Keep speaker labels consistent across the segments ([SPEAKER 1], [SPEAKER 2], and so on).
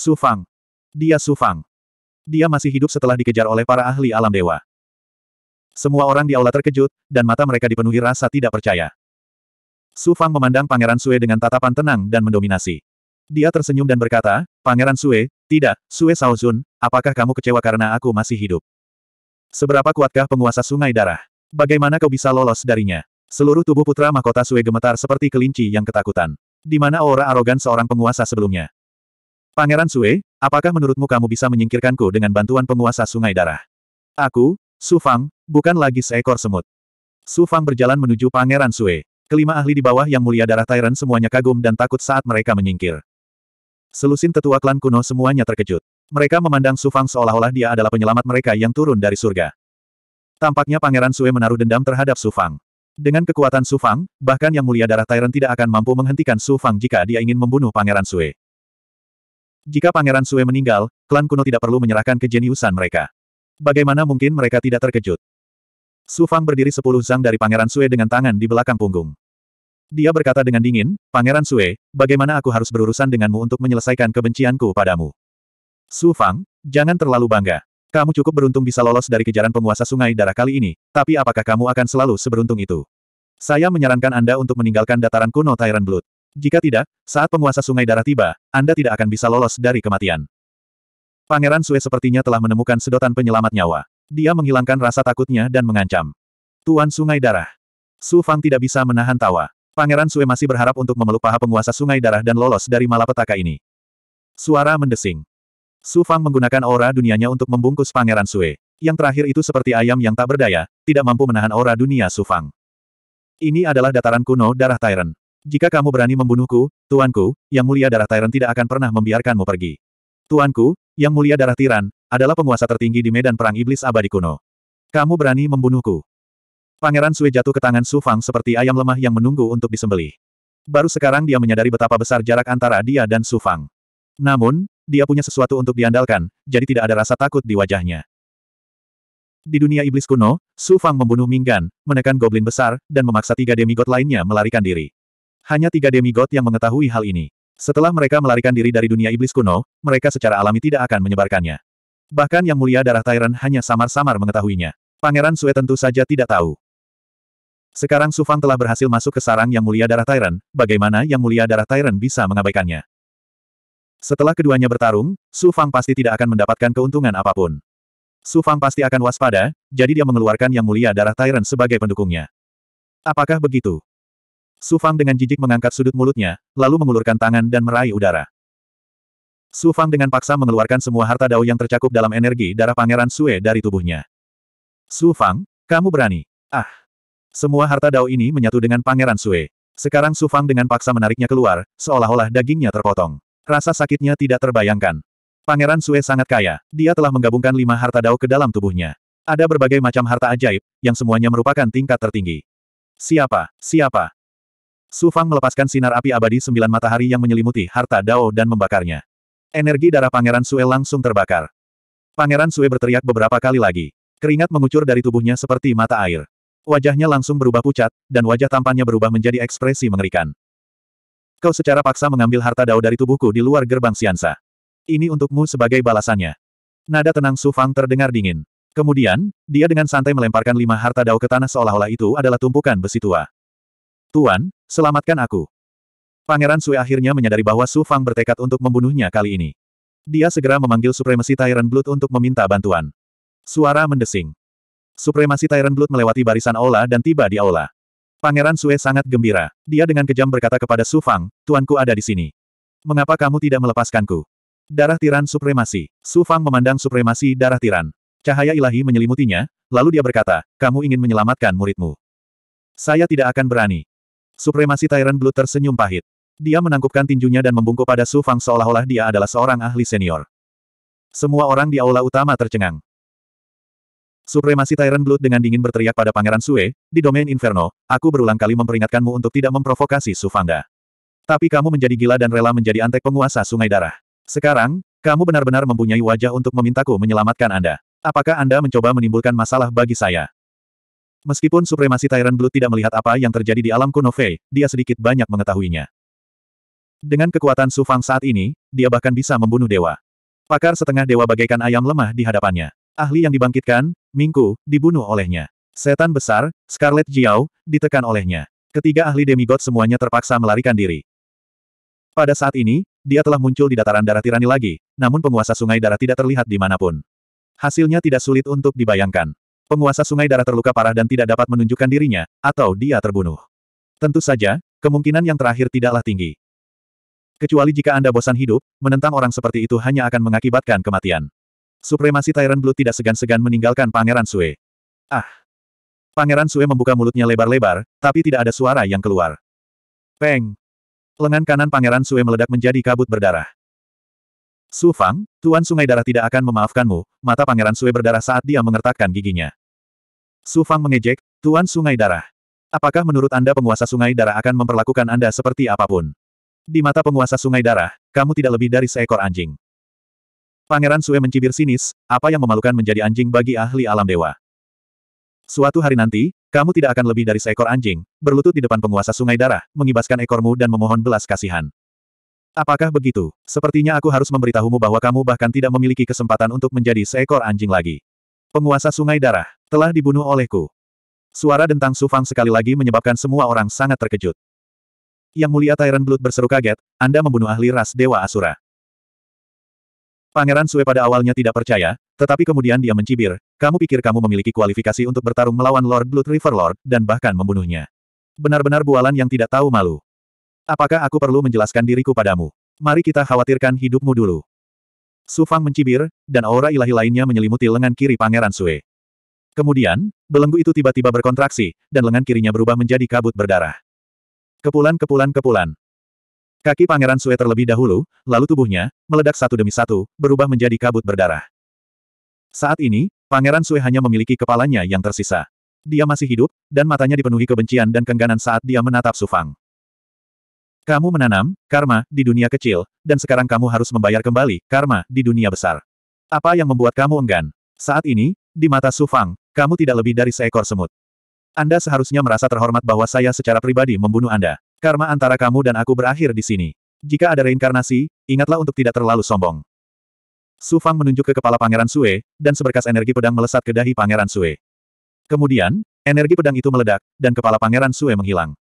[SPEAKER 1] Sufang. Dia Sufang. Dia masih hidup setelah dikejar oleh para ahli alam dewa. Semua orang di aula terkejut, dan mata mereka dipenuhi rasa tidak percaya. Sufang memandang Pangeran Sue dengan tatapan tenang dan mendominasi. Dia tersenyum dan berkata, Pangeran Sue, tidak, Sue Saozun, apakah kamu kecewa karena aku masih hidup? Seberapa kuatkah penguasa sungai darah? Bagaimana kau bisa lolos darinya? Seluruh tubuh putra mahkota Sue gemetar seperti kelinci yang ketakutan. Di mana aura arogan seorang penguasa sebelumnya? Pangeran Sue, apakah menurutmu kamu bisa menyingkirkanku dengan bantuan penguasa sungai darah? Aku, Su Fang, bukan lagi seekor semut. Su Fang berjalan menuju Pangeran Sue. Kelima ahli di bawah yang mulia darah Tyrant semuanya kagum dan takut saat mereka menyingkir. Selusin tetua klan kuno semuanya terkejut. Mereka memandang Su Fang seolah-olah dia adalah penyelamat mereka yang turun dari surga. Tampaknya Pangeran Sue menaruh dendam terhadap Su Fang. Dengan kekuatan Su Fang, bahkan yang mulia darah Tyrant tidak akan mampu menghentikan Su Fang jika dia ingin membunuh Pangeran Sue. Jika Pangeran Sue meninggal, klan kuno tidak perlu menyerahkan kejeniusan mereka. Bagaimana mungkin mereka tidak terkejut? Su Fang berdiri sepuluh zang dari Pangeran Sue dengan tangan di belakang punggung. Dia berkata dengan dingin, Pangeran Sue, bagaimana aku harus berurusan denganmu untuk menyelesaikan kebencianku padamu? Su Fang, jangan terlalu bangga. Kamu cukup beruntung bisa lolos dari kejaran penguasa sungai darah kali ini, tapi apakah kamu akan selalu seberuntung itu? Saya menyarankan Anda untuk meninggalkan dataran kuno Tyrant Blood. Jika tidak, saat penguasa sungai darah tiba, Anda tidak akan bisa lolos dari kematian. Pangeran Sue sepertinya telah menemukan sedotan penyelamat nyawa. Dia menghilangkan rasa takutnya dan mengancam. Tuan Sungai Darah. Su Fang tidak bisa menahan tawa. Pangeran Sue masih berharap untuk memeluk paha penguasa Sungai Darah dan lolos dari malapetaka ini. Suara mendesing. Su Fang menggunakan aura dunianya untuk membungkus Pangeran Sue. Yang terakhir itu seperti ayam yang tak berdaya, tidak mampu menahan aura dunia Su Fang. Ini adalah dataran kuno darah Tyrant. Jika kamu berani membunuhku, tuanku, yang mulia darah Tyrant tidak akan pernah membiarkanmu pergi. Tuanku, yang mulia darah Tiran, adalah penguasa tertinggi di medan perang iblis abadi kuno. Kamu berani membunuhku. Pangeran Sui jatuh ke tangan Su Fang seperti ayam lemah yang menunggu untuk disembelih. Baru sekarang dia menyadari betapa besar jarak antara dia dan Su Fang. Namun, dia punya sesuatu untuk diandalkan, jadi tidak ada rasa takut di wajahnya. Di dunia iblis kuno, Su Fang membunuh Minggan, menekan goblin besar, dan memaksa tiga demigod lainnya melarikan diri. Hanya tiga demigod yang mengetahui hal ini. Setelah mereka melarikan diri dari dunia iblis kuno, mereka secara alami tidak akan menyebarkannya. Bahkan yang mulia darah Tyrant hanya samar-samar mengetahuinya. Pangeran Sue tentu saja tidak tahu. Sekarang Sufang telah berhasil masuk ke sarang yang mulia darah Tyrant, bagaimana yang mulia darah Tyrant bisa mengabaikannya? Setelah keduanya bertarung, Sufang pasti tidak akan mendapatkan keuntungan apapun. Sufang pasti akan waspada, jadi dia mengeluarkan yang mulia darah Tyrant sebagai pendukungnya. Apakah begitu? Su Fang dengan jijik mengangkat sudut mulutnya, lalu mengulurkan tangan dan meraih udara. Su Fang dengan paksa mengeluarkan semua harta dao yang tercakup dalam energi darah Pangeran Sue dari tubuhnya. Su Fang, kamu berani. Ah! Semua harta dao ini menyatu dengan Pangeran Sue. Sekarang Su Fang dengan paksa menariknya keluar, seolah-olah dagingnya terpotong. Rasa sakitnya tidak terbayangkan. Pangeran Sue sangat kaya. Dia telah menggabungkan lima harta dao ke dalam tubuhnya. Ada berbagai macam harta ajaib, yang semuanya merupakan tingkat tertinggi. Siapa, siapa, Su Fang melepaskan sinar api abadi sembilan matahari yang menyelimuti harta Dao dan membakarnya. Energi darah Pangeran Sue langsung terbakar. Pangeran Sue berteriak beberapa kali lagi. Keringat mengucur dari tubuhnya seperti mata air. Wajahnya langsung berubah pucat, dan wajah tampannya berubah menjadi ekspresi mengerikan. Kau secara paksa mengambil harta Dao dari tubuhku di luar gerbang Siansa. Ini untukmu sebagai balasannya. Nada tenang Su Fang terdengar dingin. Kemudian, dia dengan santai melemparkan lima harta dao ke tanah seolah-olah itu adalah tumpukan besi tua. Tuan, selamatkan aku. Pangeran Sui akhirnya menyadari bahwa Su Fang bertekad untuk membunuhnya kali ini. Dia segera memanggil supremasi Tyrant Blood untuk meminta bantuan. Suara mendesing. Supremasi Tyrant Blood melewati barisan aula dan tiba di aula. Pangeran Sue sangat gembira. Dia dengan kejam berkata kepada Su Fang, Tuanku ada di sini. Mengapa kamu tidak melepaskanku? Darah tiran supremasi. Su Fang memandang supremasi darah tiran. Cahaya ilahi menyelimutinya, lalu dia berkata, kamu ingin menyelamatkan muridmu. Saya tidak akan berani. Supremasi Tyrant Blood tersenyum pahit. Dia menangkupkan tinjunya dan membungkuk pada Su Fang seolah-olah dia adalah seorang ahli senior. Semua orang di aula utama tercengang. Supremasi Tyrant Blood dengan dingin berteriak pada Pangeran Sue, di domain Inferno, aku berulang kali memperingatkanmu untuk tidak memprovokasi Sufanda. Tapi kamu menjadi gila dan rela menjadi antek penguasa sungai darah. Sekarang, kamu benar-benar mempunyai wajah untuk memintaku menyelamatkan Anda. Apakah Anda mencoba menimbulkan masalah bagi saya? Meskipun supremasi Tyrant Blood tidak melihat apa yang terjadi di alam kuno Fei, dia sedikit banyak mengetahuinya. Dengan kekuatan Su Fang saat ini, dia bahkan bisa membunuh dewa. Pakar setengah dewa bagaikan ayam lemah di hadapannya. Ahli yang dibangkitkan, Mingku, dibunuh olehnya. Setan besar, Scarlet Jiao, ditekan olehnya. Ketiga ahli demigod semuanya terpaksa melarikan diri. Pada saat ini, dia telah muncul di dataran darah tirani lagi, namun penguasa sungai darah tidak terlihat di manapun. Hasilnya tidak sulit untuk dibayangkan penguasa sungai darah terluka parah dan tidak dapat menunjukkan dirinya, atau dia terbunuh. Tentu saja, kemungkinan yang terakhir tidaklah tinggi. Kecuali jika Anda bosan hidup, menentang orang seperti itu hanya akan mengakibatkan kematian. Supremasi Tyrant Blue tidak segan-segan meninggalkan Pangeran Sue. Ah! Pangeran Sue membuka mulutnya lebar-lebar, tapi tidak ada suara yang keluar. Peng! Lengan kanan Pangeran Sue meledak menjadi kabut berdarah. Su Fang, Tuan Sungai Darah tidak akan memaafkanmu, mata Pangeran Sue berdarah saat dia mengertakkan giginya. Su Fang mengejek, Tuan Sungai Darah. Apakah menurut Anda penguasa Sungai Darah akan memperlakukan Anda seperti apapun? Di mata penguasa Sungai Darah, kamu tidak lebih dari seekor anjing. Pangeran Sue mencibir sinis, apa yang memalukan menjadi anjing bagi ahli alam dewa. Suatu hari nanti, kamu tidak akan lebih dari seekor anjing, berlutut di depan penguasa sungai darah, mengibaskan ekormu dan memohon belas kasihan. Apakah begitu? Sepertinya aku harus memberitahumu bahwa kamu bahkan tidak memiliki kesempatan untuk menjadi seekor anjing lagi. Penguasa Sungai Darah, telah dibunuh olehku. Suara dentang Sufang sekali lagi menyebabkan semua orang sangat terkejut. Yang mulia Tyrant Blood berseru kaget, Anda membunuh ahli ras Dewa Asura. Pangeran Sue pada awalnya tidak percaya, tetapi kemudian dia mencibir, kamu pikir kamu memiliki kualifikasi untuk bertarung melawan Lord Blood River Lord, dan bahkan membunuhnya. Benar-benar bualan yang tidak tahu malu. Apakah aku perlu menjelaskan diriku padamu? Mari kita khawatirkan hidupmu dulu. Sufang mencibir, dan aura ilahi lainnya menyelimuti lengan kiri Pangeran Sue. Kemudian, belenggu itu tiba-tiba berkontraksi, dan lengan kirinya berubah menjadi kabut berdarah. Kepulan kepulan kepulan. Kaki Pangeran Sue terlebih dahulu, lalu tubuhnya, meledak satu demi satu, berubah menjadi kabut berdarah. Saat ini, Pangeran Sue hanya memiliki kepalanya yang tersisa. Dia masih hidup, dan matanya dipenuhi kebencian dan kengganan saat dia menatap Sufang. Kamu menanam karma di dunia kecil, dan sekarang kamu harus membayar kembali karma di dunia besar. Apa yang membuat kamu enggan? Saat ini, di mata Su Fang, kamu tidak lebih dari seekor semut. Anda seharusnya merasa terhormat bahwa saya secara pribadi membunuh Anda. Karma antara kamu dan aku berakhir di sini. Jika ada reinkarnasi, ingatlah untuk tidak terlalu sombong. Su Fang menunjuk ke kepala Pangeran Sue, dan seberkas energi pedang melesat ke dahi Pangeran Sue. Kemudian, energi pedang itu meledak, dan kepala Pangeran Sue menghilang.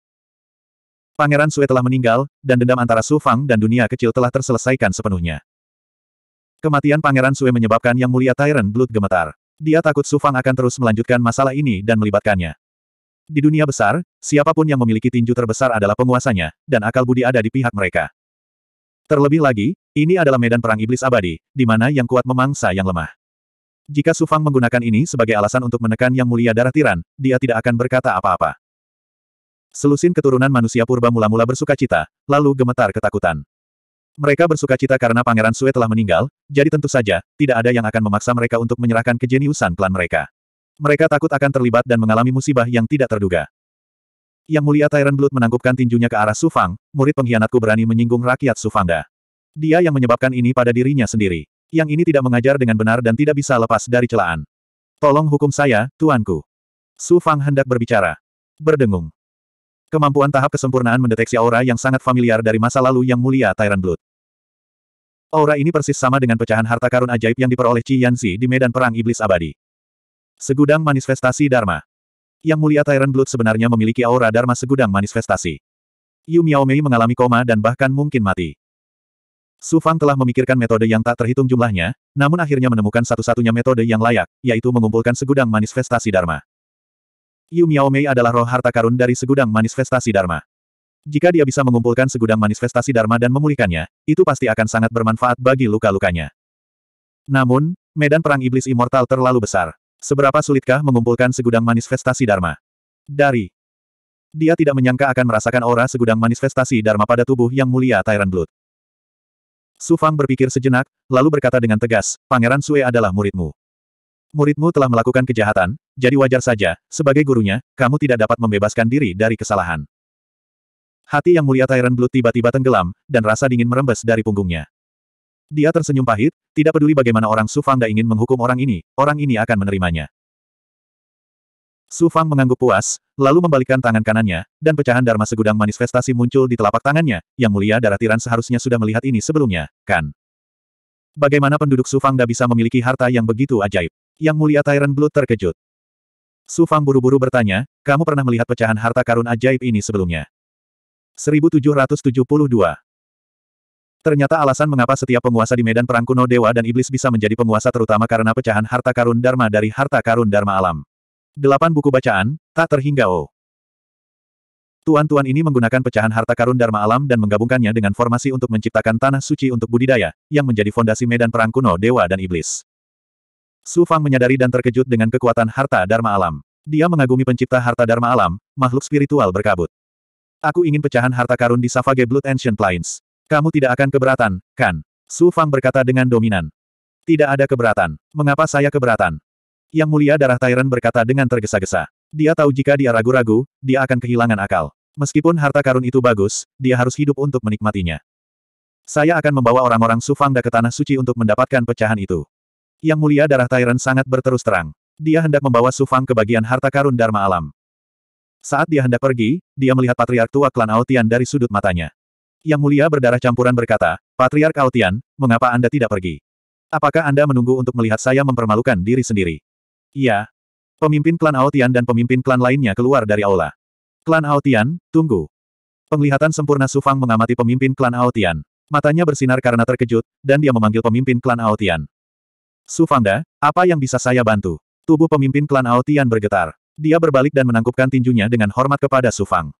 [SPEAKER 1] Pangeran Sue telah meninggal, dan dendam antara Su Fang dan dunia kecil telah terselesaikan sepenuhnya. Kematian Pangeran Sue menyebabkan Yang Mulia Tyrant Blood gemetar. Dia takut Su Fang akan terus melanjutkan masalah ini dan melibatkannya. Di dunia besar, siapapun yang memiliki tinju terbesar adalah penguasanya, dan akal budi ada di pihak mereka. Terlebih lagi, ini adalah medan perang iblis abadi, di mana yang kuat memangsa yang lemah. Jika Sufang menggunakan ini sebagai alasan untuk menekan Yang Mulia Darah Tiran, dia tidak akan berkata apa-apa. Selusin keturunan manusia purba mula-mula bersuka cita, lalu gemetar ketakutan. Mereka bersuka cita karena Pangeran Sue telah meninggal, jadi tentu saja, tidak ada yang akan memaksa mereka untuk menyerahkan kejeniusan klan mereka. Mereka takut akan terlibat dan mengalami musibah yang tidak terduga. Yang mulia Tyrant Blood menangkupkan tinjunya ke arah Sufang, murid pengkhianatku berani menyinggung rakyat Sufangda. Dia yang menyebabkan ini pada dirinya sendiri. Yang ini tidak mengajar dengan benar dan tidak bisa lepas dari celaan. Tolong hukum saya, tuanku. Sufang hendak berbicara. Berdengung. Kemampuan tahap kesempurnaan mendeteksi aura yang sangat familiar dari masa lalu yang mulia Tyrant Blood. Aura ini persis sama dengan pecahan harta karun ajaib yang diperoleh Qi Yanzi di medan perang iblis abadi. Segudang manifestasi Dharma. Yang mulia Tyrant Blood sebenarnya memiliki aura Dharma segudang manifestasi. Yu Miaomei mengalami koma dan bahkan mungkin mati. Su Fang telah memikirkan metode yang tak terhitung jumlahnya, namun akhirnya menemukan satu-satunya metode yang layak, yaitu mengumpulkan segudang manifestasi Dharma. Yu Mei adalah roh harta karun dari segudang manifestasi Dharma. Jika dia bisa mengumpulkan segudang manifestasi Dharma dan memulihkannya, itu pasti akan sangat bermanfaat bagi luka-lukanya. Namun, medan perang iblis immortal terlalu besar. Seberapa sulitkah mengumpulkan segudang manifestasi Dharma? Dari dia tidak menyangka akan merasakan aura segudang manifestasi Dharma pada tubuh yang mulia Tyrant Blood. Su Fang berpikir sejenak, lalu berkata dengan tegas, Pangeran Sue adalah muridmu. Muridmu telah melakukan kejahatan, jadi wajar saja, sebagai gurunya, kamu tidak dapat membebaskan diri dari kesalahan. Hati yang mulia Tyron Blood tiba-tiba tenggelam, dan rasa dingin merembes dari punggungnya. Dia tersenyum pahit, tidak peduli bagaimana orang Sufangda ingin menghukum orang ini, orang ini akan menerimanya. Sufang mengangguk puas, lalu membalikkan tangan kanannya, dan pecahan Dharma segudang manifestasi muncul di telapak tangannya, yang mulia darah tiran seharusnya sudah melihat ini sebelumnya, kan? Bagaimana penduduk Sufangda bisa memiliki harta yang begitu ajaib? Yang mulia Tyrant Blood terkejut. Su Fang buru-buru bertanya, kamu pernah melihat pecahan harta karun ajaib ini sebelumnya? 1772. Ternyata alasan mengapa setiap penguasa di medan perang kuno dewa dan iblis bisa menjadi penguasa terutama karena pecahan harta karun dharma dari harta karun dharma alam. Delapan buku bacaan, tak terhingga oh. Tuan-tuan ini menggunakan pecahan harta karun dharma alam dan menggabungkannya dengan formasi untuk menciptakan tanah suci untuk budidaya, yang menjadi fondasi medan perang kuno dewa dan iblis. Su Fang menyadari dan terkejut dengan kekuatan harta Dharma alam. Dia mengagumi pencipta harta Dharma alam, makhluk spiritual berkabut. Aku ingin pecahan harta karun di Savage Blood Ancient Plains. Kamu tidak akan keberatan, kan? Su Fang berkata dengan dominan. Tidak ada keberatan. Mengapa saya keberatan? Yang mulia darah Tyrant berkata dengan tergesa-gesa. Dia tahu jika dia ragu-ragu, dia akan kehilangan akal. Meskipun harta karun itu bagus, dia harus hidup untuk menikmatinya. Saya akan membawa orang-orang Sufangda ke Tanah Suci untuk mendapatkan pecahan itu. Yang mulia darah Tyrant sangat berterus terang. Dia hendak membawa Sufang ke bagian harta karun Dharma alam. Saat dia hendak pergi, dia melihat Patriark tua klan Aotian dari sudut matanya. Yang mulia berdarah campuran berkata, Patriark Aotian, mengapa Anda tidak pergi? Apakah Anda menunggu untuk melihat saya mempermalukan diri sendiri? Iya. Pemimpin klan Aotian dan pemimpin klan lainnya keluar dari aula. Klan Aotian, tunggu. Penglihatan sempurna Sufang mengamati pemimpin klan Aotian. Matanya bersinar karena terkejut, dan dia memanggil pemimpin klan Aotian. Fangda, apa yang bisa saya bantu? Tubuh pemimpin klan Aotian bergetar. Dia berbalik dan menangkupkan tinjunya dengan hormat kepada Sufang.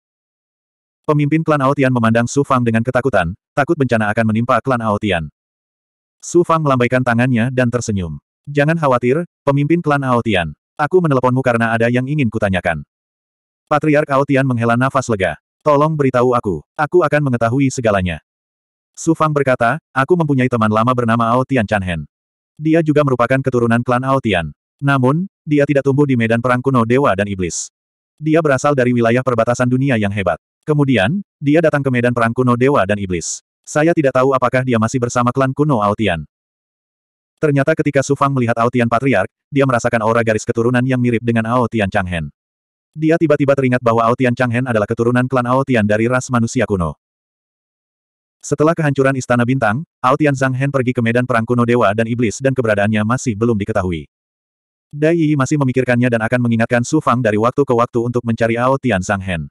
[SPEAKER 1] Pemimpin klan Aotian memandang Sufang dengan ketakutan, takut bencana akan menimpa klan Aotian. Sufang melambaikan tangannya dan tersenyum. Jangan khawatir, pemimpin klan Aotian. Aku meneleponmu karena ada yang ingin kutanyakan. Patriark Aotian menghela nafas lega. Tolong beritahu aku, aku akan mengetahui segalanya. Sufang berkata, aku mempunyai teman lama bernama Aotian Chanhen. Dia juga merupakan keturunan klan Aotian. Namun, dia tidak tumbuh di medan perang kuno dewa dan iblis. Dia berasal dari wilayah perbatasan dunia yang hebat. Kemudian, dia datang ke medan perang kuno dewa dan iblis. Saya tidak tahu apakah dia masih bersama klan kuno Aotian. Ternyata ketika Sufang melihat Aotian Patriark, dia merasakan aura garis keturunan yang mirip dengan Aotian Changhen. Dia tiba-tiba teringat bahwa Aotian Changhen adalah keturunan klan Aotian dari ras manusia kuno. Setelah kehancuran Istana Bintang, Ao Tian Zhang Hen pergi ke medan perang kuno Dewa dan Iblis dan keberadaannya masih belum diketahui. Dai Yi masih memikirkannya dan akan mengingatkan Su Fang dari waktu ke waktu untuk mencari Ao Tian Zhang Hen.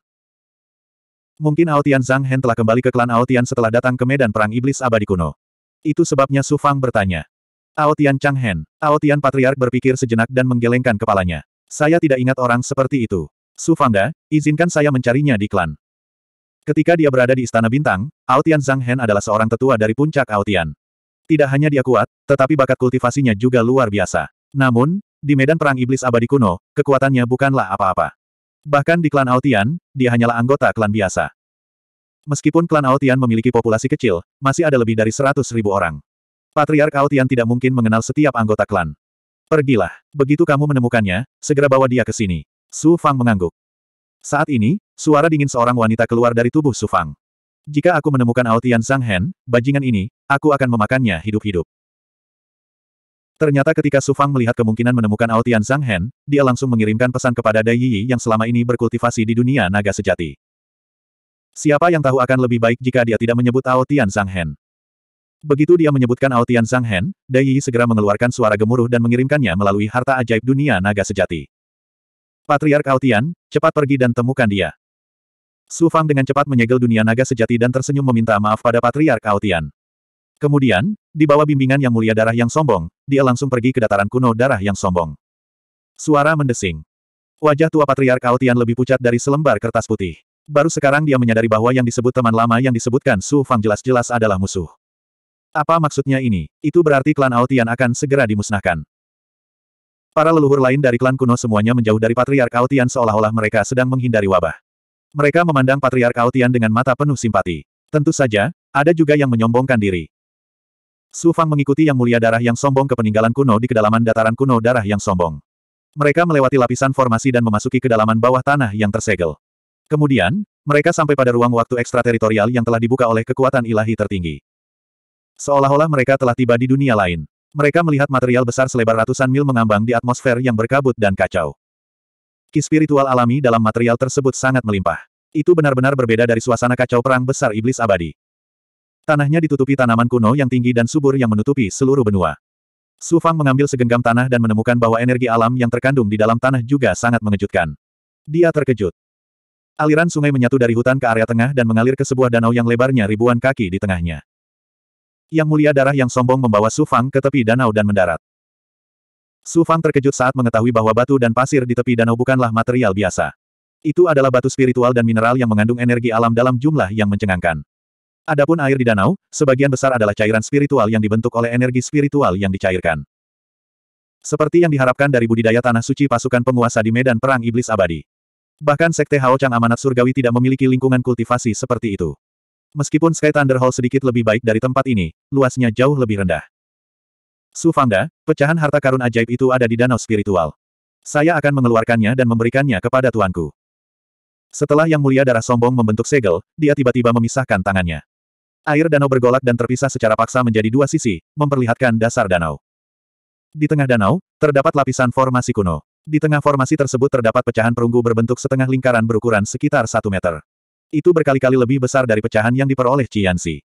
[SPEAKER 1] Mungkin Ao Tian Zhang Hen telah kembali ke klan Ao Tian setelah datang ke medan perang Iblis abadi kuno. Itu sebabnya Su Fang bertanya. Ao Tian Chang Hen. Ao Tian Patriark berpikir sejenak dan menggelengkan kepalanya. Saya tidak ingat orang seperti itu. Su Fangda, izinkan saya mencarinya di klan. Ketika dia berada di Istana Bintang, Aotian Zhang Hen adalah seorang tetua dari puncak Aotian. Tidak hanya dia kuat, tetapi bakat kultivasinya juga luar biasa. Namun, di medan perang iblis abadi kuno, kekuatannya bukanlah apa-apa. Bahkan di klan Aotian, dia hanyalah anggota klan biasa. Meskipun klan Aotian memiliki populasi kecil, masih ada lebih dari seratus ribu orang. Patriark Aotian tidak mungkin mengenal setiap anggota klan. Pergilah. Begitu kamu menemukannya, segera bawa dia ke sini. Su Fang mengangguk. Saat ini, suara dingin seorang wanita keluar dari tubuh Sufang. Jika aku menemukan Aotian Hen bajingan ini, aku akan memakannya hidup-hidup. Ternyata ketika Sufang melihat kemungkinan menemukan Aotian Hen dia langsung mengirimkan pesan kepada Dai Yi yang selama ini berkultivasi di dunia naga sejati. Siapa yang tahu akan lebih baik jika dia tidak menyebut Aotian Hen Begitu dia menyebutkan Aotian Hen Dai Yi segera mengeluarkan suara gemuruh dan mengirimkannya melalui harta ajaib dunia naga sejati. Patriark Altian, cepat pergi dan temukan dia. Su Fang dengan cepat menyegel dunia naga sejati dan tersenyum meminta maaf pada Patriark Altian. Kemudian, di bawah bimbingan yang mulia darah yang sombong, dia langsung pergi ke dataran kuno darah yang sombong. Suara mendesing. Wajah tua Patriark Altian lebih pucat dari selembar kertas putih. Baru sekarang dia menyadari bahwa yang disebut teman lama yang disebutkan Su Fang jelas-jelas adalah musuh. Apa maksudnya ini? Itu berarti klan Altian akan segera dimusnahkan. Para leluhur lain dari klan kuno semuanya menjauh dari Patriark Aotian seolah-olah mereka sedang menghindari wabah. Mereka memandang Patriark Aotian dengan mata penuh simpati. Tentu saja, ada juga yang menyombongkan diri. Su Fang mengikuti yang mulia darah yang sombong ke peninggalan kuno di kedalaman dataran kuno darah yang sombong. Mereka melewati lapisan formasi dan memasuki kedalaman bawah tanah yang tersegel. Kemudian, mereka sampai pada ruang waktu ekstrateritorial yang telah dibuka oleh kekuatan ilahi tertinggi. Seolah-olah mereka telah tiba di dunia lain. Mereka melihat material besar selebar ratusan mil mengambang di atmosfer yang berkabut dan kacau. Ki spiritual alami dalam material tersebut sangat melimpah. Itu benar-benar berbeda dari suasana kacau perang besar iblis abadi. Tanahnya ditutupi tanaman kuno yang tinggi dan subur yang menutupi seluruh benua. Su Fang mengambil segenggam tanah dan menemukan bahwa energi alam yang terkandung di dalam tanah juga sangat mengejutkan. Dia terkejut. Aliran sungai menyatu dari hutan ke area tengah dan mengalir ke sebuah danau yang lebarnya ribuan kaki di tengahnya. Yang mulia darah yang sombong membawa Su Fang ke tepi danau dan mendarat. Su Fang terkejut saat mengetahui bahwa batu dan pasir di tepi danau bukanlah material biasa. Itu adalah batu spiritual dan mineral yang mengandung energi alam dalam jumlah yang mencengangkan. Adapun air di danau, sebagian besar adalah cairan spiritual yang dibentuk oleh energi spiritual yang dicairkan. Seperti yang diharapkan dari budidaya tanah suci pasukan penguasa di medan perang iblis abadi. Bahkan sekte Hao Chang amanat surgawi tidak memiliki lingkungan kultivasi seperti itu. Meskipun Sky Thunder Hall sedikit lebih baik dari tempat ini, luasnya jauh lebih rendah. Fangda, pecahan harta karun ajaib itu ada di danau spiritual. Saya akan mengeluarkannya dan memberikannya kepada tuanku. Setelah Yang Mulia Darah Sombong membentuk segel, dia tiba-tiba memisahkan tangannya. Air danau bergolak dan terpisah secara paksa menjadi dua sisi, memperlihatkan dasar danau. Di tengah danau, terdapat lapisan formasi kuno. Di tengah formasi tersebut terdapat pecahan perunggu berbentuk setengah lingkaran berukuran sekitar satu meter. Itu berkali-kali lebih besar dari pecahan yang diperoleh Ciansi.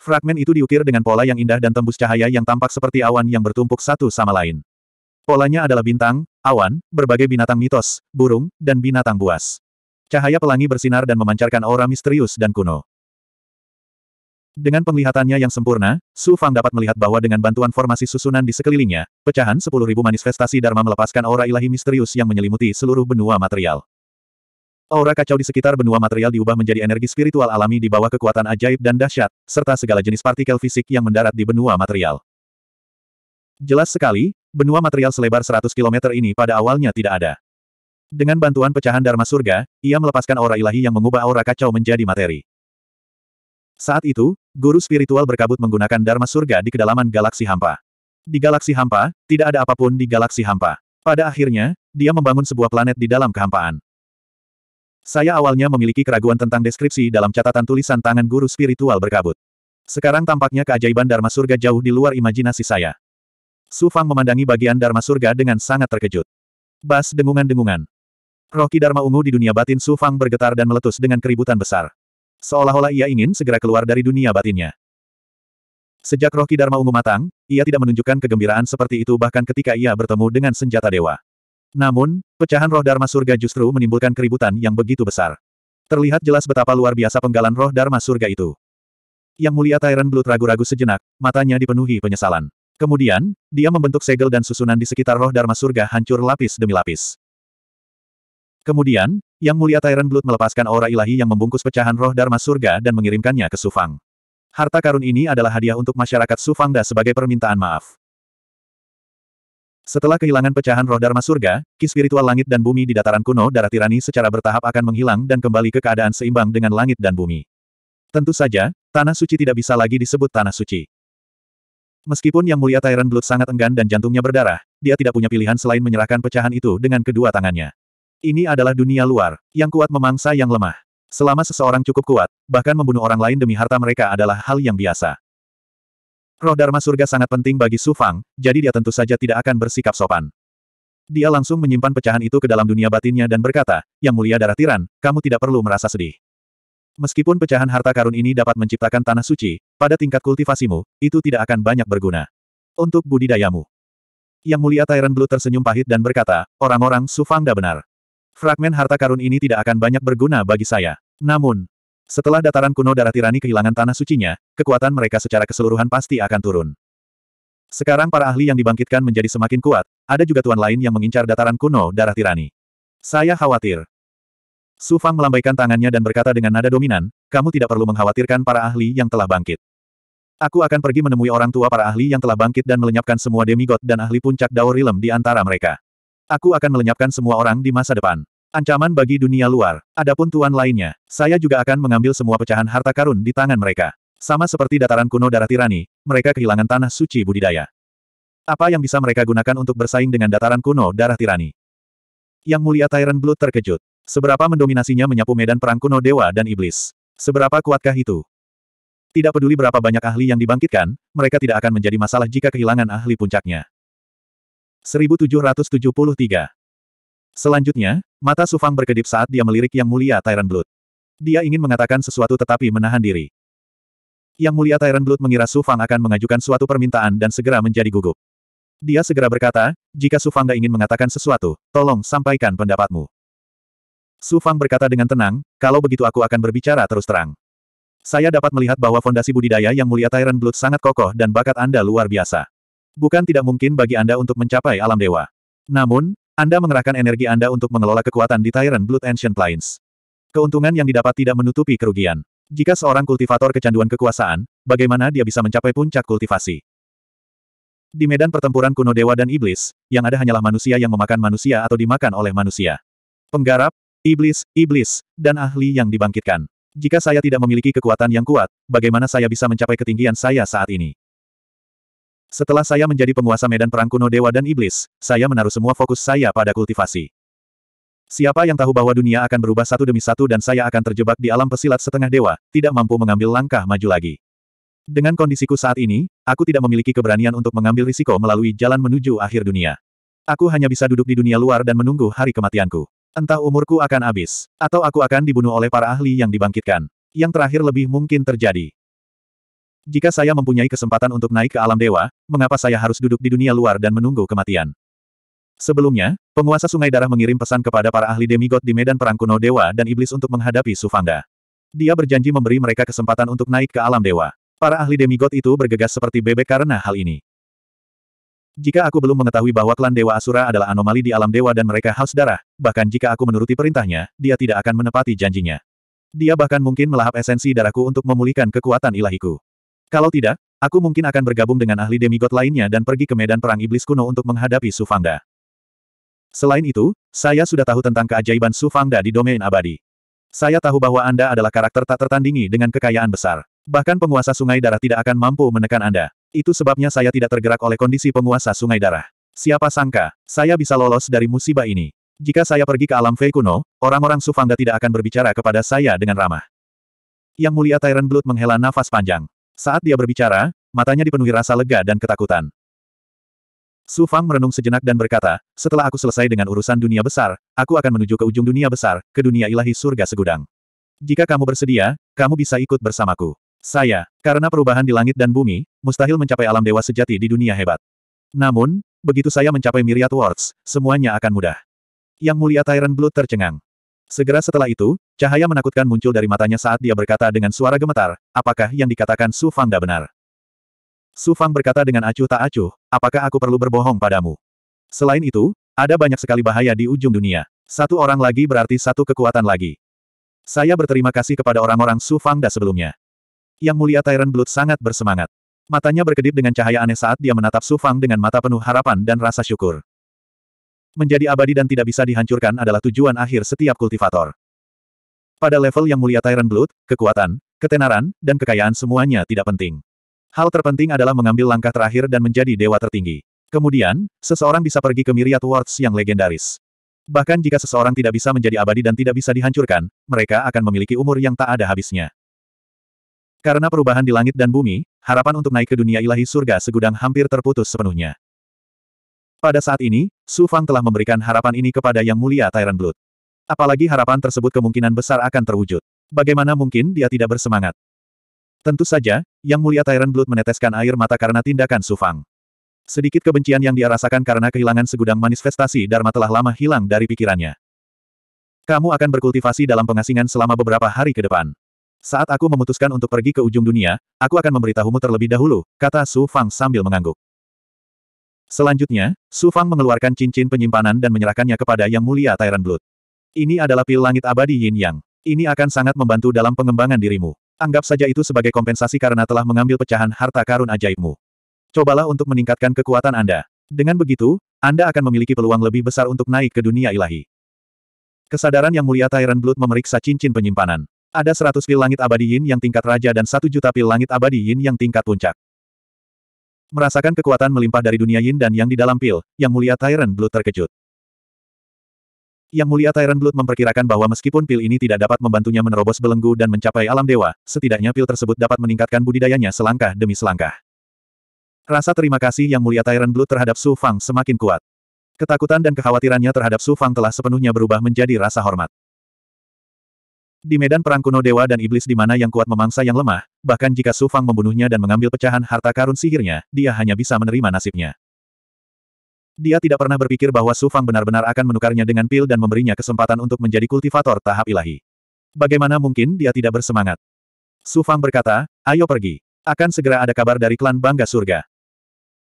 [SPEAKER 1] Fragmen itu diukir dengan pola yang indah dan tembus cahaya yang tampak seperti awan yang bertumpuk satu sama lain. Polanya adalah bintang, awan, berbagai binatang mitos, burung, dan binatang buas. Cahaya pelangi bersinar dan memancarkan aura misterius dan kuno. Dengan penglihatannya yang sempurna, Su Fang dapat melihat bahwa dengan bantuan formasi susunan di sekelilingnya, pecahan 10.000 manifestasi Dharma melepaskan aura ilahi misterius yang menyelimuti seluruh benua material. Aura kacau di sekitar benua material diubah menjadi energi spiritual alami di bawah kekuatan ajaib dan dahsyat, serta segala jenis partikel fisik yang mendarat di benua material. Jelas sekali, benua material selebar 100 km ini pada awalnya tidak ada. Dengan bantuan pecahan Dharma Surga, ia melepaskan aura ilahi yang mengubah aura kacau menjadi materi. Saat itu, guru spiritual berkabut menggunakan Dharma Surga di kedalaman galaksi hampa. Di galaksi hampa, tidak ada apapun di galaksi hampa. Pada akhirnya, dia membangun sebuah planet di dalam kehampaan. Saya awalnya memiliki keraguan tentang deskripsi dalam catatan tulisan tangan guru spiritual berkabut. Sekarang tampaknya keajaiban Dharma Surga jauh di luar imajinasi saya. Su Fang memandangi bagian Dharma Surga dengan sangat terkejut. Bas dengungan-dengungan. Roh Dharma Ungu di dunia batin Su Fang bergetar dan meletus dengan keributan besar. Seolah-olah ia ingin segera keluar dari dunia batinnya. Sejak Roh Dharma Ungu matang, ia tidak menunjukkan kegembiraan seperti itu bahkan ketika ia bertemu dengan senjata dewa. Namun, pecahan roh Dharma surga justru menimbulkan keributan yang begitu besar. Terlihat jelas betapa luar biasa penggalan roh Dharma surga itu. Yang mulia Tyrant Blood ragu-ragu sejenak, matanya dipenuhi penyesalan. Kemudian, dia membentuk segel dan susunan di sekitar roh Dharma surga hancur lapis demi lapis. Kemudian, Yang Mulia Tyrant Blood melepaskan aura ilahi yang membungkus pecahan roh Dharma surga dan mengirimkannya ke Sufang. Harta karun ini adalah hadiah untuk masyarakat Sufangda sebagai permintaan maaf. Setelah kehilangan pecahan roh Dharma Surga, ki spiritual langit dan bumi di dataran kuno darah tirani secara bertahap akan menghilang dan kembali ke keadaan seimbang dengan langit dan bumi. Tentu saja, Tanah Suci tidak bisa lagi disebut Tanah Suci. Meskipun Yang Mulia Tyrant Blood sangat enggan dan jantungnya berdarah, dia tidak punya pilihan selain menyerahkan pecahan itu dengan kedua tangannya. Ini adalah dunia luar, yang kuat memangsa yang lemah. Selama seseorang cukup kuat, bahkan membunuh orang lain demi harta mereka adalah hal yang biasa. Roh Dharma surga sangat penting bagi Su Fang, jadi dia tentu saja tidak akan bersikap sopan. Dia langsung menyimpan pecahan itu ke dalam dunia batinnya dan berkata, Yang mulia darah tiran, kamu tidak perlu merasa sedih. Meskipun pecahan harta karun ini dapat menciptakan tanah suci, pada tingkat kultivasimu, itu tidak akan banyak berguna. Untuk budidayamu. Yang mulia Tyrant Blue tersenyum pahit dan berkata, orang-orang Su Fang benar. Fragmen harta karun ini tidak akan banyak berguna bagi saya. Namun, setelah dataran kuno darah tirani kehilangan tanah sucinya, kekuatan mereka secara keseluruhan pasti akan turun. Sekarang para ahli yang dibangkitkan menjadi semakin kuat, ada juga tuan lain yang mengincar dataran kuno darah tirani. Saya khawatir. Su Fang melambaikan tangannya dan berkata dengan nada dominan, kamu tidak perlu mengkhawatirkan para ahli yang telah bangkit. Aku akan pergi menemui orang tua para ahli yang telah bangkit dan melenyapkan semua demigod dan ahli puncak Rilem di antara mereka. Aku akan melenyapkan semua orang di masa depan. Ancaman bagi dunia luar, adapun tuan lainnya, saya juga akan mengambil semua pecahan harta karun di tangan mereka. Sama seperti dataran kuno darah tirani, mereka kehilangan tanah suci budidaya. Apa yang bisa mereka gunakan untuk bersaing dengan dataran kuno darah tirani? Yang mulia Tyrant Blood terkejut. Seberapa mendominasinya menyapu medan perang kuno dewa dan iblis. Seberapa kuatkah itu? Tidak peduli berapa banyak ahli yang dibangkitkan, mereka tidak akan menjadi masalah jika kehilangan ahli puncaknya. 1773 Selanjutnya, mata Sufang berkedip saat dia melirik Yang Mulia Tyrant Blood. Dia ingin mengatakan sesuatu tetapi menahan diri. Yang Mulia Tyrant Blood mengira Sufang akan mengajukan suatu permintaan dan segera menjadi gugup. Dia segera berkata, jika Sufang ingin mengatakan sesuatu, tolong sampaikan pendapatmu. Sufang berkata dengan tenang, kalau begitu aku akan berbicara terus terang. Saya dapat melihat bahwa fondasi budidaya yang mulia Tyrant Blood sangat kokoh dan bakat Anda luar biasa. Bukan tidak mungkin bagi Anda untuk mencapai alam dewa. Namun, anda mengerahkan energi Anda untuk mengelola kekuatan di Tyrant Blood Ancient Plains. Keuntungan yang didapat tidak menutupi kerugian. Jika seorang kultivator kecanduan kekuasaan, bagaimana dia bisa mencapai puncak kultivasi? Di medan pertempuran kuno dewa dan iblis, yang ada hanyalah manusia yang memakan manusia atau dimakan oleh manusia. Penggarap, iblis, iblis, dan ahli yang dibangkitkan. Jika saya tidak memiliki kekuatan yang kuat, bagaimana saya bisa mencapai ketinggian saya saat ini? Setelah saya menjadi penguasa medan perang kuno Dewa dan Iblis, saya menaruh semua fokus saya pada kultivasi. Siapa yang tahu bahwa dunia akan berubah satu demi satu dan saya akan terjebak di alam pesilat setengah dewa, tidak mampu mengambil langkah maju lagi. Dengan kondisiku saat ini, aku tidak memiliki keberanian untuk mengambil risiko melalui jalan menuju akhir dunia. Aku hanya bisa duduk di dunia luar dan menunggu hari kematianku. Entah umurku akan habis, atau aku akan dibunuh oleh para ahli yang dibangkitkan. Yang terakhir lebih mungkin terjadi. Jika saya mempunyai kesempatan untuk naik ke alam dewa, mengapa saya harus duduk di dunia luar dan menunggu kematian? Sebelumnya, penguasa Sungai Darah mengirim pesan kepada para ahli demigod di medan perang kuno dewa dan iblis untuk menghadapi Sufanga. Dia berjanji memberi mereka kesempatan untuk naik ke alam dewa. Para ahli demigod itu bergegas seperti bebek karena hal ini. Jika aku belum mengetahui bahwa klan Dewa Asura adalah anomali di alam dewa dan mereka haus darah, bahkan jika aku menuruti perintahnya, dia tidak akan menepati janjinya. Dia bahkan mungkin melahap esensi darahku untuk memulihkan kekuatan ilahiku. Kalau tidak, aku mungkin akan bergabung dengan ahli demigod lainnya dan pergi ke medan perang iblis kuno untuk menghadapi Sufangda. Selain itu, saya sudah tahu tentang keajaiban Sufangda di domain abadi. Saya tahu bahwa Anda adalah karakter tak tertandingi dengan kekayaan besar. Bahkan penguasa sungai darah tidak akan mampu menekan Anda. Itu sebabnya saya tidak tergerak oleh kondisi penguasa sungai darah. Siapa sangka, saya bisa lolos dari musibah ini. Jika saya pergi ke alam Fei kuno, orang-orang Sufangda tidak akan berbicara kepada saya dengan ramah. Yang mulia Tyrant Blood menghela nafas panjang. Saat dia berbicara, matanya dipenuhi rasa lega dan ketakutan. Su Fang merenung sejenak dan berkata, setelah aku selesai dengan urusan dunia besar, aku akan menuju ke ujung dunia besar, ke dunia ilahi surga segudang. Jika kamu bersedia, kamu bisa ikut bersamaku. Saya, karena perubahan di langit dan bumi, mustahil mencapai alam dewa sejati di dunia hebat. Namun, begitu saya mencapai Myriad Worlds, semuanya akan mudah. Yang mulia Tyrant Blood tercengang. Segera setelah itu, cahaya menakutkan muncul dari matanya saat dia berkata dengan suara gemetar, apakah yang dikatakan Su Fang Fangda benar? Su Fang berkata dengan acuh tak acuh, apakah aku perlu berbohong padamu? Selain itu, ada banyak sekali bahaya di ujung dunia. Satu orang lagi berarti satu kekuatan lagi. Saya berterima kasih kepada orang-orang Su Fang Da sebelumnya. Yang mulia Tyrant Blood sangat bersemangat. Matanya berkedip dengan cahaya aneh saat dia menatap Su Fang dengan mata penuh harapan dan rasa syukur menjadi abadi dan tidak bisa dihancurkan adalah tujuan akhir setiap kultivator. Pada level yang mulia Tyran Blood, kekuatan, ketenaran, dan kekayaan semuanya tidak penting. Hal terpenting adalah mengambil langkah terakhir dan menjadi dewa tertinggi. Kemudian, seseorang bisa pergi ke Myriad Worlds yang legendaris. Bahkan jika seseorang tidak bisa menjadi abadi dan tidak bisa dihancurkan, mereka akan memiliki umur yang tak ada habisnya. Karena perubahan di langit dan bumi, harapan untuk naik ke dunia ilahi surga segudang hampir terputus sepenuhnya. Pada saat ini, Su Fang telah memberikan harapan ini kepada Yang Mulia Tyran Blood. Apalagi harapan tersebut kemungkinan besar akan terwujud. Bagaimana mungkin dia tidak bersemangat? Tentu saja, Yang Mulia Tyran Blood meneteskan air mata karena tindakan Su Fang. Sedikit kebencian yang dia rasakan karena kehilangan segudang manifestasi Dharma telah lama hilang dari pikirannya. Kamu akan berkultivasi dalam pengasingan selama beberapa hari ke depan. Saat aku memutuskan untuk pergi ke ujung dunia, aku akan memberitahumu terlebih dahulu, kata Su Fang sambil mengangguk. Selanjutnya, Su Fang mengeluarkan cincin penyimpanan dan menyerahkannya kepada Yang Mulia Tyrant Blood. Ini adalah pil langit abadi Yin Yang. Ini akan sangat membantu dalam pengembangan dirimu. Anggap saja itu sebagai kompensasi karena telah mengambil pecahan harta karun ajaibmu. Cobalah untuk meningkatkan kekuatan Anda. Dengan begitu, Anda akan memiliki peluang lebih besar untuk naik ke dunia ilahi. Kesadaran Yang Mulia Tyrant Blood memeriksa cincin penyimpanan. Ada 100 pil langit abadi yin yang tingkat raja dan satu juta pil langit abadi yin yang tingkat puncak. Merasakan kekuatan melimpah dari dunia yin dan yang di dalam pil, Yang Mulia Tyrant Blood terkejut. Yang Mulia Tyrant Blood memperkirakan bahwa meskipun pil ini tidak dapat membantunya menerobos belenggu dan mencapai alam dewa, setidaknya pil tersebut dapat meningkatkan budidayanya selangkah demi selangkah. Rasa terima kasih Yang Mulia Tyrant Blood terhadap Su Fang semakin kuat. Ketakutan dan kekhawatirannya terhadap Su Fang telah sepenuhnya berubah menjadi rasa hormat. Di medan perang kuno dewa dan iblis di mana yang kuat memangsa yang lemah, bahkan jika Su Fang membunuhnya dan mengambil pecahan harta karun sihirnya, dia hanya bisa menerima nasibnya. Dia tidak pernah berpikir bahwa Su Fang benar-benar akan menukarnya dengan pil dan memberinya kesempatan untuk menjadi kultivator tahap ilahi. Bagaimana mungkin dia tidak bersemangat? Su Fang berkata, ayo pergi. Akan segera ada kabar dari klan Bangga Surga.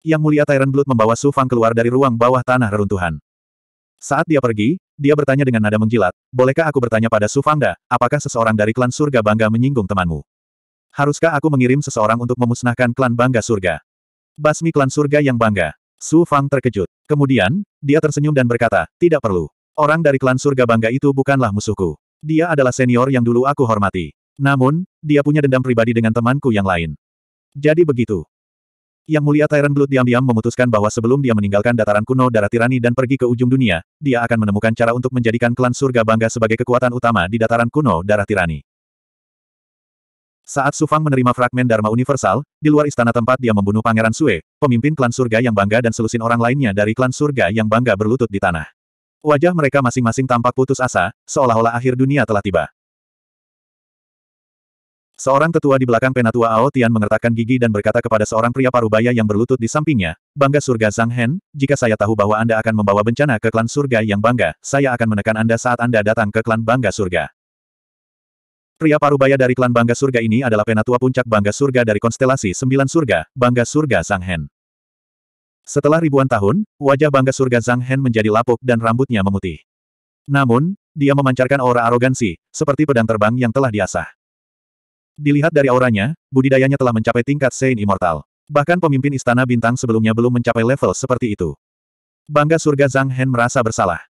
[SPEAKER 1] Yang Mulia Tyrant Blood membawa Su Fang keluar dari ruang bawah tanah reruntuhan. Saat dia pergi, dia bertanya dengan nada menjilat, bolehkah aku bertanya pada Sufangda, apakah seseorang dari klan surga bangga menyinggung temanmu? Haruskah aku mengirim seseorang untuk memusnahkan klan bangga surga? Basmi klan surga yang bangga. Su Fang terkejut. Kemudian, dia tersenyum dan berkata, tidak perlu. Orang dari klan surga bangga itu bukanlah musuhku. Dia adalah senior yang dulu aku hormati. Namun, dia punya dendam pribadi dengan temanku yang lain. Jadi begitu. Yang mulia Tyrant Blood diam-diam memutuskan bahwa sebelum dia meninggalkan dataran kuno darah tirani dan pergi ke ujung dunia, dia akan menemukan cara untuk menjadikan klan surga bangga sebagai kekuatan utama di dataran kuno darah tirani. Saat Sufang menerima fragmen Dharma Universal, di luar istana tempat dia membunuh Pangeran Sue, pemimpin klan surga yang bangga dan selusin orang lainnya dari klan surga yang bangga berlutut di tanah. Wajah mereka masing-masing tampak putus asa, seolah-olah akhir dunia telah tiba. Seorang tetua di belakang penatua Ao Tian mengertakkan gigi dan berkata kepada seorang pria parubaya yang berlutut di sampingnya, Bangga surga Zhang Hen, jika saya tahu bahwa Anda akan membawa bencana ke klan surga yang bangga, saya akan menekan Anda saat Anda datang ke klan bangga surga. Pria parubaya dari klan bangga surga ini adalah penatua puncak bangga surga dari konstelasi sembilan surga, bangga surga Zhang Hen. Setelah ribuan tahun, wajah bangga surga Zhang Hen menjadi lapuk dan rambutnya memutih. Namun, dia memancarkan aura arogansi, seperti pedang terbang yang telah diasah. Dilihat dari auranya, budidayanya telah mencapai tingkat Saint Immortal. Bahkan pemimpin Istana Bintang sebelumnya belum mencapai level seperti itu. Bangga surga Zhang Hen merasa bersalah.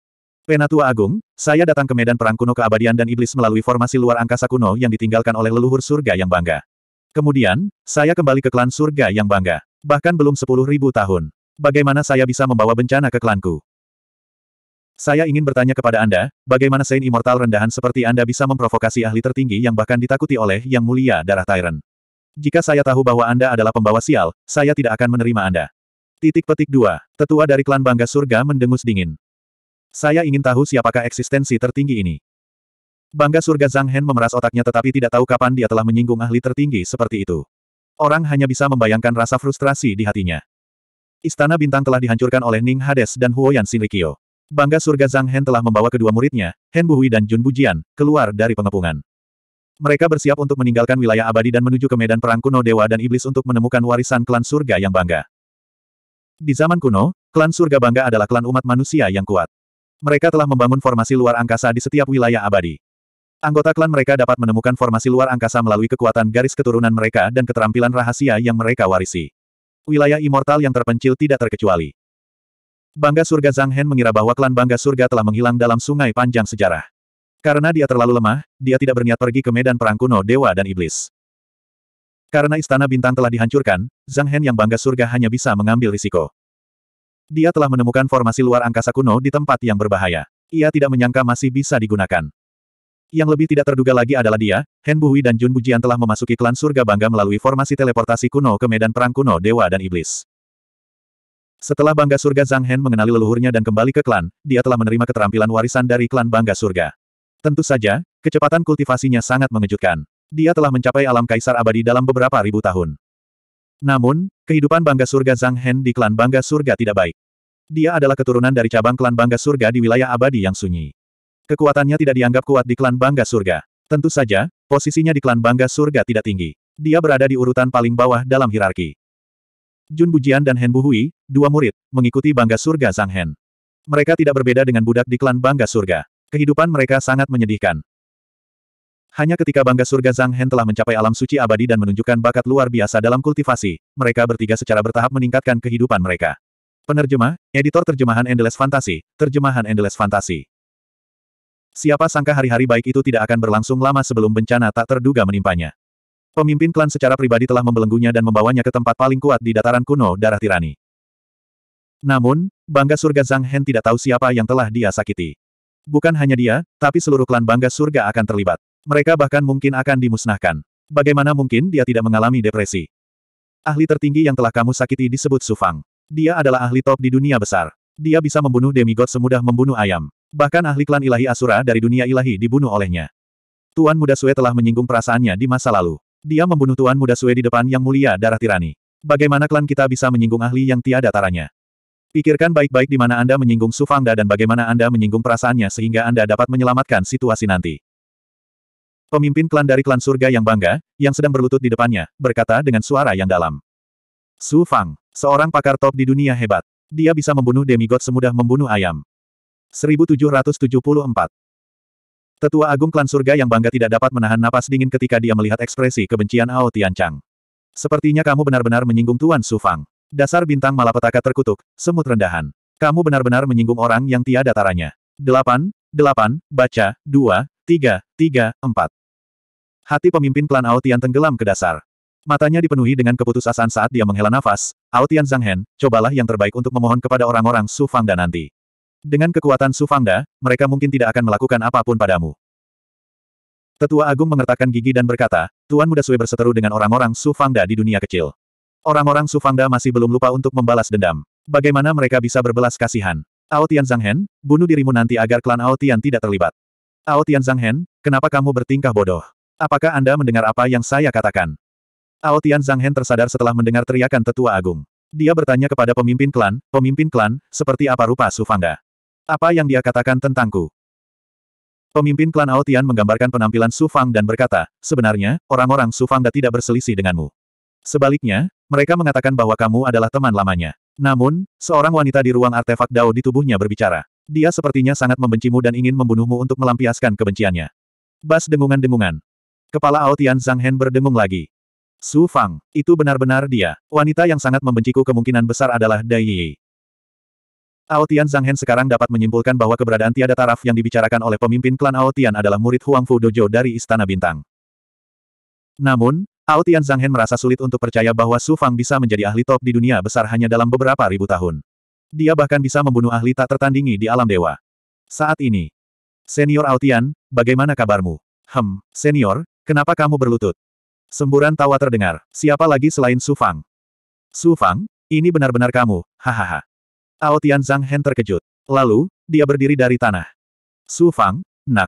[SPEAKER 1] Penatua Agung, saya datang ke medan perang kuno keabadian dan iblis melalui formasi luar angkasa kuno yang ditinggalkan oleh leluhur surga yang bangga. Kemudian, saya kembali ke klan surga yang bangga. Bahkan belum sepuluh ribu tahun. Bagaimana saya bisa membawa bencana ke klanku? Saya ingin bertanya kepada Anda, bagaimana Saint Immortal rendahan seperti Anda bisa memprovokasi ahli tertinggi yang bahkan ditakuti oleh Yang Mulia Darah Tyrant? Jika saya tahu bahwa Anda adalah pembawa sial, saya tidak akan menerima Anda. Titik petik 2. Tetua dari klan Bangga Surga mendengus dingin. Saya ingin tahu siapakah eksistensi tertinggi ini. Bangga Surga Zhang Hen memeras otaknya tetapi tidak tahu kapan dia telah menyinggung ahli tertinggi seperti itu. Orang hanya bisa membayangkan rasa frustrasi di hatinya. Istana Bintang telah dihancurkan oleh Ning Hades dan Huoyan Shinrikyo. Bangga surga Zhang Hen telah membawa kedua muridnya, Hen Buhui dan Jun Bujian, keluar dari pengepungan. Mereka bersiap untuk meninggalkan wilayah abadi dan menuju ke medan perang kuno dewa dan iblis untuk menemukan warisan klan surga yang bangga. Di zaman kuno, klan surga bangga adalah klan umat manusia yang kuat. Mereka telah membangun formasi luar angkasa di setiap wilayah abadi. Anggota klan mereka dapat menemukan formasi luar angkasa melalui kekuatan garis keturunan mereka dan keterampilan rahasia yang mereka warisi. Wilayah immortal yang terpencil tidak terkecuali. Bangga surga Zhang Hen mengira bahwa klan bangga surga telah menghilang dalam sungai panjang sejarah. Karena dia terlalu lemah, dia tidak berniat pergi ke medan perang kuno dewa dan iblis. Karena istana bintang telah dihancurkan, Zhang Hen yang bangga surga hanya bisa mengambil risiko. Dia telah menemukan formasi luar angkasa kuno di tempat yang berbahaya. Ia tidak menyangka masih bisa digunakan. Yang lebih tidak terduga lagi adalah dia, Hen Buhui dan Jun Bujian telah memasuki klan surga bangga melalui formasi teleportasi kuno ke medan perang kuno dewa dan iblis. Setelah Bangga Surga Zhang Hen mengenali leluhurnya dan kembali ke klan, dia telah menerima keterampilan warisan dari klan Bangga Surga. Tentu saja, kecepatan kultivasinya sangat mengejutkan. Dia telah mencapai alam kaisar abadi dalam beberapa ribu tahun. Namun, kehidupan Bangga Surga Zhang Hen di klan Bangga Surga tidak baik. Dia adalah keturunan dari cabang klan Bangga Surga di wilayah abadi yang sunyi. Kekuatannya tidak dianggap kuat di klan Bangga Surga. Tentu saja, posisinya di klan Bangga Surga tidak tinggi. Dia berada di urutan paling bawah dalam hierarki. Jun Bujian dan Hen Buhui, dua murid, mengikuti bangga surga Zhang Hen. Mereka tidak berbeda dengan budak di klan bangga surga. Kehidupan mereka sangat menyedihkan. Hanya ketika bangga surga Zhang Hen telah mencapai alam suci abadi dan menunjukkan bakat luar biasa dalam kultivasi, mereka bertiga secara bertahap meningkatkan kehidupan mereka. Penerjemah, editor terjemahan Endless Fantasy, terjemahan Endless Fantasy. Siapa sangka hari-hari baik itu tidak akan berlangsung lama sebelum bencana tak terduga menimpanya. Pemimpin klan secara pribadi telah membelenggunya dan membawanya ke tempat paling kuat di dataran kuno darah tirani. Namun, Bangga Surga Zhang Hen tidak tahu siapa yang telah dia sakiti. Bukan hanya dia, tapi seluruh klan Bangga Surga akan terlibat. Mereka bahkan mungkin akan dimusnahkan. Bagaimana mungkin dia tidak mengalami depresi? Ahli tertinggi yang telah kamu sakiti disebut Sufang. Dia adalah ahli top di dunia besar. Dia bisa membunuh demigod semudah membunuh ayam. Bahkan ahli klan ilahi Asura dari dunia ilahi dibunuh olehnya. Tuan Muda Sue telah menyinggung perasaannya di masa lalu. Dia membunuh Tuan Muda Sue di depan Yang Mulia Darah Tirani. Bagaimana klan kita bisa menyinggung ahli yang tiada taranya? Pikirkan baik-baik di mana Anda menyinggung Sufangda dan bagaimana Anda menyinggung perasaannya sehingga Anda dapat menyelamatkan situasi nanti. Pemimpin klan dari klan surga yang bangga, yang sedang berlutut di depannya, berkata dengan suara yang dalam. Su Fang, seorang pakar top di dunia hebat. Dia bisa membunuh demigod semudah membunuh ayam. 1774. Tetua Agung Klan Surga yang bangga tidak dapat menahan napas dingin ketika dia melihat ekspresi kebencian Ao Chang. Sepertinya kamu benar-benar menyinggung Tuan Sufang. Dasar bintang malapetaka terkutuk, semut rendahan. Kamu benar-benar menyinggung orang yang tiada taranya. 8, 8, baca, 2, 3, 3, 4. Hati pemimpin klan Ao Tian tenggelam ke dasar. Matanya dipenuhi dengan keputusasaan saat dia menghela nafas, Ao Tian Zhang Hen, cobalah yang terbaik untuk memohon kepada orang-orang Su Fang dan nanti. Dengan kekuatan Sufangda, mereka mungkin tidak akan melakukan apapun padamu. Tetua Agung mengertakkan gigi dan berkata, Tuan Muda Sui berseteru dengan orang-orang Sufangda di dunia kecil. Orang-orang Sufangda masih belum lupa untuk membalas dendam. Bagaimana mereka bisa berbelas kasihan? Ao Tian Hen, bunuh dirimu nanti agar klan Ao Tian tidak terlibat. Ao Tian Hen, kenapa kamu bertingkah bodoh? Apakah Anda mendengar apa yang saya katakan? Ao Tian Hen tersadar setelah mendengar teriakan Tetua Agung. Dia bertanya kepada pemimpin klan, pemimpin klan, seperti apa rupa Sufangda? Apa yang dia katakan tentangku? Pemimpin klan Aotian menggambarkan penampilan Su Fang dan berkata, sebenarnya, orang-orang Su Fang tidak berselisih denganmu. Sebaliknya, mereka mengatakan bahwa kamu adalah teman lamanya. Namun, seorang wanita di ruang artefak Dao di tubuhnya berbicara. Dia sepertinya sangat membencimu dan ingin membunuhmu untuk melampiaskan kebenciannya. Bas dengungan-dengungan. Kepala Aotian Zhang Hen berdengung lagi. Su Fang, itu benar-benar dia. Wanita yang sangat membenciku kemungkinan besar adalah Dai Yi. Aotian Zhang Zhanghen sekarang dapat menyimpulkan bahwa keberadaan tiada taraf yang dibicarakan oleh pemimpin klan Aotian adalah murid Huang Fu Dojo dari Istana Bintang. Namun, Aotian Zhang Zhanghen merasa sulit untuk percaya bahwa Su Fang bisa menjadi ahli top di dunia besar hanya dalam beberapa ribu tahun. Dia bahkan bisa membunuh ahli tak tertandingi di alam dewa. Saat ini, Senior Aotian, bagaimana kabarmu? Hem, senior, kenapa kamu berlutut? Semburan tawa terdengar. Siapa lagi selain Su Fang? Su Fang, ini benar-benar kamu, hahaha. Ao Zhang Hen terkejut. Lalu, dia berdiri dari tanah. Su Fang, nak.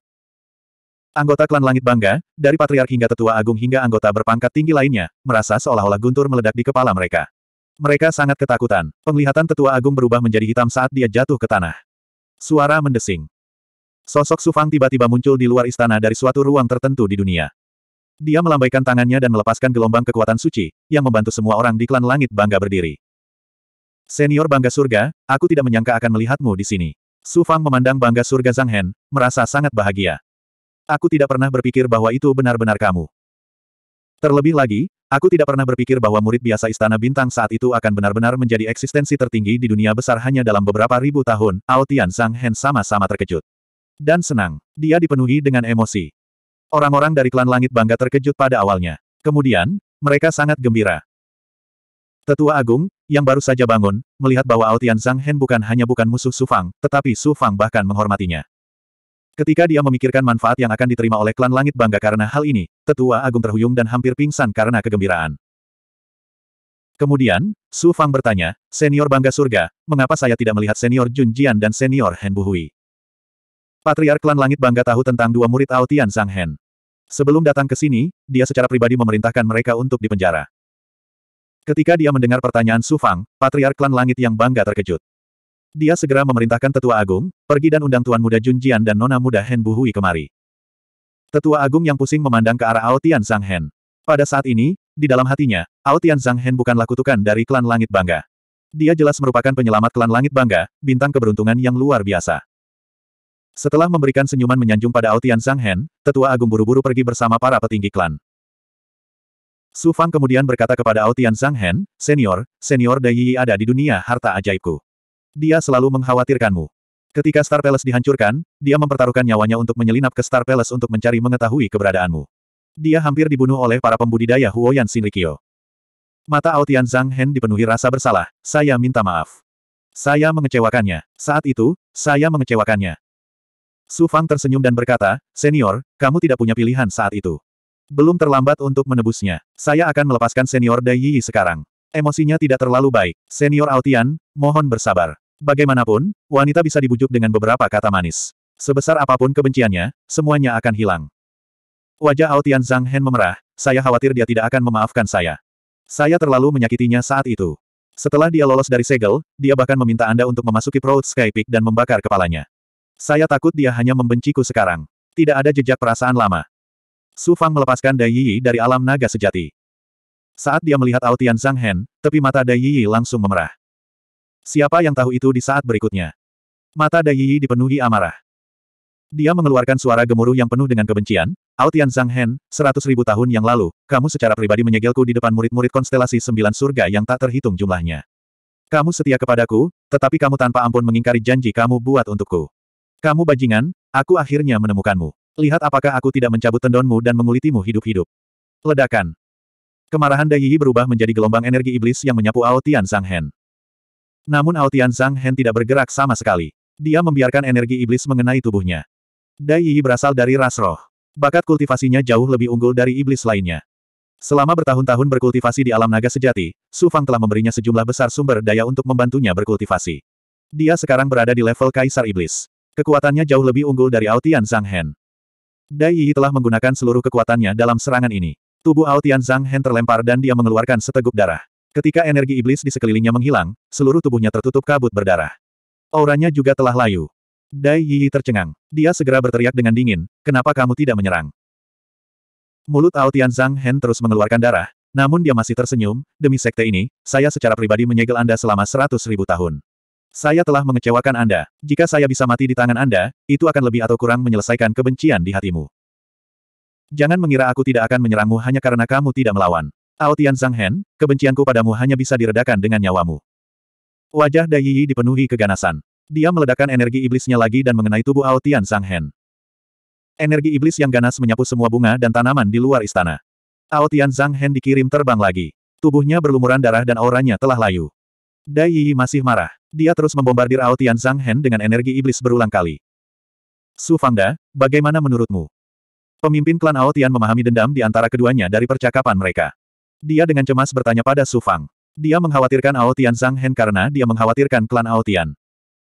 [SPEAKER 1] Anggota klan langit bangga, dari patriark hingga tetua agung hingga anggota berpangkat tinggi lainnya, merasa seolah-olah guntur meledak di kepala mereka. Mereka sangat ketakutan. Penglihatan tetua agung berubah menjadi hitam saat dia jatuh ke tanah. Suara mendesing. Sosok Su Fang tiba-tiba muncul di luar istana dari suatu ruang tertentu di dunia. Dia melambaikan tangannya dan melepaskan gelombang kekuatan suci, yang membantu semua orang di klan langit bangga berdiri. Senior Bangga Surga, aku tidak menyangka akan melihatmu di sini. Su Fang memandang Bangga Surga Zhang Hen, merasa sangat bahagia. Aku tidak pernah berpikir bahwa itu benar-benar kamu. Terlebih lagi, aku tidak pernah berpikir bahwa murid biasa Istana Bintang saat itu akan benar-benar menjadi eksistensi tertinggi di dunia besar hanya dalam beberapa ribu tahun, Ao Tian Zhang Hen sama-sama terkejut. Dan senang, dia dipenuhi dengan emosi. Orang-orang dari klan langit bangga terkejut pada awalnya. Kemudian, mereka sangat gembira. Tetua Agung, yang baru saja bangun, melihat bahwa Aotian Zhang Hen bukan hanya bukan musuh Su Fang, tetapi Su Fang bahkan menghormatinya. Ketika dia memikirkan manfaat yang akan diterima oleh klan langit bangga karena hal ini, Tetua Agung terhuyung dan hampir pingsan karena kegembiraan. Kemudian, Su Fang bertanya, Senior Bangga Surga, mengapa saya tidak melihat Senior Jun Jian dan Senior Hen Buhui? Patriark klan langit bangga tahu tentang dua murid Aotian Zhang Hen. Sebelum datang ke sini, dia secara pribadi memerintahkan mereka untuk dipenjara. Ketika dia mendengar pertanyaan Su Fang, Patriark Klan Langit yang bangga terkejut. Dia segera memerintahkan Tetua Agung, pergi dan undang Tuan Muda Jun Jian dan Nona Muda Hen Buhui kemari. Tetua Agung yang pusing memandang ke arah Aotian Zhang Hen. Pada saat ini, di dalam hatinya, Aotian Zhang Hen bukanlah kutukan dari Klan Langit Bangga. Dia jelas merupakan penyelamat Klan Langit Bangga, bintang keberuntungan yang luar biasa. Setelah memberikan senyuman menyanjung pada Aotian Zhang Hen, Tetua Agung buru-buru pergi bersama para petinggi klan. Su Fang kemudian berkata kepada Aotian Zhang Hen, Senior, Senior Dai Yi ada di dunia harta ajaibku. Dia selalu mengkhawatirkanmu. Ketika Star Palace dihancurkan, dia mempertaruhkan nyawanya untuk menyelinap ke Star Palace untuk mencari mengetahui keberadaanmu. Dia hampir dibunuh oleh para pembudidaya Huoyan Shinrikyo. Mata Aotian Zhang Hen dipenuhi rasa bersalah, saya minta maaf. Saya mengecewakannya. Saat itu, saya mengecewakannya. Su Fang tersenyum dan berkata, Senior, kamu tidak punya pilihan saat itu. Belum terlambat untuk menebusnya. Saya akan melepaskan senior Dai Yi sekarang. Emosinya tidak terlalu baik. Senior Altian, mohon bersabar. Bagaimanapun, wanita bisa dibujuk dengan beberapa kata manis. Sebesar apapun kebenciannya, semuanya akan hilang. Wajah Altian Zhang Hen memerah, saya khawatir dia tidak akan memaafkan saya. Saya terlalu menyakitinya saat itu. Setelah dia lolos dari segel, dia bahkan meminta Anda untuk memasuki Proud Sky Peak dan membakar kepalanya. Saya takut dia hanya membenciku sekarang. Tidak ada jejak perasaan lama. Su Fang melepaskan Dai Yi dari alam naga sejati. Saat dia melihat Aotian Zhang Hen, tepi mata Dai Yi langsung memerah. Siapa yang tahu itu di saat berikutnya? Mata Dai Yi dipenuhi amarah. Dia mengeluarkan suara gemuruh yang penuh dengan kebencian, Aotian Zhang Hen, seratus ribu tahun yang lalu, kamu secara pribadi menyegelku di depan murid-murid konstelasi sembilan surga yang tak terhitung jumlahnya. Kamu setia kepadaku, tetapi kamu tanpa ampun mengingkari janji kamu buat untukku. Kamu bajingan, aku akhirnya menemukanmu. Lihat apakah aku tidak mencabut tendonmu dan mengulitimu hidup-hidup. Ledakan. Kemarahan Dai berubah menjadi gelombang energi iblis yang menyapu Ao Tian Sang Hen. Namun Ao Tian Sang Hen tidak bergerak sama sekali. Dia membiarkan energi iblis mengenai tubuhnya. Dai berasal dari ras roh. Bakat kultivasinya jauh lebih unggul dari iblis lainnya. Selama bertahun-tahun berkultivasi di alam naga sejati, Su Fang telah memberinya sejumlah besar sumber daya untuk membantunya berkultivasi. Dia sekarang berada di level Kaisar Iblis. Kekuatannya jauh lebih unggul dari Aotian Zhang Hen. Dai Yi telah menggunakan seluruh kekuatannya dalam serangan ini. Tubuh Ao Tian Zhang Hen terlempar dan dia mengeluarkan seteguk darah. Ketika energi iblis di sekelilingnya menghilang, seluruh tubuhnya tertutup kabut berdarah. Auranya juga telah layu. Dai Yi tercengang. Dia segera berteriak dengan dingin, kenapa kamu tidak menyerang? Mulut Ao Tian Zhang Hen terus mengeluarkan darah, namun dia masih tersenyum, demi sekte ini, saya secara pribadi menyegel Anda selama seratus ribu tahun. Saya telah mengecewakan Anda. Jika saya bisa mati di tangan Anda, itu akan lebih atau kurang menyelesaikan kebencian di hatimu. Jangan mengira aku tidak akan menyerangmu hanya karena kamu tidak melawan. Ao Tian Zhang Hen, kebencianku padamu hanya bisa diredakan dengan nyawamu. Wajah Dai Yi dipenuhi keganasan. Dia meledakkan energi iblisnya lagi dan mengenai tubuh Ao Tian Zhang Hen. Energi iblis yang ganas menyapu semua bunga dan tanaman di luar istana. Ao Tian Zhang Hen dikirim terbang lagi. Tubuhnya berlumuran darah dan auranya telah layu. Dai Yi masih marah dia terus membombardir Ao Tian Zhang Hen dengan energi iblis berulang kali. Su Fangda, bagaimana menurutmu? Pemimpin klan Ao Tian memahami dendam di antara keduanya dari percakapan mereka. Dia dengan cemas bertanya pada Su Fang. Dia mengkhawatirkan Ao Tian Zhang Hen karena dia mengkhawatirkan klan Ao Tian.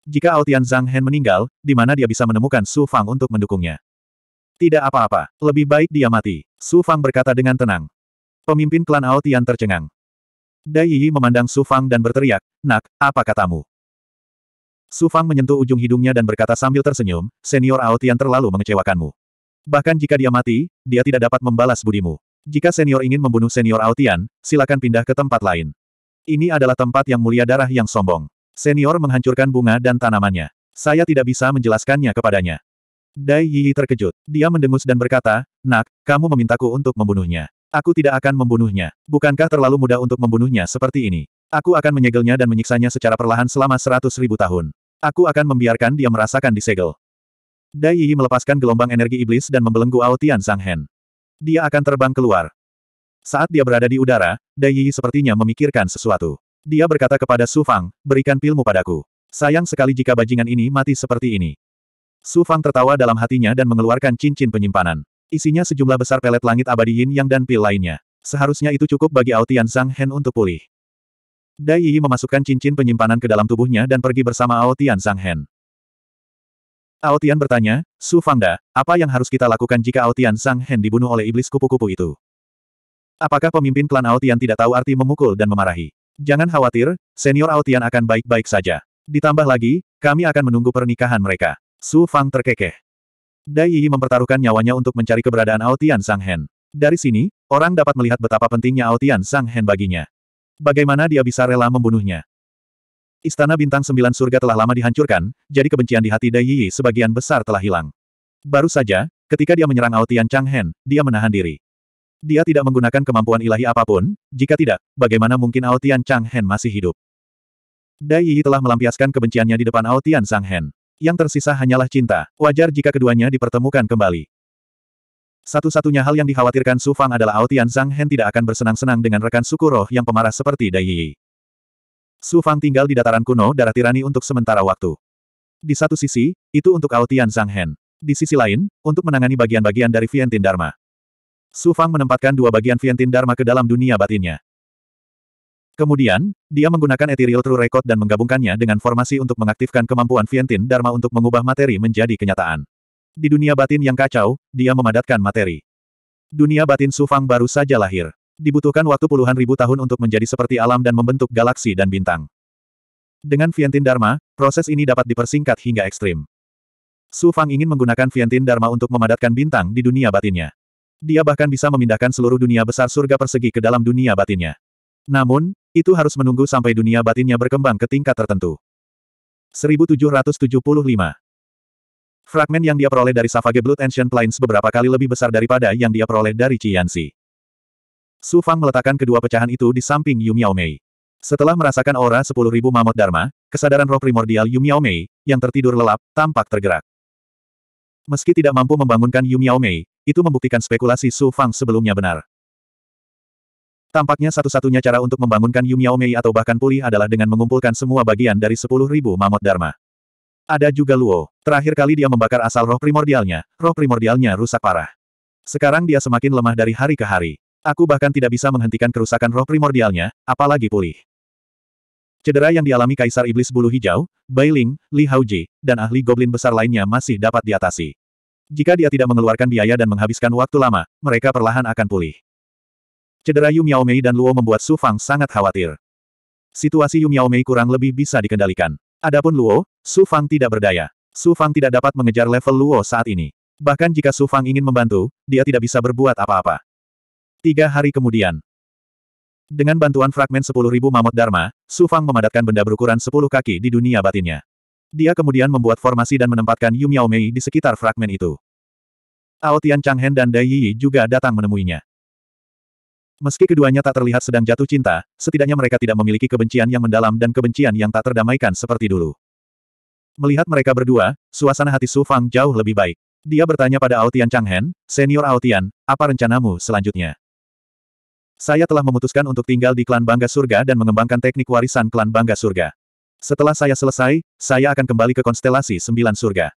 [SPEAKER 1] Jika Ao Tian Zhang Hen meninggal, di mana dia bisa menemukan Su Fang untuk mendukungnya? Tidak apa-apa, lebih baik dia mati, Su Fang berkata dengan tenang. Pemimpin klan Ao Tian tercengang. Dai Yi memandang Su Fang dan berteriak, Nak, apa katamu? Su Fang menyentuh ujung hidungnya dan berkata sambil tersenyum, Senior Aotian terlalu mengecewakanmu. Bahkan jika dia mati, dia tidak dapat membalas budimu. Jika senior ingin membunuh senior Aotian, silakan pindah ke tempat lain. Ini adalah tempat yang mulia darah yang sombong. Senior menghancurkan bunga dan tanamannya. Saya tidak bisa menjelaskannya kepadanya. Dai Yi terkejut. Dia mendengus dan berkata, Nak, kamu memintaku untuk membunuhnya. Aku tidak akan membunuhnya. Bukankah terlalu mudah untuk membunuhnya seperti ini? Aku akan menyegelnya dan menyiksanya secara perlahan selama seratus ribu tahun. Aku akan membiarkan dia merasakan disegel. Dai Yi melepaskan gelombang energi iblis dan membelenggu Ao Tian Hen. Dia akan terbang keluar. Saat dia berada di udara, Dai Yi sepertinya memikirkan sesuatu. Dia berkata kepada Su Fang, berikan pilmu padaku. Sayang sekali jika bajingan ini mati seperti ini. Su Fang tertawa dalam hatinya dan mengeluarkan cincin penyimpanan. Isinya sejumlah besar pelet langit abadi yin yang dan pil lainnya. Seharusnya itu cukup bagi Ao Tian Sang Hen untuk pulih. Dai Yi memasukkan cincin penyimpanan ke dalam tubuhnya dan pergi bersama Ao Tian Zhang Hen. Ao Tian bertanya, Su Fangda, apa yang harus kita lakukan jika Ao Tian Zhang Hen dibunuh oleh iblis kupu-kupu itu? Apakah pemimpin klan Ao Tian tidak tahu arti memukul dan memarahi? Jangan khawatir, senior Ao Tian akan baik-baik saja. Ditambah lagi, kami akan menunggu pernikahan mereka. Su Fang terkekeh. Dai Yi mempertaruhkan nyawanya untuk mencari keberadaan Ao Tian Sang Hen. Dari sini, orang dapat melihat betapa pentingnya Ao Tian Sang Hen baginya. Bagaimana dia bisa rela membunuhnya? Istana bintang sembilan surga telah lama dihancurkan, jadi kebencian di hati Dai Yi sebagian besar telah hilang. Baru saja, ketika dia menyerang Aotian Hen, dia menahan diri. Dia tidak menggunakan kemampuan ilahi apapun, jika tidak, bagaimana mungkin Aotian Hen masih hidup? Dai Yi telah melampiaskan kebenciannya di depan Aotian Hen. Yang tersisa hanyalah cinta, wajar jika keduanya dipertemukan kembali. Satu-satunya hal yang dikhawatirkan Su Fang adalah Aotian Zhang Hen tidak akan bersenang-senang dengan rekan suku roh yang pemarah seperti Dai Yi. Su Fang tinggal di dataran kuno darah tirani untuk sementara waktu. Di satu sisi, itu untuk Aotian Zhang Hen. Di sisi lain, untuk menangani bagian-bagian dari Vientin Dharma. Su Fang menempatkan dua bagian Vientin Dharma ke dalam dunia batinnya. Kemudian, dia menggunakan Ethereal True Record dan menggabungkannya dengan formasi untuk mengaktifkan kemampuan Vientin Dharma untuk mengubah materi menjadi kenyataan. Di dunia batin yang kacau, dia memadatkan materi. Dunia batin Sufang baru saja lahir. Dibutuhkan waktu puluhan ribu tahun untuk menjadi seperti alam dan membentuk galaksi dan bintang. Dengan Vientin Dharma, proses ini dapat dipersingkat hingga ekstrim. Su Fang ingin menggunakan Vientin Dharma untuk memadatkan bintang di dunia batinnya. Dia bahkan bisa memindahkan seluruh dunia besar surga persegi ke dalam dunia batinnya. Namun, itu harus menunggu sampai dunia batinnya berkembang ke tingkat tertentu. 1775 Fragmen yang dia peroleh dari Savage Blood Ancient Plains beberapa kali lebih besar daripada yang dia peroleh dari Qianxi. Su Fang meletakkan kedua pecahan itu di samping Yu Mei. Setelah merasakan aura 10.000 mamot Dharma, kesadaran roh primordial Yu Mei yang tertidur lelap, tampak tergerak. Meski tidak mampu membangunkan Yu Mei, itu membuktikan spekulasi Su Fang sebelumnya benar. Tampaknya satu-satunya cara untuk membangunkan Yu Mei atau bahkan pulih adalah dengan mengumpulkan semua bagian dari 10.000 mamot Dharma. Ada juga Luo. Terakhir kali dia membakar asal roh primordialnya, roh primordialnya rusak parah. Sekarang dia semakin lemah dari hari ke hari. Aku bahkan tidak bisa menghentikan kerusakan roh primordialnya, apalagi pulih. Cedera yang dialami Kaisar Iblis Bulu Hijau, Bai Ling, Li Haoji, dan ahli goblin besar lainnya masih dapat diatasi. Jika dia tidak mengeluarkan biaya dan menghabiskan waktu lama, mereka perlahan akan pulih. Cedera Yu Mei dan Luo membuat Su Fang sangat khawatir. Situasi Yu Mei kurang lebih bisa dikendalikan. Adapun Luo, Su Fang tidak berdaya. Su Fang tidak dapat mengejar level Luo saat ini. Bahkan jika Su Fang ingin membantu, dia tidak bisa berbuat apa-apa. Tiga hari kemudian. Dengan bantuan fragmen 10.000 mamut Dharma, Su Fang memadatkan benda berukuran 10 kaki di dunia batinnya. Dia kemudian membuat formasi dan menempatkan Yu Miao Mei di sekitar fragmen itu. Ao Tian Changhen dan Dai Yi juga datang menemuinya. Meski keduanya tak terlihat sedang jatuh cinta, setidaknya mereka tidak memiliki kebencian yang mendalam dan kebencian yang tak terdamaikan seperti dulu. Melihat mereka berdua, suasana hati Su Fang jauh lebih baik. Dia bertanya pada Aotian Changhen, senior Aotian, apa rencanamu selanjutnya? Saya telah memutuskan untuk tinggal di klan Bangga Surga dan mengembangkan teknik warisan klan Bangga Surga. Setelah saya selesai, saya akan kembali ke konstelasi Sembilan Surga.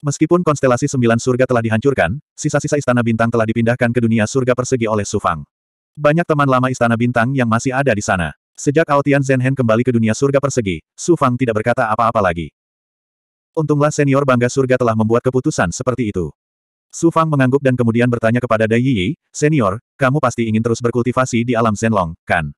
[SPEAKER 1] Meskipun konstelasi sembilan surga telah dihancurkan, sisa-sisa istana bintang telah dipindahkan ke dunia surga persegi oleh Sufang. Banyak teman lama istana bintang yang masih ada di sana. Sejak Aotian Zenhen kembali ke dunia surga persegi, Sufang tidak berkata apa-apa lagi. Untunglah senior bangga surga telah membuat keputusan seperti itu. Sufang mengangguk dan kemudian bertanya kepada Dai Yi, Senior, kamu pasti ingin terus berkultivasi di alam Zenlong, kan?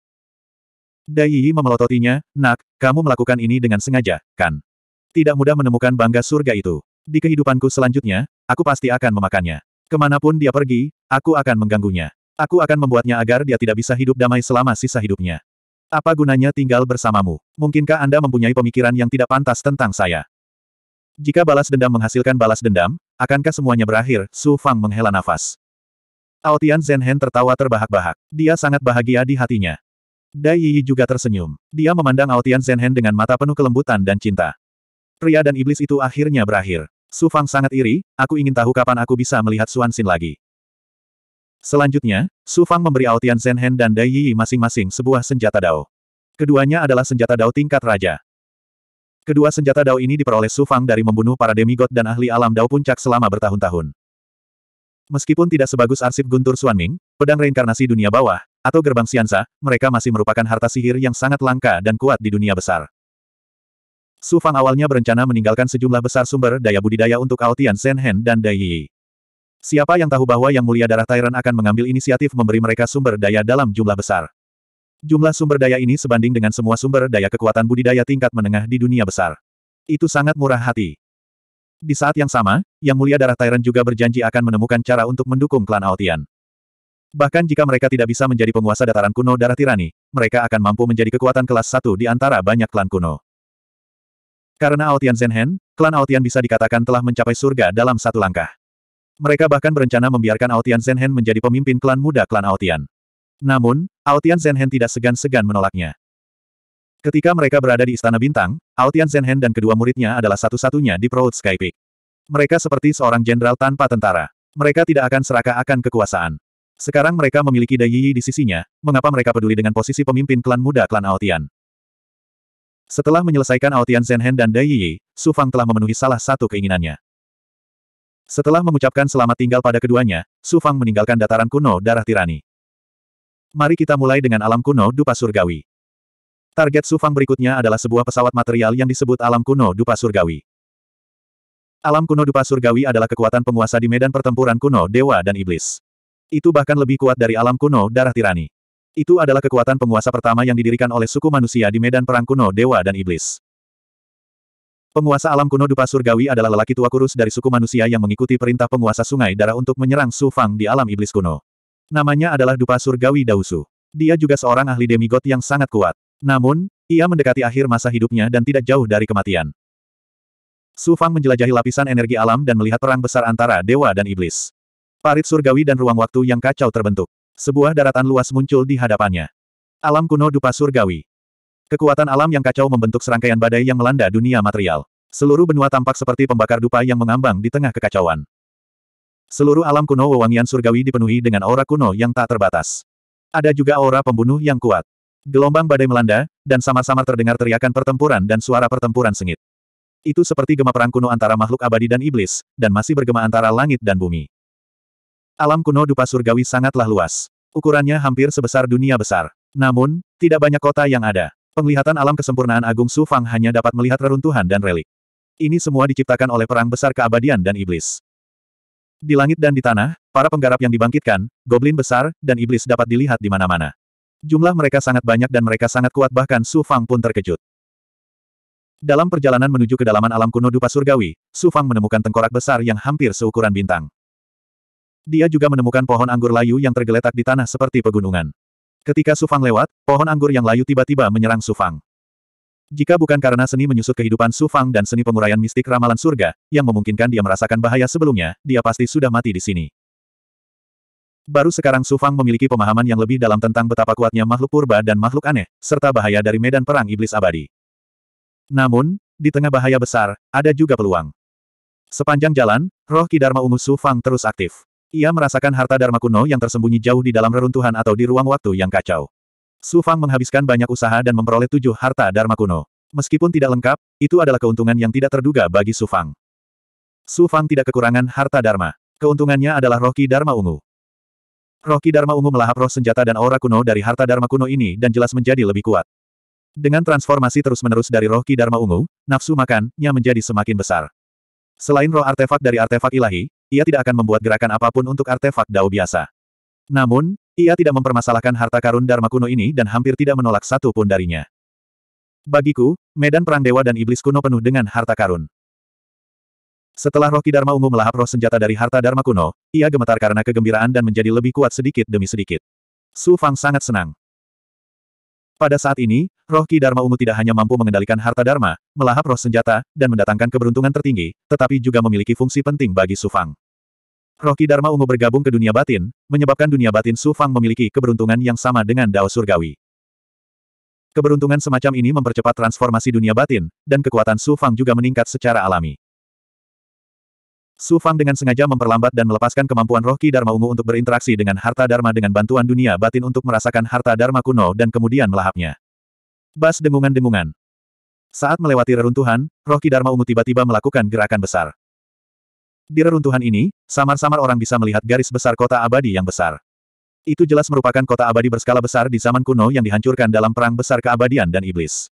[SPEAKER 1] Dai Yi memelototinya, Nak, kamu melakukan ini dengan sengaja, kan? Tidak mudah menemukan bangga surga itu. Di kehidupanku selanjutnya, aku pasti akan memakannya. Kemanapun dia pergi, aku akan mengganggunya. Aku akan membuatnya agar dia tidak bisa hidup damai selama sisa hidupnya. Apa gunanya tinggal bersamamu? Mungkinkah Anda mempunyai pemikiran yang tidak pantas tentang saya? Jika balas dendam menghasilkan balas dendam, akankah semuanya berakhir? Su Fang menghela nafas. Aotian Zenhen tertawa terbahak-bahak. Dia sangat bahagia di hatinya. Dai Yi juga tersenyum. Dia memandang Aotian Zenhen dengan mata penuh kelembutan dan cinta. Pria dan iblis itu akhirnya berakhir. Su Fang sangat iri, aku ingin tahu kapan aku bisa melihat Xuan Xin lagi. Selanjutnya, Su Fang memberi Aotian Zhenhen dan Dai Yi masing-masing sebuah senjata dao. Keduanya adalah senjata dao tingkat raja. Kedua senjata dao ini diperoleh Su Fang dari membunuh para demigod dan ahli alam dao puncak selama bertahun-tahun. Meskipun tidak sebagus arsip Guntur Ming, pedang reinkarnasi dunia bawah, atau gerbang Siansa, mereka masih merupakan harta sihir yang sangat langka dan kuat di dunia besar. Su Fang awalnya berencana meninggalkan sejumlah besar sumber daya budidaya untuk Aotian Shenhen dan Dai Yi. Siapa yang tahu bahwa Yang Mulia Darah Tyrant akan mengambil inisiatif memberi mereka sumber daya dalam jumlah besar. Jumlah sumber daya ini sebanding dengan semua sumber daya kekuatan budidaya tingkat menengah di dunia besar. Itu sangat murah hati. Di saat yang sama, Yang Mulia Darah Tyrant juga berjanji akan menemukan cara untuk mendukung klan Aotian. Bahkan jika mereka tidak bisa menjadi penguasa dataran kuno darah tirani, mereka akan mampu menjadi kekuatan kelas satu di antara banyak klan kuno. Karena Aotian Zenhen, klan Aotian bisa dikatakan telah mencapai surga dalam satu langkah. Mereka bahkan berencana membiarkan Aotian Zenhen menjadi pemimpin klan muda klan Aotian. Namun, Aotian Zenhen tidak segan-segan menolaknya. Ketika mereka berada di Istana Bintang, Aotian Zenhen dan kedua muridnya adalah satu-satunya di Proud Sky Peak. Mereka seperti seorang jenderal tanpa tentara. Mereka tidak akan serakah akan kekuasaan. Sekarang mereka memiliki Dayi Yi di sisinya, mengapa mereka peduli dengan posisi pemimpin klan muda klan Aotian? Setelah menyelesaikan Aotian Zenhen dan Dai Yi, Su Fang telah memenuhi salah satu keinginannya. Setelah mengucapkan selamat tinggal pada keduanya, Su Fang meninggalkan dataran kuno darah tirani. Mari kita mulai dengan alam kuno dupa surgawi. Target Su Fang berikutnya adalah sebuah pesawat material yang disebut alam kuno dupa surgawi. Alam kuno dupa surgawi adalah kekuatan penguasa di medan pertempuran kuno dewa dan iblis. Itu bahkan lebih kuat dari alam kuno darah tirani. Itu adalah kekuatan penguasa pertama yang didirikan oleh suku manusia di medan perang kuno Dewa dan Iblis. Penguasa alam kuno Dupa Surgawi adalah lelaki tua kurus dari suku manusia yang mengikuti perintah penguasa sungai darah untuk menyerang Su Fang di alam iblis kuno. Namanya adalah Dupa Surgawi Dausu. Dia juga seorang ahli demigod yang sangat kuat. Namun, ia mendekati akhir masa hidupnya dan tidak jauh dari kematian. Su Fang menjelajahi lapisan energi alam dan melihat perang besar antara dewa dan iblis. Parit surgawi dan ruang waktu yang kacau terbentuk. Sebuah daratan luas muncul di hadapannya. Alam kuno dupa surgawi. Kekuatan alam yang kacau membentuk serangkaian badai yang melanda dunia material. Seluruh benua tampak seperti pembakar dupa yang mengambang di tengah kekacauan. Seluruh alam kuno wewangian surgawi dipenuhi dengan aura kuno yang tak terbatas. Ada juga aura pembunuh yang kuat. Gelombang badai melanda, dan samar-samar terdengar teriakan pertempuran dan suara pertempuran sengit. Itu seperti gema perang kuno antara makhluk abadi dan iblis, dan masih bergema antara langit dan bumi. Alam kuno dupa surgawi sangatlah luas. Ukurannya hampir sebesar dunia besar. Namun, tidak banyak kota yang ada. Penglihatan alam kesempurnaan Agung Su Fang hanya dapat melihat reruntuhan dan relik. Ini semua diciptakan oleh perang besar keabadian dan iblis. Di langit dan di tanah, para penggarap yang dibangkitkan, goblin besar, dan iblis dapat dilihat di mana-mana. Jumlah mereka sangat banyak dan mereka sangat kuat bahkan Su Fang pun terkejut. Dalam perjalanan menuju kedalaman alam kuno Dupa Surgawi, Su Fang menemukan tengkorak besar yang hampir seukuran bintang. Dia juga menemukan pohon anggur layu yang tergeletak di tanah seperti pegunungan. Ketika Sufang lewat, pohon anggur yang layu tiba-tiba menyerang Sufang. Jika bukan karena seni menyusut kehidupan Sufang dan seni penguraian mistik ramalan surga, yang memungkinkan dia merasakan bahaya sebelumnya, dia pasti sudah mati di sini. Baru sekarang Sufang memiliki pemahaman yang lebih dalam tentang betapa kuatnya makhluk purba dan makhluk aneh, serta bahaya dari medan perang iblis abadi. Namun, di tengah bahaya besar, ada juga peluang. Sepanjang jalan, roh Kidarma ungu Sufang terus aktif. Ia merasakan harta Dharma kuno yang tersembunyi jauh di dalam reruntuhan atau di ruang waktu yang kacau. Su Fang menghabiskan banyak usaha dan memperoleh tujuh harta Dharma kuno. Meskipun tidak lengkap, itu adalah keuntungan yang tidak terduga bagi Su Fang. Su Fang tidak kekurangan harta Dharma. Keuntungannya adalah Rohki Dharma Ungu. Rohki Dharma Ungu melahap roh senjata dan aura kuno dari harta Dharma kuno ini dan jelas menjadi lebih kuat. Dengan transformasi terus-menerus dari Rohki Dharma Ungu, nafsu makannya menjadi semakin besar. Selain roh artefak dari artefak ilahi, ia tidak akan membuat gerakan apapun untuk artefak dao biasa. Namun, ia tidak mempermasalahkan harta karun Dharma kuno ini dan hampir tidak menolak satu pun darinya. Bagiku, medan perang dewa dan iblis kuno penuh dengan harta karun. Setelah roh Dharma ungu melahap roh senjata dari harta Dharma kuno, ia gemetar karena kegembiraan dan menjadi lebih kuat sedikit demi sedikit. Su Fang sangat senang. Pada saat ini, roh Ki Dharma ungu tidak hanya mampu mengendalikan harta Dharma, melahap roh senjata, dan mendatangkan keberuntungan tertinggi, tetapi juga memiliki fungsi penting bagi Sufang. Roh Ki Dharma Ungu bergabung ke dunia batin, menyebabkan dunia batin Su Fang memiliki keberuntungan yang sama dengan Dao Surgawi. Keberuntungan semacam ini mempercepat transformasi dunia batin, dan kekuatan Su Fang juga meningkat secara alami. Su Fang dengan sengaja memperlambat dan melepaskan kemampuan roh Ki Dharma Ungu untuk berinteraksi dengan harta Dharma dengan bantuan dunia batin untuk merasakan harta Dharma kuno dan kemudian melahapnya. Bas dengungan-dengungan. Saat melewati reruntuhan, roh Ki Dharma Ungu tiba-tiba melakukan gerakan besar. Di reruntuhan ini, samar-samar orang bisa melihat garis besar kota abadi yang besar. Itu jelas merupakan kota abadi berskala besar di zaman kuno yang dihancurkan dalam perang besar keabadian dan iblis.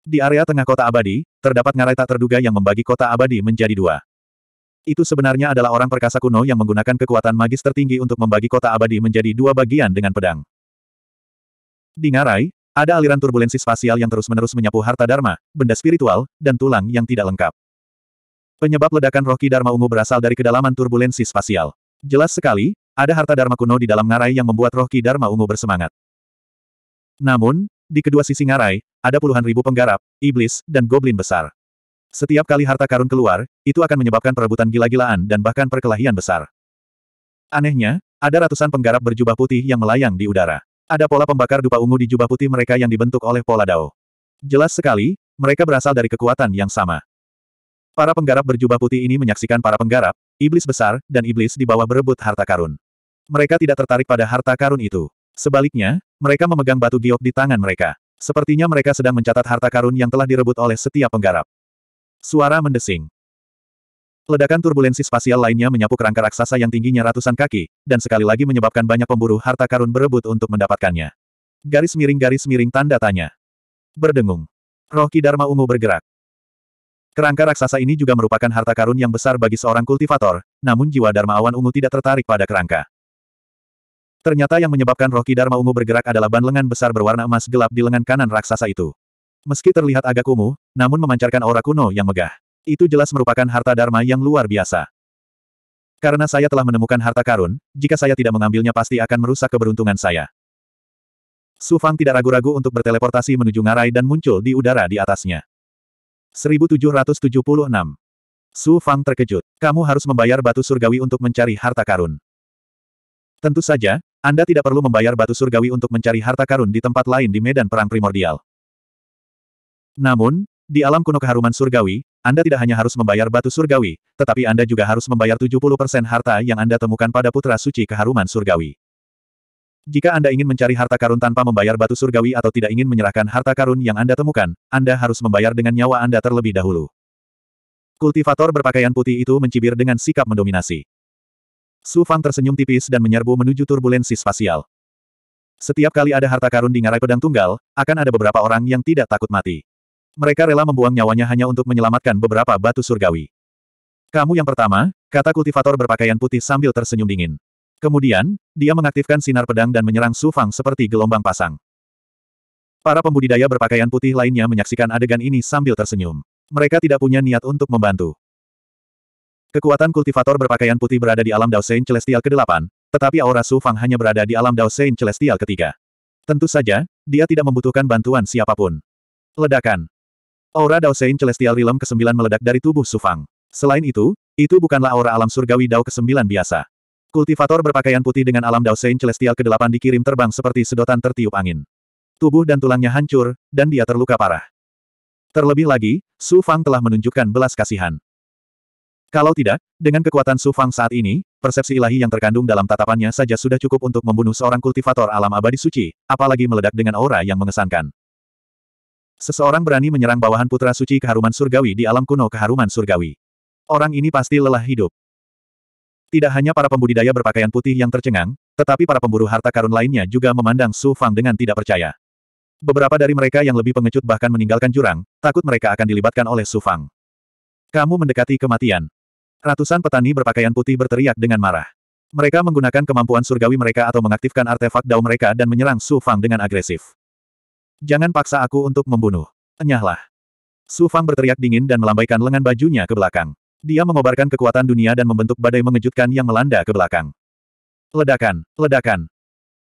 [SPEAKER 1] Di area tengah kota abadi, terdapat ngarai tak terduga yang membagi kota abadi menjadi dua. Itu sebenarnya adalah orang perkasa kuno yang menggunakan kekuatan magis tertinggi untuk membagi kota abadi menjadi dua bagian dengan pedang. Di ngarai, ada aliran turbulensi spasial yang terus-menerus menyapu harta dharma, benda spiritual, dan tulang yang tidak lengkap. Penyebab ledakan roh Ki Dharma Ungu berasal dari kedalaman turbulensi spasial. Jelas sekali, ada harta Dharma kuno di dalam ngarai yang membuat roh Ki Dharma Ungu bersemangat. Namun, di kedua sisi ngarai, ada puluhan ribu penggarap, iblis, dan goblin besar. Setiap kali harta karun keluar, itu akan menyebabkan perebutan gila-gilaan dan bahkan perkelahian besar. Anehnya, ada ratusan penggarap berjubah putih yang melayang di udara. Ada pola pembakar dupa ungu di jubah putih mereka yang dibentuk oleh pola dao. Jelas sekali, mereka berasal dari kekuatan yang sama. Para penggarap berjubah putih ini menyaksikan para penggarap, iblis besar, dan iblis di bawah berebut harta karun. Mereka tidak tertarik pada harta karun itu. Sebaliknya, mereka memegang batu giok di tangan mereka. Sepertinya mereka sedang mencatat harta karun yang telah direbut oleh setiap penggarap. Suara mendesing. Ledakan turbulensi spasial lainnya menyapu kerangka raksasa yang tingginya ratusan kaki, dan sekali lagi menyebabkan banyak pemburu harta karun berebut untuk mendapatkannya. Garis miring garis miring tanda tanya. Berdengung. Roh Ki Ungu bergerak. Kerangka raksasa ini juga merupakan harta karun yang besar bagi seorang kultivator, namun jiwa Dharma Awan Ungu tidak tertarik pada kerangka. Ternyata yang menyebabkan roh Dharma Ungu bergerak adalah ban lengan besar berwarna emas gelap di lengan kanan raksasa itu. Meski terlihat agak kumuh, namun memancarkan aura kuno yang megah. Itu jelas merupakan harta Dharma yang luar biasa. Karena saya telah menemukan harta karun, jika saya tidak mengambilnya pasti akan merusak keberuntungan saya. Su Fang tidak ragu-ragu untuk berteleportasi menuju ngarai dan muncul di udara di atasnya. 1776. Su Fang terkejut. Kamu harus membayar batu surgawi untuk mencari harta karun. Tentu saja, Anda tidak perlu membayar batu surgawi untuk mencari harta karun di tempat lain di medan perang primordial. Namun, di alam kuno keharuman surgawi, Anda tidak hanya harus membayar batu surgawi, tetapi Anda juga harus membayar 70% harta yang Anda temukan pada putra suci keharuman surgawi. Jika Anda ingin mencari harta karun tanpa membayar batu surgawi atau tidak ingin menyerahkan harta karun yang Anda temukan, Anda harus membayar dengan nyawa Anda terlebih dahulu. Kultivator berpakaian putih itu mencibir dengan sikap mendominasi. Su Fang tersenyum tipis dan menyerbu menuju turbulensi spasial. Setiap kali ada harta karun di ngarai pedang tunggal, akan ada beberapa orang yang tidak takut mati. Mereka rela membuang nyawanya hanya untuk menyelamatkan beberapa batu surgawi. Kamu yang pertama, kata kultivator berpakaian putih sambil tersenyum dingin. Kemudian, dia mengaktifkan sinar pedang dan menyerang Su Fang seperti gelombang pasang. Para pembudidaya berpakaian putih lainnya menyaksikan adegan ini sambil tersenyum. Mereka tidak punya niat untuk membantu. Kekuatan kultivator berpakaian putih berada di alam Daosein Celestial ke-8, tetapi aura Su Fang hanya berada di alam Daosein Celestial ketiga. Tentu saja, dia tidak membutuhkan bantuan siapapun. Ledakan. Aura Daosein Celestial Rilem ke-9 meledak dari tubuh Su Fang. Selain itu, itu bukanlah aura alam surgawi Dao ke-9 biasa. Kultivator berpakaian putih dengan alam Saint Celestial ke-8 dikirim terbang seperti sedotan tertiup angin. Tubuh dan tulangnya hancur, dan dia terluka parah. Terlebih lagi, Su Fang telah menunjukkan belas kasihan. Kalau tidak, dengan kekuatan Su Fang saat ini, persepsi ilahi yang terkandung dalam tatapannya saja sudah cukup untuk membunuh seorang kultivator alam abadi suci, apalagi meledak dengan aura yang mengesankan. Seseorang berani menyerang bawahan putra suci keharuman surgawi di alam kuno keharuman surgawi. Orang ini pasti lelah hidup. Tidak hanya para pembudidaya berpakaian putih yang tercengang, tetapi para pemburu harta karun lainnya juga memandang Su Fang dengan tidak percaya. Beberapa dari mereka yang lebih pengecut bahkan meninggalkan jurang, takut mereka akan dilibatkan oleh Su Fang. Kamu mendekati kematian. Ratusan petani berpakaian putih berteriak dengan marah. Mereka menggunakan kemampuan surgawi mereka atau mengaktifkan artefak dao mereka dan menyerang Su Fang dengan agresif. Jangan paksa aku untuk membunuh. Enyahlah. Su Fang berteriak dingin dan melambaikan lengan bajunya ke belakang. Dia mengobarkan kekuatan dunia dan membentuk badai mengejutkan yang melanda ke belakang. Ledakan, ledakan.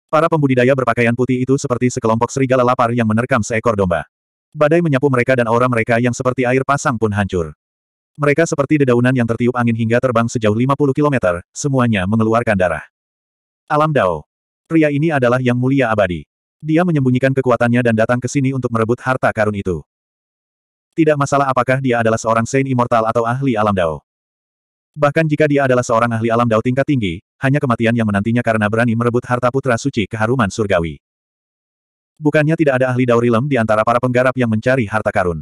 [SPEAKER 1] Para pembudidaya berpakaian putih itu seperti sekelompok serigala lapar yang menerkam seekor domba. Badai menyapu mereka dan aura mereka yang seperti air pasang pun hancur. Mereka seperti dedaunan yang tertiup angin hingga terbang sejauh 50 km, semuanya mengeluarkan darah. Alam Dao. Pria ini adalah yang mulia abadi. Dia menyembunyikan kekuatannya dan datang ke sini untuk merebut harta karun itu. Tidak masalah apakah dia adalah seorang Saint Immortal atau ahli alam Dao. Bahkan jika dia adalah seorang ahli alam Dao tingkat tinggi, hanya kematian yang menantinya karena berani merebut harta putra suci keharuman surgawi. Bukannya tidak ada ahli Dao rilem di antara para penggarap yang mencari harta karun.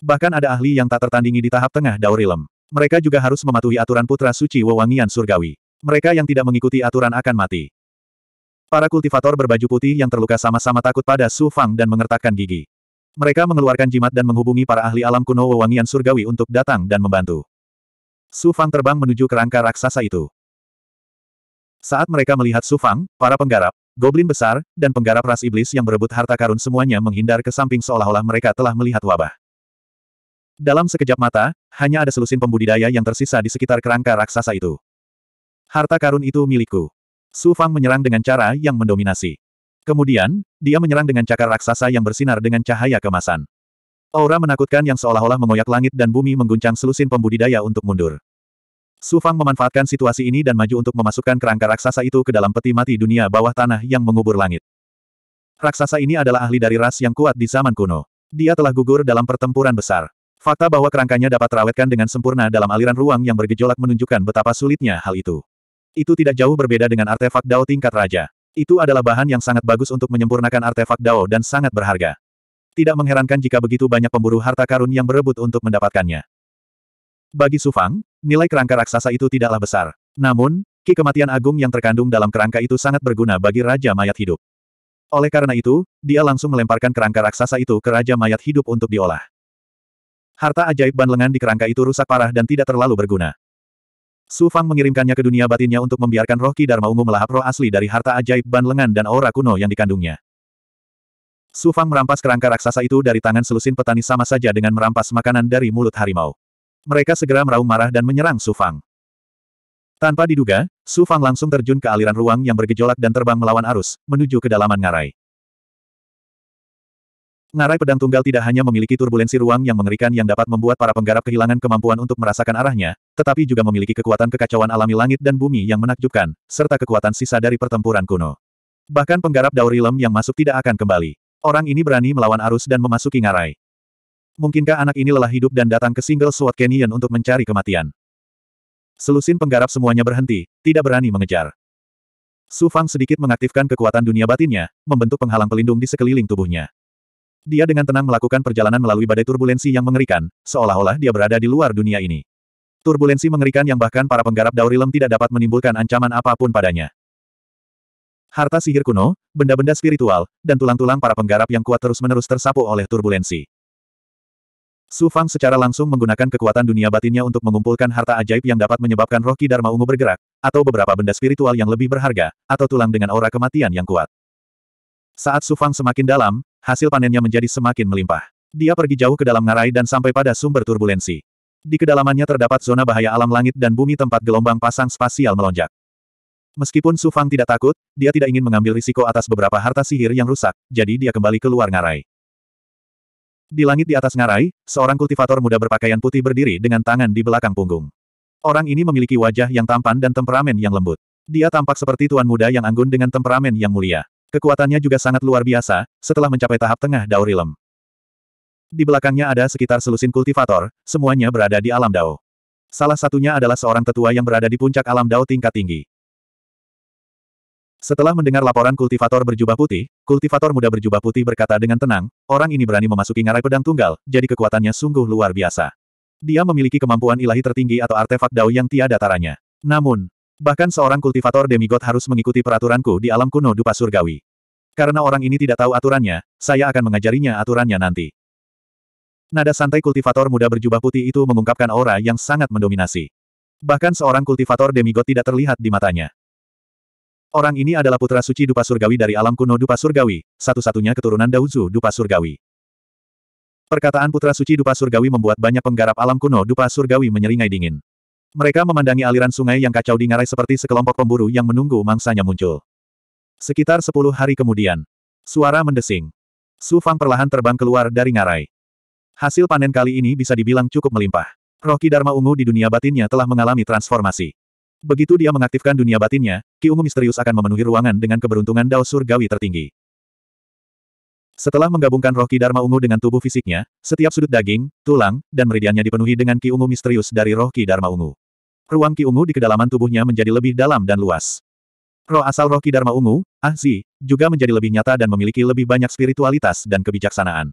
[SPEAKER 1] Bahkan ada ahli yang tak tertandingi di tahap tengah Dao rilem. Mereka juga harus mematuhi aturan putra suci wewangian surgawi. Mereka yang tidak mengikuti aturan akan mati. Para kultivator berbaju putih yang terluka sama-sama takut pada Su Fang dan mengertakkan gigi. Mereka mengeluarkan jimat dan menghubungi para ahli alam kuno wewangian surgawi untuk datang dan membantu. Su Fang terbang menuju kerangka raksasa itu. Saat mereka melihat Su Fang, para penggarap, goblin besar, dan penggarap ras iblis yang berebut harta karun semuanya menghindar ke samping seolah-olah mereka telah melihat wabah. Dalam sekejap mata, hanya ada selusin pembudidaya yang tersisa di sekitar kerangka raksasa itu. Harta karun itu milikku. Su Fang menyerang dengan cara yang mendominasi. Kemudian, dia menyerang dengan cakar raksasa yang bersinar dengan cahaya kemasan. Aura menakutkan yang seolah-olah mengoyak langit dan bumi mengguncang selusin pembudidaya untuk mundur. Su Fang memanfaatkan situasi ini dan maju untuk memasukkan kerangka raksasa itu ke dalam peti mati dunia bawah tanah yang mengubur langit. Raksasa ini adalah ahli dari ras yang kuat di zaman kuno. Dia telah gugur dalam pertempuran besar. Fakta bahwa kerangkanya dapat terawetkan dengan sempurna dalam aliran ruang yang bergejolak menunjukkan betapa sulitnya hal itu. Itu tidak jauh berbeda dengan artefak Dao tingkat raja. Itu adalah bahan yang sangat bagus untuk menyempurnakan artefak Dao dan sangat berharga. Tidak mengherankan jika begitu banyak pemburu harta karun yang berebut untuk mendapatkannya. Bagi Sufang, nilai kerangka raksasa itu tidaklah besar. Namun, ki kematian agung yang terkandung dalam kerangka itu sangat berguna bagi Raja Mayat Hidup. Oleh karena itu, dia langsung melemparkan kerangka raksasa itu ke Raja Mayat Hidup untuk diolah. Harta ajaib ban lengan di kerangka itu rusak parah dan tidak terlalu berguna. Su Fang mengirimkannya ke dunia batinnya untuk membiarkan roh Ki Dharma ungu melahap roh asli dari harta ajaib ban lengan dan aura kuno yang dikandungnya. Su Fang merampas kerangka raksasa itu dari tangan selusin petani sama saja dengan merampas makanan dari mulut harimau. Mereka segera meraung marah dan menyerang Su Fang. Tanpa diduga, Su Fang langsung terjun ke aliran ruang yang bergejolak dan terbang melawan arus, menuju kedalaman ngarai. Ngarai pedang tunggal tidak hanya memiliki turbulensi ruang yang mengerikan yang dapat membuat para penggarap kehilangan kemampuan untuk merasakan arahnya, tetapi juga memiliki kekuatan kekacauan alami langit dan bumi yang menakjubkan, serta kekuatan sisa dari pertempuran kuno. Bahkan penggarap Daurilem yang masuk tidak akan kembali. Orang ini berani melawan arus dan memasuki ngarai. Mungkinkah anak ini lelah hidup dan datang ke Single Sword Canyon untuk mencari kematian? Selusin penggarap semuanya berhenti, tidak berani mengejar. Su Fang sedikit mengaktifkan kekuatan dunia batinnya, membentuk penghalang pelindung di sekeliling tubuhnya. Dia dengan tenang melakukan perjalanan melalui badai turbulensi yang mengerikan, seolah-olah dia berada di luar dunia ini. Turbulensi mengerikan yang bahkan para penggarap Daurilem tidak dapat menimbulkan ancaman apapun padanya. Harta sihir kuno, benda-benda spiritual, dan tulang-tulang para penggarap yang kuat terus-menerus tersapu oleh turbulensi. Su Fang secara langsung menggunakan kekuatan dunia batinnya untuk mengumpulkan harta ajaib yang dapat menyebabkan roh Ki Dharma Ungu bergerak, atau beberapa benda spiritual yang lebih berharga, atau tulang dengan aura kematian yang kuat. Saat Sufang semakin dalam, hasil panennya menjadi semakin melimpah. Dia pergi jauh ke dalam ngarai dan sampai pada sumber turbulensi. Di kedalamannya terdapat zona bahaya alam langit dan bumi tempat gelombang pasang spasial melonjak. Meskipun Sufang tidak takut, dia tidak ingin mengambil risiko atas beberapa harta sihir yang rusak, jadi dia kembali keluar ngarai. Di langit di atas ngarai, seorang kultivator muda berpakaian putih berdiri dengan tangan di belakang punggung. Orang ini memiliki wajah yang tampan dan temperamen yang lembut. Dia tampak seperti tuan muda yang anggun dengan temperamen yang mulia. Kekuatannya juga sangat luar biasa, setelah mencapai tahap tengah Dao Realm. Di belakangnya ada sekitar selusin kultivator, semuanya berada di alam Dao. Salah satunya adalah seorang tetua yang berada di puncak alam Dao tingkat tinggi. Setelah mendengar laporan kultivator berjubah putih, kultivator muda berjubah putih berkata dengan tenang, orang ini berani memasuki ngarai pedang tunggal, jadi kekuatannya sungguh luar biasa. Dia memiliki kemampuan ilahi tertinggi atau artefak dao yang tiada taranya. Namun, bahkan seorang kultivator demigod harus mengikuti peraturanku di alam kuno dupa surgawi. Karena orang ini tidak tahu aturannya, saya akan mengajarinya aturannya nanti. Nada santai kultivator muda berjubah putih itu mengungkapkan aura yang sangat mendominasi. Bahkan seorang kultivator demigod tidak terlihat di matanya. Orang ini adalah putra suci Dupa Surgawi dari alam kuno Dupa Surgawi, satu-satunya keturunan Dauzu Dupa Surgawi. Perkataan putra suci Dupa Surgawi membuat banyak penggarap alam kuno Dupa Surgawi menyeringai dingin. Mereka memandangi aliran sungai yang kacau di ngarai seperti sekelompok pemburu yang menunggu mangsanya muncul. Sekitar sepuluh hari kemudian. Suara mendesing. Su Fang perlahan terbang keluar dari ngarai. Hasil panen kali ini bisa dibilang cukup melimpah. Roki Dharma Ungu di dunia batinnya telah mengalami transformasi. Begitu dia mengaktifkan dunia batinnya, Ki Ungu misterius akan memenuhi ruangan dengan keberuntungan Dao Surgawi tertinggi. Setelah menggabungkan Roki Dharma Ungu dengan tubuh fisiknya, setiap sudut daging, tulang, dan meridiannya dipenuhi dengan Ki Ungu misterius dari Roki Dharma Ungu. Ruang Ki Ungu di kedalaman tubuhnya menjadi lebih dalam dan luas. Roh asal roh Dharma Ungu, Ahzi, juga menjadi lebih nyata dan memiliki lebih banyak spiritualitas dan kebijaksanaan.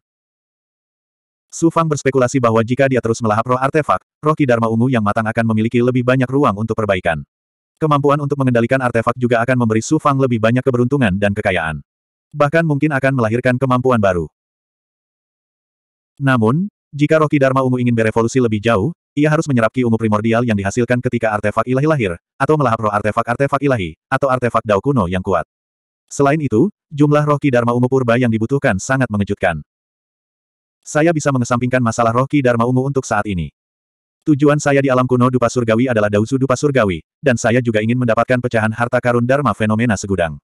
[SPEAKER 1] Su Fang berspekulasi bahwa jika dia terus melahap roh artefak, roh Dharma Ungu yang matang akan memiliki lebih banyak ruang untuk perbaikan. Kemampuan untuk mengendalikan artefak juga akan memberi Su Fang lebih banyak keberuntungan dan kekayaan. Bahkan mungkin akan melahirkan kemampuan baru. Namun, jika roh Dharma Ungu ingin berevolusi lebih jauh, ia harus menyerap ki ungu primordial yang dihasilkan ketika artefak ilahi lahir, atau melahap roh artefak-artefak ilahi, atau artefak dao kuno yang kuat. Selain itu, jumlah roh ki Dharma ungu purba yang dibutuhkan sangat mengejutkan. Saya bisa mengesampingkan masalah roh ki Dharma ungu untuk saat ini. Tujuan saya di alam kuno Dupa Surgawi adalah dausu Dupa Surgawi, dan saya juga ingin mendapatkan pecahan harta karun Dharma fenomena segudang.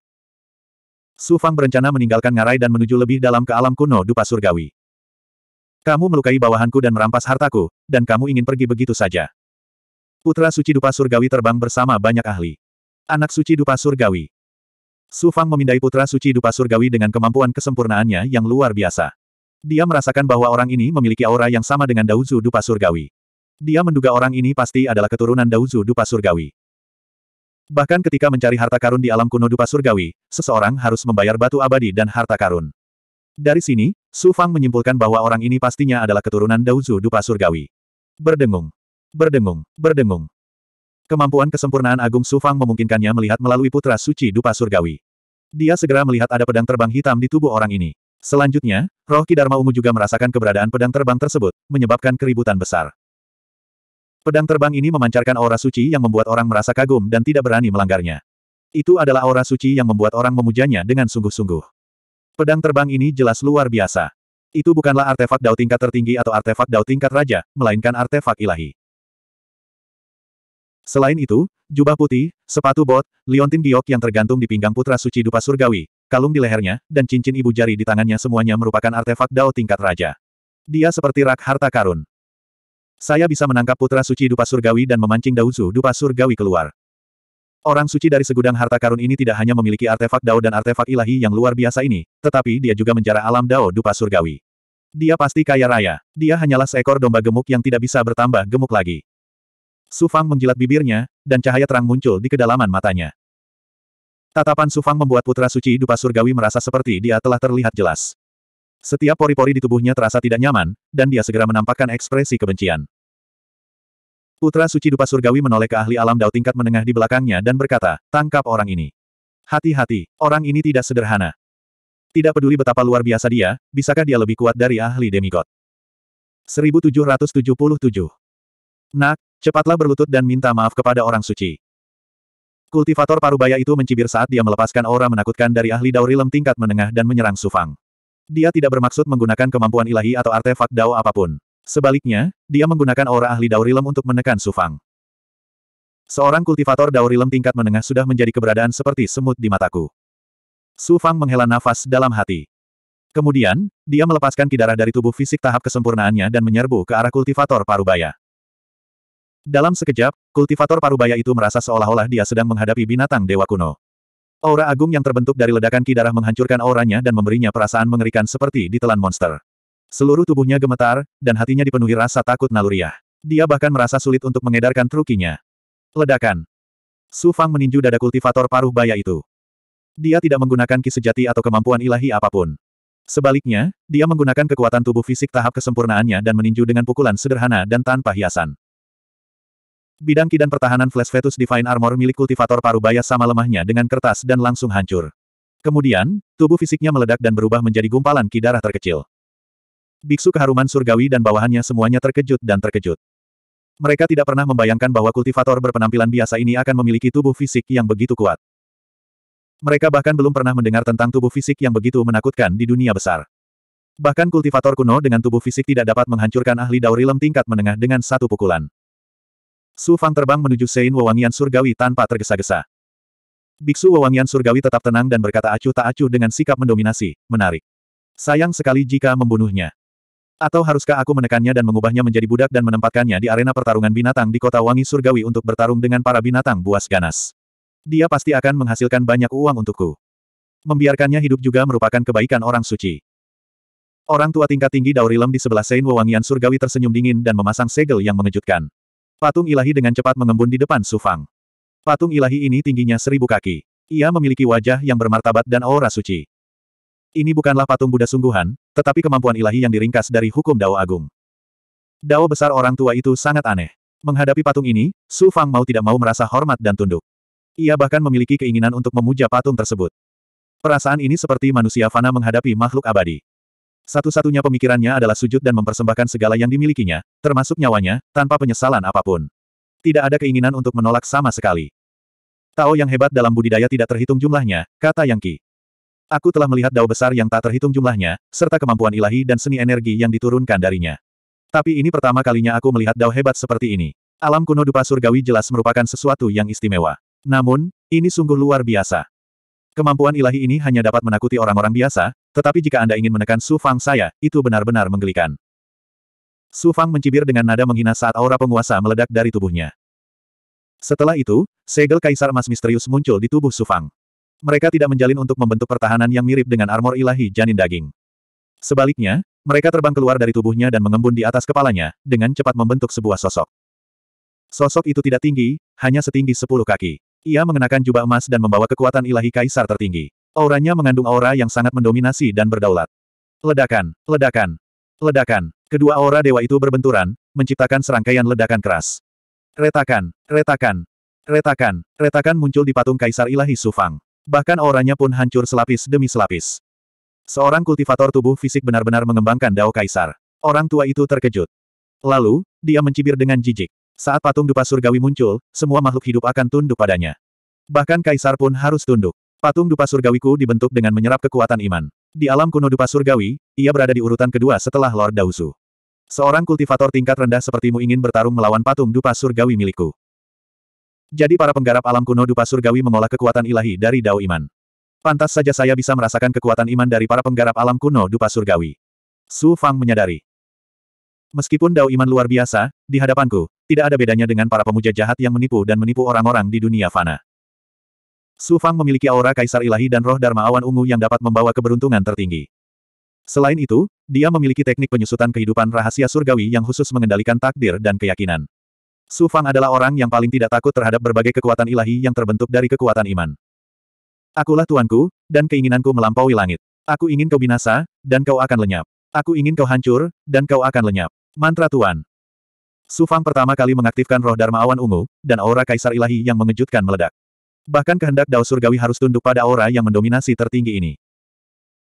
[SPEAKER 1] Su Fang berencana meninggalkan Ngarai dan menuju lebih dalam ke alam kuno Dupa Surgawi. Kamu melukai bawahanku dan merampas hartaku, dan kamu ingin pergi begitu saja. Putra Suci Dupa Surgawi terbang bersama banyak ahli. Anak Suci Dupa Surgawi. Su Fang memindai Putra Suci Dupa Surgawi dengan kemampuan kesempurnaannya yang luar biasa. Dia merasakan bahwa orang ini memiliki aura yang sama dengan Dauzu Dupa Surgawi. Dia menduga orang ini pasti adalah keturunan Dauzu Dupa Surgawi. Bahkan ketika mencari harta karun di alam kuno Dupa Surgawi, seseorang harus membayar batu abadi dan harta karun. Dari sini, Su Fang menyimpulkan bahwa orang ini pastinya adalah keturunan Daozu Dupa Surgawi. Berdengung. Berdengung. Berdengung. Kemampuan kesempurnaan Agung Su Fang memungkinkannya melihat melalui putra suci Dupa Surgawi. Dia segera melihat ada pedang terbang hitam di tubuh orang ini. Selanjutnya, roh Kidarma Ungu juga merasakan keberadaan pedang terbang tersebut, menyebabkan keributan besar. Pedang terbang ini memancarkan aura suci yang membuat orang merasa kagum dan tidak berani melanggarnya. Itu adalah aura suci yang membuat orang memujanya dengan sungguh-sungguh. Pedang terbang ini jelas luar biasa. Itu bukanlah artefak dao tingkat tertinggi atau artefak dao tingkat raja, melainkan artefak ilahi. Selain itu, jubah putih, sepatu bot, liontin giok yang tergantung di pinggang putra suci dupa surgawi, kalung di lehernya, dan cincin ibu jari di tangannya semuanya merupakan artefak dao tingkat raja. Dia seperti rak harta karun. Saya bisa menangkap putra suci dupa surgawi dan memancing Dauzu dupa surgawi keluar. Orang suci dari segudang harta karun ini tidak hanya memiliki artefak Dao dan artefak ilahi yang luar biasa ini, tetapi dia juga menjara alam Dao dupa surgawi. Dia pasti kaya raya. Dia hanyalah seekor domba gemuk yang tidak bisa bertambah gemuk lagi. Sufang menjilat bibirnya, dan cahaya terang muncul di kedalaman matanya. Tatapan Sufang membuat putra suci dupa surgawi merasa seperti dia telah terlihat jelas. Setiap pori-pori di tubuhnya terasa tidak nyaman, dan dia segera menampakkan ekspresi kebencian. Putra Suci Dupa Surgawi menoleh ke ahli alam dao tingkat menengah di belakangnya dan berkata, tangkap orang ini. Hati-hati, orang ini tidak sederhana. Tidak peduli betapa luar biasa dia, bisakah dia lebih kuat dari ahli demigod? 1777 Nak, cepatlah berlutut dan minta maaf kepada orang suci. Kultivator parubaya itu mencibir saat dia melepaskan aura menakutkan dari ahli daurilem tingkat menengah dan menyerang Sufang. Dia tidak bermaksud menggunakan kemampuan ilahi atau artefak dao apapun. Sebaliknya, dia menggunakan aura ahli Daurilem untuk menekan Sufang. Seorang kultivator Daurilem tingkat menengah sudah menjadi keberadaan seperti semut di mataku. Sufang menghela nafas dalam hati. Kemudian, dia melepaskan kidarah dari tubuh fisik tahap kesempurnaannya dan menyerbu ke arah kultivator parubaya. Dalam sekejap, kultivator parubaya itu merasa seolah-olah dia sedang menghadapi binatang dewa kuno. Aura agung yang terbentuk dari ledakan kidarah menghancurkan auranya dan memberinya perasaan mengerikan seperti ditelan monster. Seluruh tubuhnya gemetar, dan hatinya dipenuhi rasa takut naluriah. Dia bahkan merasa sulit untuk mengedarkan trukinya. Ledakan. Su Fang meninju dada kultivator paruh baya itu. Dia tidak menggunakan ki sejati atau kemampuan ilahi apapun. Sebaliknya, dia menggunakan kekuatan tubuh fisik tahap kesempurnaannya dan meninju dengan pukulan sederhana dan tanpa hiasan. Bidang ki dan pertahanan Flash Fetus Divine Armor milik kultivator paruh baya sama lemahnya dengan kertas dan langsung hancur. Kemudian, tubuh fisiknya meledak dan berubah menjadi gumpalan ki darah terkecil. Biksu keharuman surgawi dan bawahannya semuanya terkejut dan terkejut. Mereka tidak pernah membayangkan bahwa kultivator berpenampilan biasa ini akan memiliki tubuh fisik yang begitu kuat. Mereka bahkan belum pernah mendengar tentang tubuh fisik yang begitu menakutkan di dunia besar. Bahkan kultivator kuno dengan tubuh fisik tidak dapat menghancurkan ahli daurilem tingkat menengah dengan satu pukulan. Su Fang terbang menuju Sein Wewangian Surgawi tanpa tergesa-gesa. Biksu Wewangian Surgawi tetap tenang dan berkata acuh tak acuh dengan sikap mendominasi, menarik. Sayang sekali jika membunuhnya. Atau haruskah aku menekannya dan mengubahnya menjadi budak dan menempatkannya di arena pertarungan binatang di kota wangi surgawi untuk bertarung dengan para binatang buas ganas? Dia pasti akan menghasilkan banyak uang untukku. Membiarkannya hidup juga merupakan kebaikan orang suci. Orang tua tingkat tinggi Daurilem di sebelah Sein Wewangian Surgawi tersenyum dingin dan memasang segel yang mengejutkan. Patung ilahi dengan cepat mengembun di depan Sufang. Patung ilahi ini tingginya seribu kaki. Ia memiliki wajah yang bermartabat dan aura suci. Ini bukanlah patung Buddha sungguhan, tetapi kemampuan ilahi yang diringkas dari hukum Dao Agung. Dao besar orang tua itu sangat aneh. Menghadapi patung ini, Su Fang mau tidak mau merasa hormat dan tunduk. Ia bahkan memiliki keinginan untuk memuja patung tersebut. Perasaan ini seperti manusia fana menghadapi makhluk abadi. Satu-satunya pemikirannya adalah sujud dan mempersembahkan segala yang dimilikinya, termasuk nyawanya, tanpa penyesalan apapun. Tidak ada keinginan untuk menolak sama sekali. Tao yang hebat dalam budidaya tidak terhitung jumlahnya, kata Yang Qi. Aku telah melihat dao besar yang tak terhitung jumlahnya, serta kemampuan ilahi dan seni energi yang diturunkan darinya. Tapi ini pertama kalinya aku melihat dao hebat seperti ini. Alam kuno dupa surgawi jelas merupakan sesuatu yang istimewa. Namun, ini sungguh luar biasa. Kemampuan ilahi ini hanya dapat menakuti orang-orang biasa, tetapi jika Anda ingin menekan Su Fang saya, itu benar-benar menggelikan. Su Fang mencibir dengan nada menghina saat aura penguasa meledak dari tubuhnya. Setelah itu, segel kaisar emas misterius muncul di tubuh Su Fang. Mereka tidak menjalin untuk membentuk pertahanan yang mirip dengan armor ilahi janin daging. Sebaliknya, mereka terbang keluar dari tubuhnya dan mengembun di atas kepalanya, dengan cepat membentuk sebuah sosok. Sosok itu tidak tinggi, hanya setinggi sepuluh kaki. Ia mengenakan jubah emas dan membawa kekuatan ilahi kaisar tertinggi. Auranya mengandung aura yang sangat mendominasi dan berdaulat. Ledakan, ledakan, ledakan. Kedua aura dewa itu berbenturan, menciptakan serangkaian ledakan keras. Retakan, retakan, retakan, retakan muncul di patung kaisar ilahi Sufang bahkan auranya pun hancur selapis demi selapis. Seorang kultivator tubuh fisik benar-benar mengembangkan Dao Kaisar. Orang tua itu terkejut. Lalu, dia mencibir dengan jijik. Saat patung dupa surgawi muncul, semua makhluk hidup akan tunduk padanya. Bahkan kaisar pun harus tunduk. Patung dupa surgawiku dibentuk dengan menyerap kekuatan iman. Di alam kuno dupa surgawi, ia berada di urutan kedua setelah Lord Dausu. Seorang kultivator tingkat rendah sepertimu ingin bertarung melawan patung dupa surgawi milikku. Jadi para penggarap alam kuno dupa surgawi mengolah kekuatan ilahi dari Dao Iman. Pantas saja saya bisa merasakan kekuatan iman dari para penggarap alam kuno dupa surgawi. Su Fang menyadari. Meskipun Dao Iman luar biasa, di hadapanku, tidak ada bedanya dengan para pemuja jahat yang menipu dan menipu orang-orang di dunia fana. Su Fang memiliki aura kaisar ilahi dan roh Dharma awan ungu yang dapat membawa keberuntungan tertinggi. Selain itu, dia memiliki teknik penyusutan kehidupan rahasia surgawi yang khusus mengendalikan takdir dan keyakinan. Su Fang adalah orang yang paling tidak takut terhadap berbagai kekuatan ilahi yang terbentuk dari kekuatan iman. Akulah tuanku, dan keinginanku melampaui langit. Aku ingin kau binasa, dan kau akan lenyap. Aku ingin kau hancur, dan kau akan lenyap. Mantra Tuan. Su Fang pertama kali mengaktifkan roh Dharma Awan Ungu, dan aura Kaisar Ilahi yang mengejutkan meledak. Bahkan kehendak Dao Surgawi harus tunduk pada aura yang mendominasi tertinggi ini.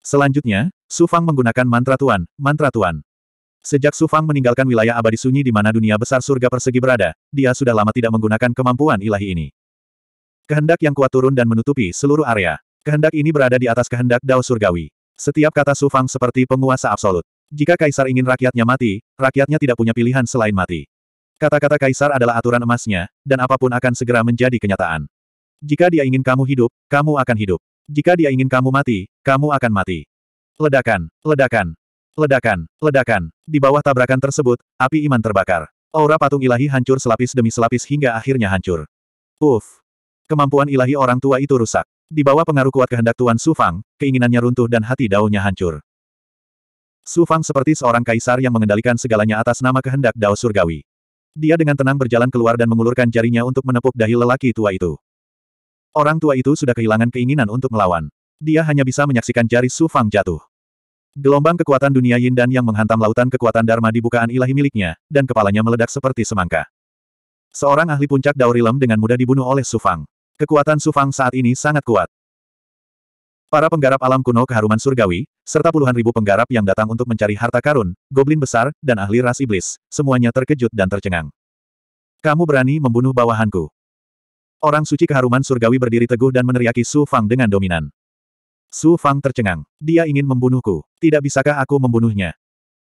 [SPEAKER 1] Selanjutnya, Su Fang menggunakan mantra Tuan, mantra Tuan. Sejak Su Fang meninggalkan wilayah abadi sunyi di mana dunia besar surga persegi berada, dia sudah lama tidak menggunakan kemampuan ilahi ini. Kehendak yang kuat turun dan menutupi seluruh area. Kehendak ini berada di atas kehendak Dao Surgawi. Setiap kata Su Fang seperti penguasa absolut. Jika kaisar ingin rakyatnya mati, rakyatnya tidak punya pilihan selain mati. Kata-kata kaisar adalah aturan emasnya, dan apapun akan segera menjadi kenyataan. Jika dia ingin kamu hidup, kamu akan hidup. Jika dia ingin kamu mati, kamu akan mati. Ledakan, ledakan. Ledakan, ledakan. Di bawah tabrakan tersebut, api iman terbakar. Aura patung ilahi hancur selapis demi selapis hingga akhirnya hancur. Uff. Kemampuan ilahi orang tua itu rusak. Di bawah pengaruh kuat kehendak Tuan Sufang, keinginannya runtuh dan hati daunnya hancur. Sufang seperti seorang kaisar yang mengendalikan segalanya atas nama kehendak Dao Surgawi. Dia dengan tenang berjalan keluar dan mengulurkan jarinya untuk menepuk dahi lelaki tua itu. Orang tua itu sudah kehilangan keinginan untuk melawan. Dia hanya bisa menyaksikan jari Sufang jatuh. Gelombang kekuatan dunia yin dan yang menghantam lautan kekuatan Dharma di bukaan ilahi miliknya, dan kepalanya meledak seperti semangka. Seorang ahli puncak Daurilem dengan mudah dibunuh oleh Sufang. Kekuatan Sufang saat ini sangat kuat. Para penggarap alam kuno keharuman surgawi, serta puluhan ribu penggarap yang datang untuk mencari harta karun, goblin besar, dan ahli ras iblis, semuanya terkejut dan tercengang. Kamu berani membunuh bawahanku. Orang suci keharuman surgawi berdiri teguh dan meneriaki Su Fang dengan dominan. Su Fang tercengang. Dia ingin membunuhku. Tidak bisakah aku membunuhnya?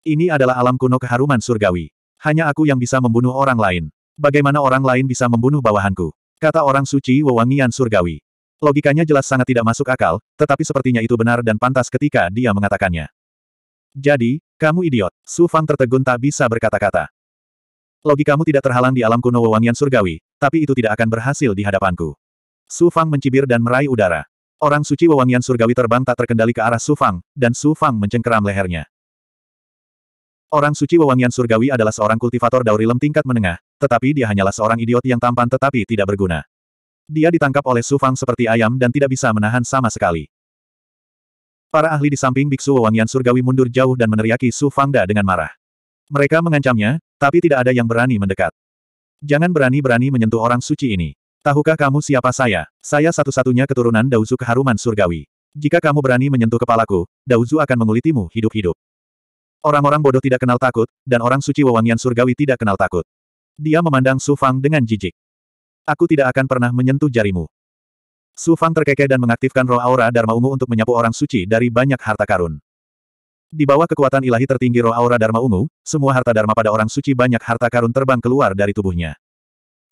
[SPEAKER 1] Ini adalah alam kuno keharuman surgawi. Hanya aku yang bisa membunuh orang lain. Bagaimana orang lain bisa membunuh bawahanku? Kata orang suci wewangian surgawi. Logikanya jelas sangat tidak masuk akal, tetapi sepertinya itu benar dan pantas ketika dia mengatakannya. Jadi, kamu idiot. Su Fang tertegun tak bisa berkata-kata. Logikamu tidak terhalang di alam kuno wewangian surgawi, tapi itu tidak akan berhasil di hadapanku. Su Fang mencibir dan meraih udara. Orang suci wewangian surgawi terbang tak terkendali ke arah Su Fang, dan Su Fang mencengkeram lehernya. Orang suci wewangian surgawi adalah seorang kultivator daurilem tingkat menengah, tetapi dia hanyalah seorang idiot yang tampan tetapi tidak berguna. Dia ditangkap oleh Su Fang seperti ayam dan tidak bisa menahan sama sekali. Para ahli di samping biksu wewangian surgawi mundur jauh dan meneriaki Su Fangda dengan marah. Mereka mengancamnya, tapi tidak ada yang berani mendekat. Jangan berani-berani menyentuh orang suci ini. Tahukah kamu siapa saya? Saya satu-satunya keturunan Dauzu keharuman surgawi. Jika kamu berani menyentuh kepalaku, Dauzu akan mengulitimu hidup-hidup. Orang-orang bodoh tidak kenal takut, dan orang suci wewangian surgawi tidak kenal takut. Dia memandang Su Fang dengan jijik. Aku tidak akan pernah menyentuh jarimu. Su Fang terkekeh dan mengaktifkan roh aura Dharma Ungu untuk menyapu orang suci dari banyak harta karun. Di bawah kekuatan ilahi tertinggi roh aura Dharma Ungu, semua harta Dharma pada orang suci banyak harta karun terbang keluar dari tubuhnya.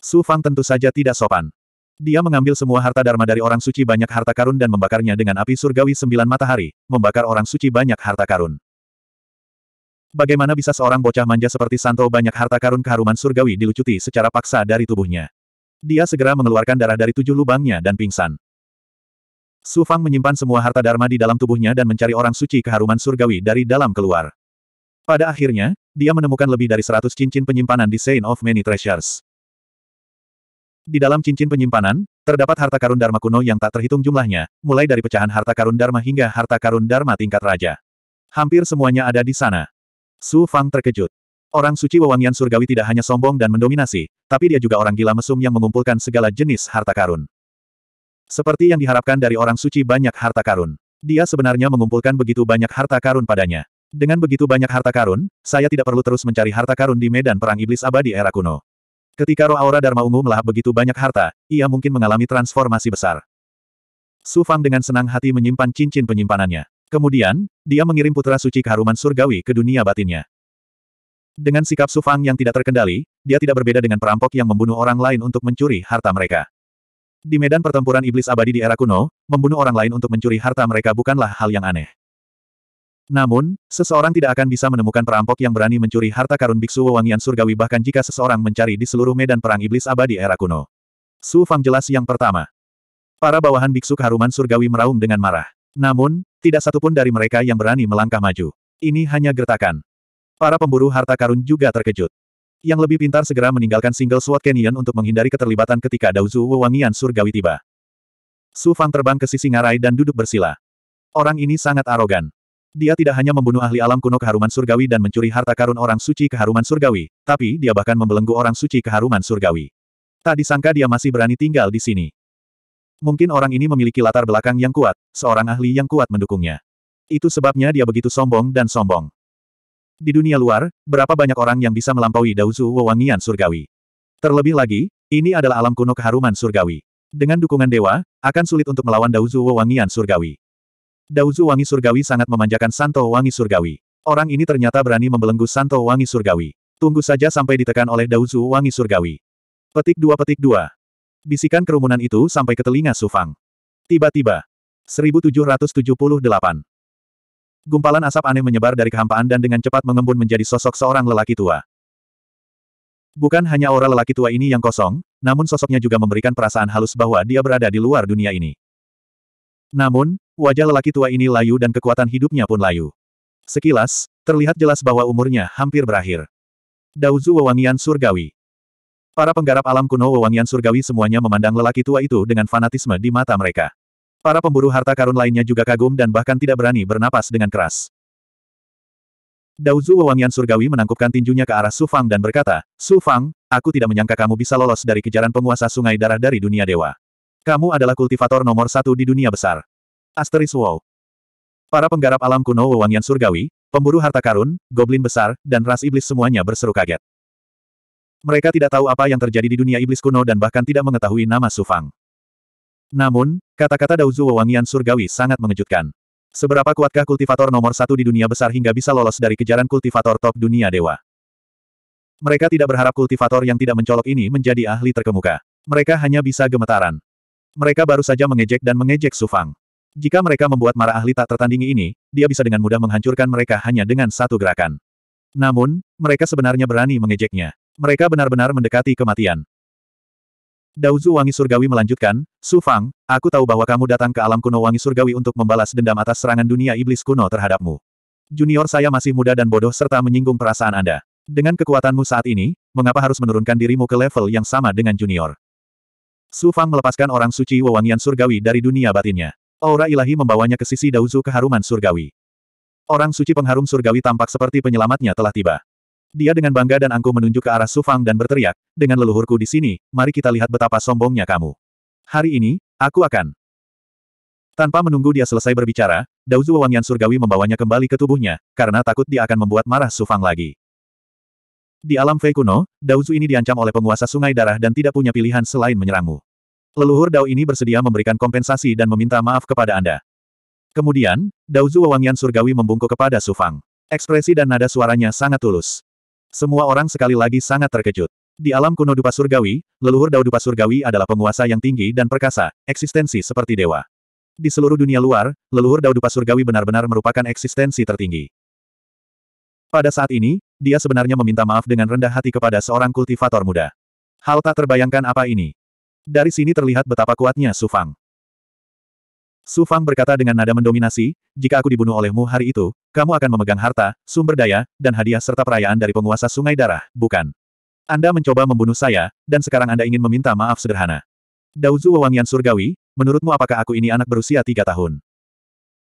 [SPEAKER 1] Su Fang tentu saja tidak sopan. Dia mengambil semua harta dharma dari orang suci banyak harta karun dan membakarnya dengan api surgawi sembilan matahari, membakar orang suci banyak harta karun. Bagaimana bisa seorang bocah manja seperti Santo banyak harta karun keharuman surgawi dilucuti secara paksa dari tubuhnya? Dia segera mengeluarkan darah dari tujuh lubangnya dan pingsan. Su Fang menyimpan semua harta dharma di dalam tubuhnya dan mencari orang suci keharuman surgawi dari dalam keluar. Pada akhirnya, dia menemukan lebih dari seratus cincin penyimpanan di Saint of Many Treasures. Di dalam cincin penyimpanan, terdapat harta karun Dharma kuno yang tak terhitung jumlahnya, mulai dari pecahan harta karun Dharma hingga harta karun Dharma tingkat raja. Hampir semuanya ada di sana. Su Fang terkejut. Orang suci wewangian surgawi tidak hanya sombong dan mendominasi, tapi dia juga orang gila mesum yang mengumpulkan segala jenis harta karun. Seperti yang diharapkan dari orang suci banyak harta karun. Dia sebenarnya mengumpulkan begitu banyak harta karun padanya. Dengan begitu banyak harta karun, saya tidak perlu terus mencari harta karun di medan perang iblis abadi era kuno. Ketika roh aura Dharma Ungu melahap begitu banyak harta, ia mungkin mengalami transformasi besar. Su Fang dengan senang hati menyimpan cincin penyimpanannya. Kemudian, dia mengirim putra suci keharuman surgawi ke dunia batinnya. Dengan sikap Su Fang yang tidak terkendali, dia tidak berbeda dengan perampok yang membunuh orang lain untuk mencuri harta mereka. Di medan pertempuran iblis abadi di era kuno, membunuh orang lain untuk mencuri harta mereka bukanlah hal yang aneh. Namun, seseorang tidak akan bisa menemukan perampok yang berani mencuri harta karun biksu wewangian surgawi bahkan jika seseorang mencari di seluruh medan perang iblis abadi era kuno. Su Fang jelas yang pertama. Para bawahan biksu keharuman surgawi meraung dengan marah. Namun, tidak satupun dari mereka yang berani melangkah maju. Ini hanya gertakan. Para pemburu harta karun juga terkejut. Yang lebih pintar segera meninggalkan single Sword Canyon untuk menghindari keterlibatan ketika Daozu Wewangian surgawi tiba. Su Fang terbang ke sisi ngarai dan duduk bersila. Orang ini sangat arogan. Dia tidak hanya membunuh ahli alam kuno keharuman surgawi dan mencuri harta karun orang suci keharuman surgawi, tapi dia bahkan membelenggu orang suci keharuman surgawi. Tak disangka dia masih berani tinggal di sini. Mungkin orang ini memiliki latar belakang yang kuat, seorang ahli yang kuat mendukungnya. Itu sebabnya dia begitu sombong dan sombong. Di dunia luar, berapa banyak orang yang bisa melampaui Dauzu wewangian surgawi. Terlebih lagi, ini adalah alam kuno keharuman surgawi. Dengan dukungan dewa, akan sulit untuk melawan Dauzu wewangian surgawi. Dauzu wangi surgawi sangat memanjakan Santo wangi surgawi. Orang ini ternyata berani membelenggu Santo wangi surgawi. Tunggu saja sampai ditekan oleh Dauzu wangi surgawi. Petik dua petik dua. Bisikan kerumunan itu sampai ke telinga Sufang. Tiba-tiba. 1778. Gumpalan asap aneh menyebar dari kehampaan dan dengan cepat mengembun menjadi sosok seorang lelaki tua. Bukan hanya aura lelaki tua ini yang kosong, namun sosoknya juga memberikan perasaan halus bahwa dia berada di luar dunia ini. Namun, wajah lelaki tua ini layu dan kekuatan hidupnya pun layu. Sekilas, terlihat jelas bahwa umurnya hampir berakhir. Dauzu Wewangian Surgawi Para penggarap alam kuno Wewangian Surgawi semuanya memandang lelaki tua itu dengan fanatisme di mata mereka. Para pemburu harta karun lainnya juga kagum dan bahkan tidak berani bernapas dengan keras. Dauzu Wewangian Surgawi menangkupkan tinjunya ke arah Sufang dan berkata, Sufang, aku tidak menyangka kamu bisa lolos dari kejaran penguasa sungai darah dari dunia dewa. Kamu adalah kultivator nomor satu di dunia besar. Asteris Wow. Para penggarap alam kuno wewangian surgawi, pemburu harta karun, goblin besar, dan ras iblis semuanya berseru kaget. Mereka tidak tahu apa yang terjadi di dunia iblis kuno dan bahkan tidak mengetahui nama Sufang. Namun, kata-kata Dauzu wewangian surgawi sangat mengejutkan. Seberapa kuatkah kultivator nomor satu di dunia besar hingga bisa lolos dari kejaran kultivator top dunia dewa? Mereka tidak berharap kultivator yang tidak mencolok ini menjadi ahli terkemuka. Mereka hanya bisa gemetaran. Mereka baru saja mengejek dan mengejek Sufang. Jika mereka membuat marah ahli tak tertandingi ini, dia bisa dengan mudah menghancurkan mereka hanya dengan satu gerakan. Namun, mereka sebenarnya berani mengejeknya. Mereka benar-benar mendekati kematian. Dauzu Wangi Surgawi melanjutkan, Su Fang, aku tahu bahwa kamu datang ke alam kuno Wangi Surgawi untuk membalas dendam atas serangan dunia iblis kuno terhadapmu. Junior saya masih muda dan bodoh serta menyinggung perasaan Anda. Dengan kekuatanmu saat ini, mengapa harus menurunkan dirimu ke level yang sama dengan junior? Su Fang melepaskan orang suci wewangian surgawi dari dunia batinnya. Aura ilahi membawanya ke sisi dauzu keharuman surgawi. Orang suci pengharum surgawi tampak seperti penyelamatnya telah tiba. Dia dengan bangga dan angkuh menunjuk ke arah Su Fang dan berteriak, dengan leluhurku di sini, mari kita lihat betapa sombongnya kamu. Hari ini, aku akan. Tanpa menunggu dia selesai berbicara, Dauzu wewangian Surgawi membawanya kembali ke tubuhnya, karena takut dia akan membuat marah Su Fang lagi. Di alam Fei kuno, Daozu ini diancam oleh penguasa sungai darah dan tidak punya pilihan selain menyerangmu. Leluhur Dao ini bersedia memberikan kompensasi dan meminta maaf kepada Anda. Kemudian, Daozu wewangian surgawi membungkuk kepada Su Fang. Ekspresi dan nada suaranya sangat tulus. Semua orang sekali lagi sangat terkejut. Di alam kuno Dupa Surgawi, leluhur Dao Dupa Surgawi adalah penguasa yang tinggi dan perkasa, eksistensi seperti dewa. Di seluruh dunia luar, leluhur Dao Dupa Surgawi benar-benar merupakan eksistensi tertinggi. Pada saat ini, dia sebenarnya meminta maaf dengan rendah hati kepada seorang kultivator muda. Hal tak terbayangkan apa ini. Dari sini terlihat betapa kuatnya Su Fang. Su Fang berkata dengan nada mendominasi, jika aku dibunuh olehmu hari itu, kamu akan memegang harta, sumber daya, dan hadiah serta perayaan dari penguasa sungai darah, bukan? Anda mencoba membunuh saya, dan sekarang Anda ingin meminta maaf sederhana. Dauzu Wewangian Surgawi, menurutmu apakah aku ini anak berusia tiga tahun?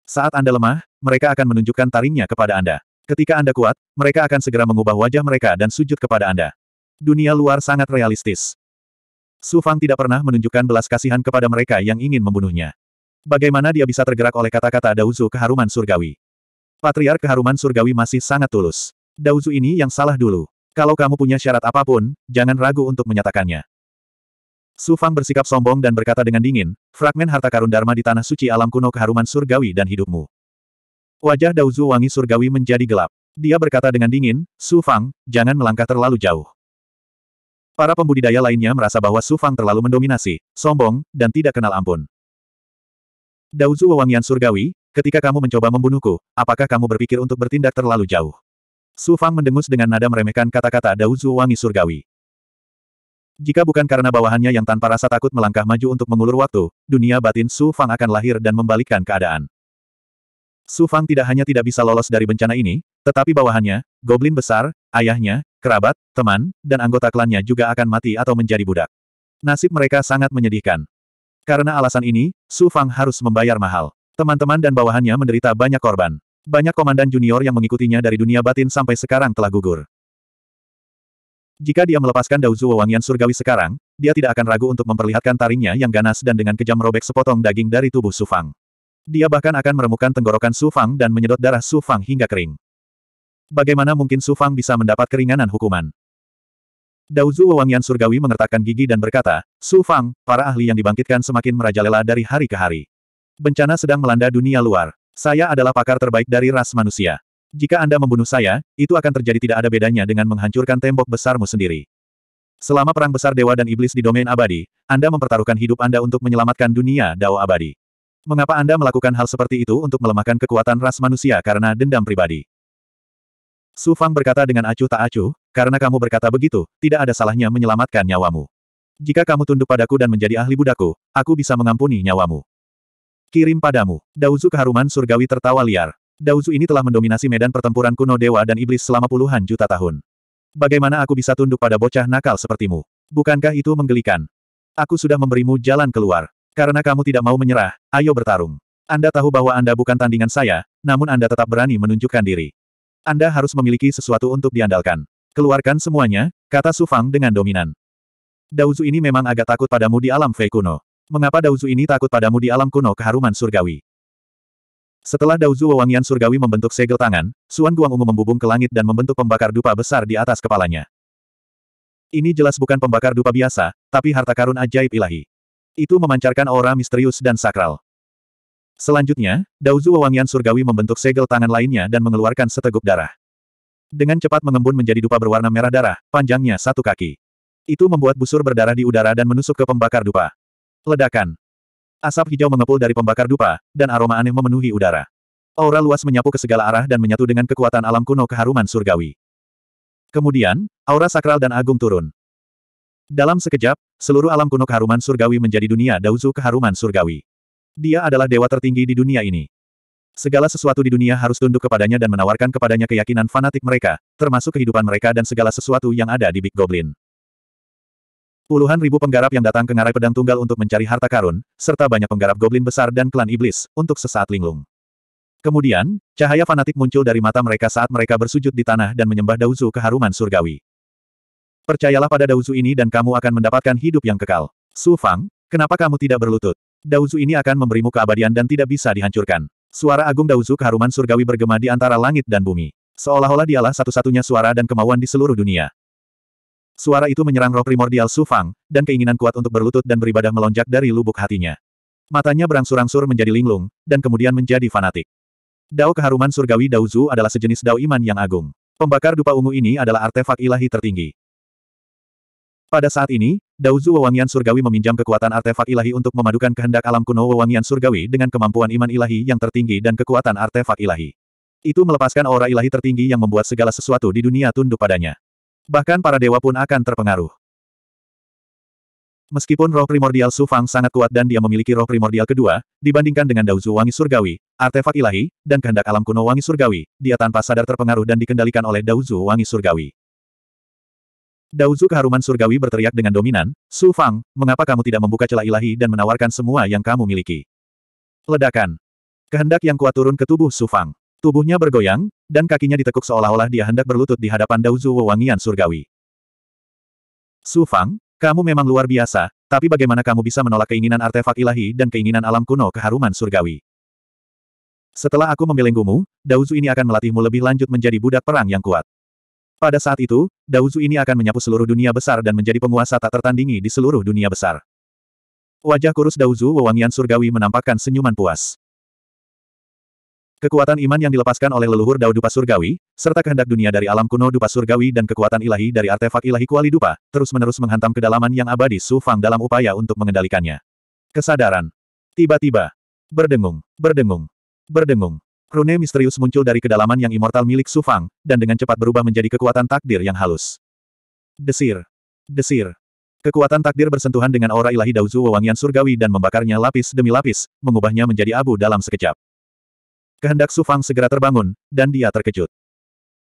[SPEAKER 1] Saat Anda lemah, mereka akan menunjukkan taringnya kepada Anda. Ketika Anda kuat, mereka akan segera mengubah wajah mereka dan sujud kepada Anda. Dunia luar sangat realistis. Su Fang tidak pernah menunjukkan belas kasihan kepada mereka yang ingin membunuhnya. Bagaimana dia bisa tergerak oleh kata-kata Dauzu keharuman surgawi? Patriark keharuman surgawi masih sangat tulus. Dauzu ini yang salah dulu. Kalau kamu punya syarat apapun, jangan ragu untuk menyatakannya. Su Fang bersikap sombong dan berkata dengan dingin, fragmen harta karun Dharma di tanah suci alam kuno keharuman surgawi dan hidupmu. Wajah Daozu wangi surgawi menjadi gelap. Dia berkata dengan dingin, Su Fang, jangan melangkah terlalu jauh. Para pembudidaya lainnya merasa bahwa Su Fang terlalu mendominasi, sombong, dan tidak kenal ampun. Daozu Wangian surgawi, ketika kamu mencoba membunuhku, apakah kamu berpikir untuk bertindak terlalu jauh? Su Fang mendengus dengan nada meremehkan kata-kata Daozu wangi surgawi. Jika bukan karena bawahannya yang tanpa rasa takut melangkah maju untuk mengulur waktu, dunia batin Su Fang akan lahir dan membalikkan keadaan. Su Fang tidak hanya tidak bisa lolos dari bencana ini, tetapi bawahannya, goblin besar, ayahnya, kerabat, teman, dan anggota klannya juga akan mati atau menjadi budak. Nasib mereka sangat menyedihkan. Karena alasan ini, Su Fang harus membayar mahal. Teman-teman dan bawahannya menderita banyak korban. Banyak komandan junior yang mengikutinya dari dunia batin sampai sekarang telah gugur. Jika dia melepaskan Dauzu wewangian surgawi sekarang, dia tidak akan ragu untuk memperlihatkan taringnya yang ganas dan dengan kejam merobek sepotong daging dari tubuh Sufang. Dia bahkan akan meremukkan tenggorokan Su Fang dan menyedot darah Su Fang hingga kering. Bagaimana mungkin Su Fang bisa mendapat keringanan hukuman? Dauzu Wewangian Surgawi mengertakkan gigi dan berkata, Su Fang, para ahli yang dibangkitkan semakin merajalela dari hari ke hari. Bencana sedang melanda dunia luar. Saya adalah pakar terbaik dari ras manusia. Jika Anda membunuh saya, itu akan terjadi tidak ada bedanya dengan menghancurkan tembok besarmu sendiri. Selama perang besar dewa dan iblis di domain abadi, Anda mempertaruhkan hidup Anda untuk menyelamatkan dunia Dao abadi. Mengapa Anda melakukan hal seperti itu untuk melemahkan kekuatan ras manusia karena dendam pribadi? Su Fang berkata dengan acuh tak acuh, karena kamu berkata begitu, tidak ada salahnya menyelamatkan nyawamu. Jika kamu tunduk padaku dan menjadi ahli budaku, aku bisa mengampuni nyawamu. Kirim padamu. Dauzu keharuman surgawi tertawa liar. Dauzu ini telah mendominasi medan pertempuran kuno dewa dan iblis selama puluhan juta tahun. Bagaimana aku bisa tunduk pada bocah nakal sepertimu? Bukankah itu menggelikan? Aku sudah memberimu jalan keluar. Karena kamu tidak mau menyerah, ayo bertarung. Anda tahu bahwa Anda bukan tandingan saya, namun Anda tetap berani menunjukkan diri. Anda harus memiliki sesuatu untuk diandalkan. Keluarkan semuanya, kata Su Fang dengan dominan. Dauzu ini memang agak takut padamu di alam Fei kuno. Mengapa Dauzu ini takut padamu di alam kuno keharuman surgawi? Setelah Dauzu wewangian surgawi membentuk segel tangan, Suan Ungu membubung ke langit dan membentuk pembakar dupa besar di atas kepalanya. Ini jelas bukan pembakar dupa biasa, tapi harta karun ajaib ilahi. Itu memancarkan aura misterius dan sakral. Selanjutnya, Dauzu Wewangian Surgawi membentuk segel tangan lainnya dan mengeluarkan seteguk darah. Dengan cepat mengembun menjadi dupa berwarna merah darah, panjangnya satu kaki. Itu membuat busur berdarah di udara dan menusuk ke pembakar dupa. Ledakan. Asap hijau mengepul dari pembakar dupa, dan aroma aneh memenuhi udara. Aura luas menyapu ke segala arah dan menyatu dengan kekuatan alam kuno keharuman surgawi. Kemudian, aura sakral dan agung turun. Dalam sekejap, seluruh alam kuno keharuman surgawi menjadi dunia Daozu keharuman surgawi. Dia adalah dewa tertinggi di dunia ini. Segala sesuatu di dunia harus tunduk kepadanya dan menawarkan kepadanya keyakinan fanatik mereka, termasuk kehidupan mereka dan segala sesuatu yang ada di Big Goblin. Puluhan ribu penggarap yang datang ke ngarai pedang tunggal untuk mencari harta karun, serta banyak penggarap goblin besar dan klan iblis, untuk sesaat linglung. Kemudian, cahaya fanatik muncul dari mata mereka saat mereka bersujud di tanah dan menyembah Dauzu keharuman surgawi. Percayalah pada Dauzu ini dan kamu akan mendapatkan hidup yang kekal. Su Fang, kenapa kamu tidak berlutut? Dauzu ini akan memberimu keabadian dan tidak bisa dihancurkan. Suara agung Dauzu keharuman surgawi bergema di antara langit dan bumi. Seolah-olah dialah satu-satunya suara dan kemauan di seluruh dunia. Suara itu menyerang roh primordial Su Fang, dan keinginan kuat untuk berlutut dan beribadah melonjak dari lubuk hatinya. Matanya berangsur-angsur menjadi linglung, dan kemudian menjadi fanatik. Dao keharuman surgawi Dauzu adalah sejenis Dao iman yang agung. Pembakar dupa ungu ini adalah artefak ilahi tertinggi. Pada saat ini, Dauzu Wewangian Surgawi meminjam kekuatan artefak ilahi untuk memadukan kehendak alam kuno Wewangian Surgawi dengan kemampuan iman ilahi yang tertinggi dan kekuatan artefak ilahi. Itu melepaskan aura ilahi tertinggi yang membuat segala sesuatu di dunia tunduk padanya. Bahkan para dewa pun akan terpengaruh. Meskipun roh primordial Su Fang sangat kuat dan dia memiliki roh primordial kedua, dibandingkan dengan Dauzu Wangi Surgawi, artefak ilahi, dan kehendak alam kuno Wangi Surgawi, dia tanpa sadar terpengaruh dan dikendalikan oleh Dauzu Wangi Surgawi. Dauzu keharuman surgawi berteriak dengan dominan, Su Fang, mengapa kamu tidak membuka celah ilahi dan menawarkan semua yang kamu miliki? Ledakan. Kehendak yang kuat turun ke tubuh Su Fang. Tubuhnya bergoyang, dan kakinya ditekuk seolah-olah dia hendak berlutut di hadapan Dauzu wewangian surgawi. Su Fang, kamu memang luar biasa, tapi bagaimana kamu bisa menolak keinginan artefak ilahi dan keinginan alam kuno keharuman surgawi? Setelah aku membelenggumu, Dauzu ini akan melatihmu lebih lanjut menjadi budak perang yang kuat. Pada saat itu, Daozu ini akan menyapu seluruh dunia besar dan menjadi penguasa tak tertandingi di seluruh dunia besar. Wajah kurus Daozu wewangian surgawi menampakkan senyuman puas. Kekuatan iman yang dilepaskan oleh leluhur Dao Dupa Surgawi, serta kehendak dunia dari alam kuno Dupa Surgawi dan kekuatan ilahi dari artefak ilahi Kuali Dupa, terus-menerus menghantam kedalaman yang abadi Su Fang dalam upaya untuk mengendalikannya. Kesadaran. Tiba-tiba. Berdengung, berdengung, berdengung. Rune misterius muncul dari kedalaman yang immortal milik Sufang, dan dengan cepat berubah menjadi kekuatan takdir yang halus. Desir. Desir. Kekuatan takdir bersentuhan dengan aura ilahi Daozu wewangian surgawi dan membakarnya lapis demi lapis, mengubahnya menjadi abu dalam sekejap. Kehendak Sufang segera terbangun, dan dia terkejut.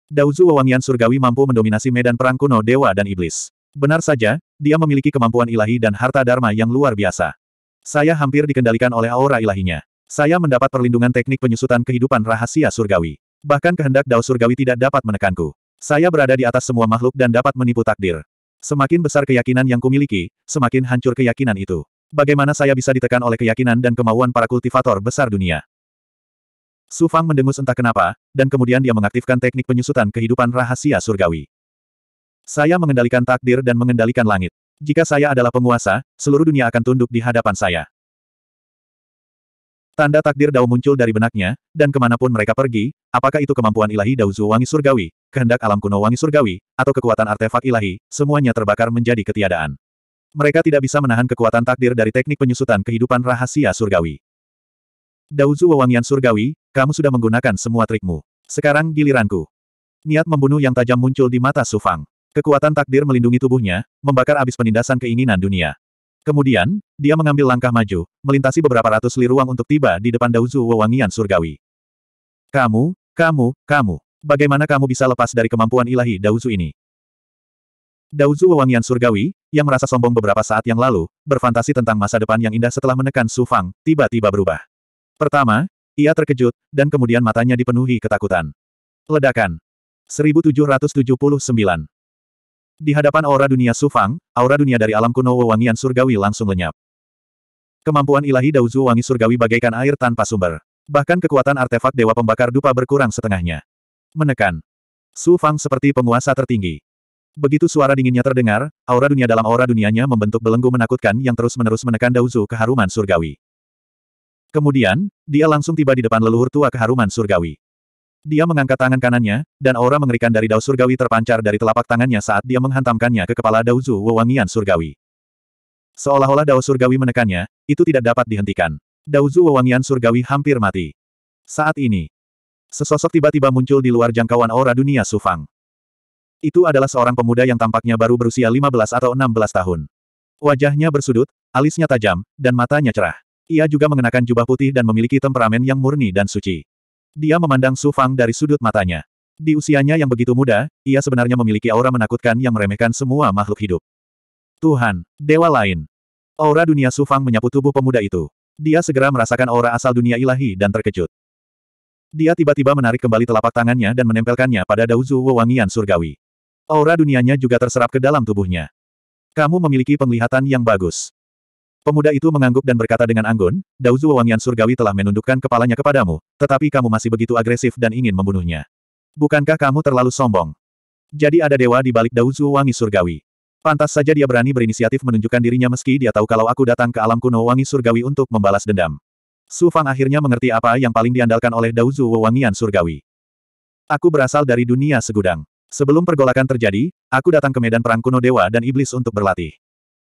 [SPEAKER 1] Daozu wewangian surgawi mampu mendominasi medan perang kuno dewa dan iblis. Benar saja, dia memiliki kemampuan ilahi dan harta dharma yang luar biasa. Saya hampir dikendalikan oleh aura ilahinya. Saya mendapat perlindungan teknik penyusutan kehidupan rahasia surgawi. Bahkan kehendak dao surgawi tidak dapat menekanku. Saya berada di atas semua makhluk dan dapat menipu takdir. Semakin besar keyakinan yang kumiliki, semakin hancur keyakinan itu. Bagaimana saya bisa ditekan oleh keyakinan dan kemauan para kultivator besar dunia? Su Fang mendengus entah kenapa, dan kemudian dia mengaktifkan teknik penyusutan kehidupan rahasia surgawi. Saya mengendalikan takdir dan mengendalikan langit. Jika saya adalah penguasa, seluruh dunia akan tunduk di hadapan saya. Tanda takdir Dao muncul dari benaknya, dan kemanapun mereka pergi, apakah itu kemampuan ilahi Dao Wangi Surgawi, kehendak alam kuno Wangi Surgawi, atau kekuatan artefak ilahi, semuanya terbakar menjadi ketiadaan. Mereka tidak bisa menahan kekuatan takdir dari teknik penyusutan kehidupan rahasia surgawi. Dauzu wewangian surgawi, kamu sudah menggunakan semua trikmu. Sekarang giliranku. Niat membunuh yang tajam muncul di mata Sufang. Kekuatan takdir melindungi tubuhnya, membakar abis penindasan keinginan dunia. Kemudian, dia mengambil langkah maju, melintasi beberapa ratus li ruang untuk tiba di depan Dauzu wewangian surgawi. Kamu, kamu, kamu. Bagaimana kamu bisa lepas dari kemampuan ilahi Dauzu ini? Dauzu wewangian surgawi, yang merasa sombong beberapa saat yang lalu, berfantasi tentang masa depan yang indah setelah menekan Su Fang, tiba-tiba berubah. Pertama, ia terkejut, dan kemudian matanya dipenuhi ketakutan. Ledakan. 1779 di hadapan aura dunia Sufang, aura dunia dari alam kuno wewangian surgawi langsung lenyap. Kemampuan ilahi Dauzu wangi surgawi bagaikan air tanpa sumber. Bahkan kekuatan artefak Dewa Pembakar Dupa berkurang setengahnya. Menekan. Sufang seperti penguasa tertinggi. Begitu suara dinginnya terdengar, aura dunia dalam aura dunianya membentuk belenggu menakutkan yang terus-menerus menekan Dauzu keharuman surgawi. Kemudian, dia langsung tiba di depan leluhur tua keharuman surgawi. Dia mengangkat tangan kanannya, dan aura mengerikan dari dao surgawi terpancar dari telapak tangannya saat dia menghantamkannya ke kepala Zhu Wewangian surgawi. Seolah-olah dao surgawi menekannya, itu tidak dapat dihentikan. Zhu Wewangian surgawi hampir mati. Saat ini, sesosok tiba-tiba muncul di luar jangkauan aura dunia Sufang. Itu adalah seorang pemuda yang tampaknya baru berusia 15 atau 16 tahun. Wajahnya bersudut, alisnya tajam, dan matanya cerah. Ia juga mengenakan jubah putih dan memiliki temperamen yang murni dan suci. Dia memandang Su Fang dari sudut matanya. Di usianya yang begitu muda, ia sebenarnya memiliki aura menakutkan yang meremehkan semua makhluk hidup. Tuhan, dewa lain. Aura dunia Su Fang menyapu tubuh pemuda itu. Dia segera merasakan aura asal dunia ilahi dan terkejut. Dia tiba-tiba menarik kembali telapak tangannya dan menempelkannya pada dauzu wewangian surgawi. Aura dunianya juga terserap ke dalam tubuhnya. Kamu memiliki penglihatan yang bagus. Pemuda itu mengangguk dan berkata dengan anggun, Dauzu Wangian Surgawi telah menundukkan kepalanya kepadamu, tetapi kamu masih begitu agresif dan ingin membunuhnya. Bukankah kamu terlalu sombong? Jadi ada dewa di balik Dauzu Wangi Surgawi. Pantas saja dia berani berinisiatif menunjukkan dirinya meski dia tahu kalau aku datang ke alam kuno Wangi Surgawi untuk membalas dendam. Su Fang akhirnya mengerti apa yang paling diandalkan oleh Dauzu Wangian Surgawi. Aku berasal dari dunia segudang. Sebelum pergolakan terjadi, aku datang ke medan perang kuno dewa dan iblis untuk berlatih.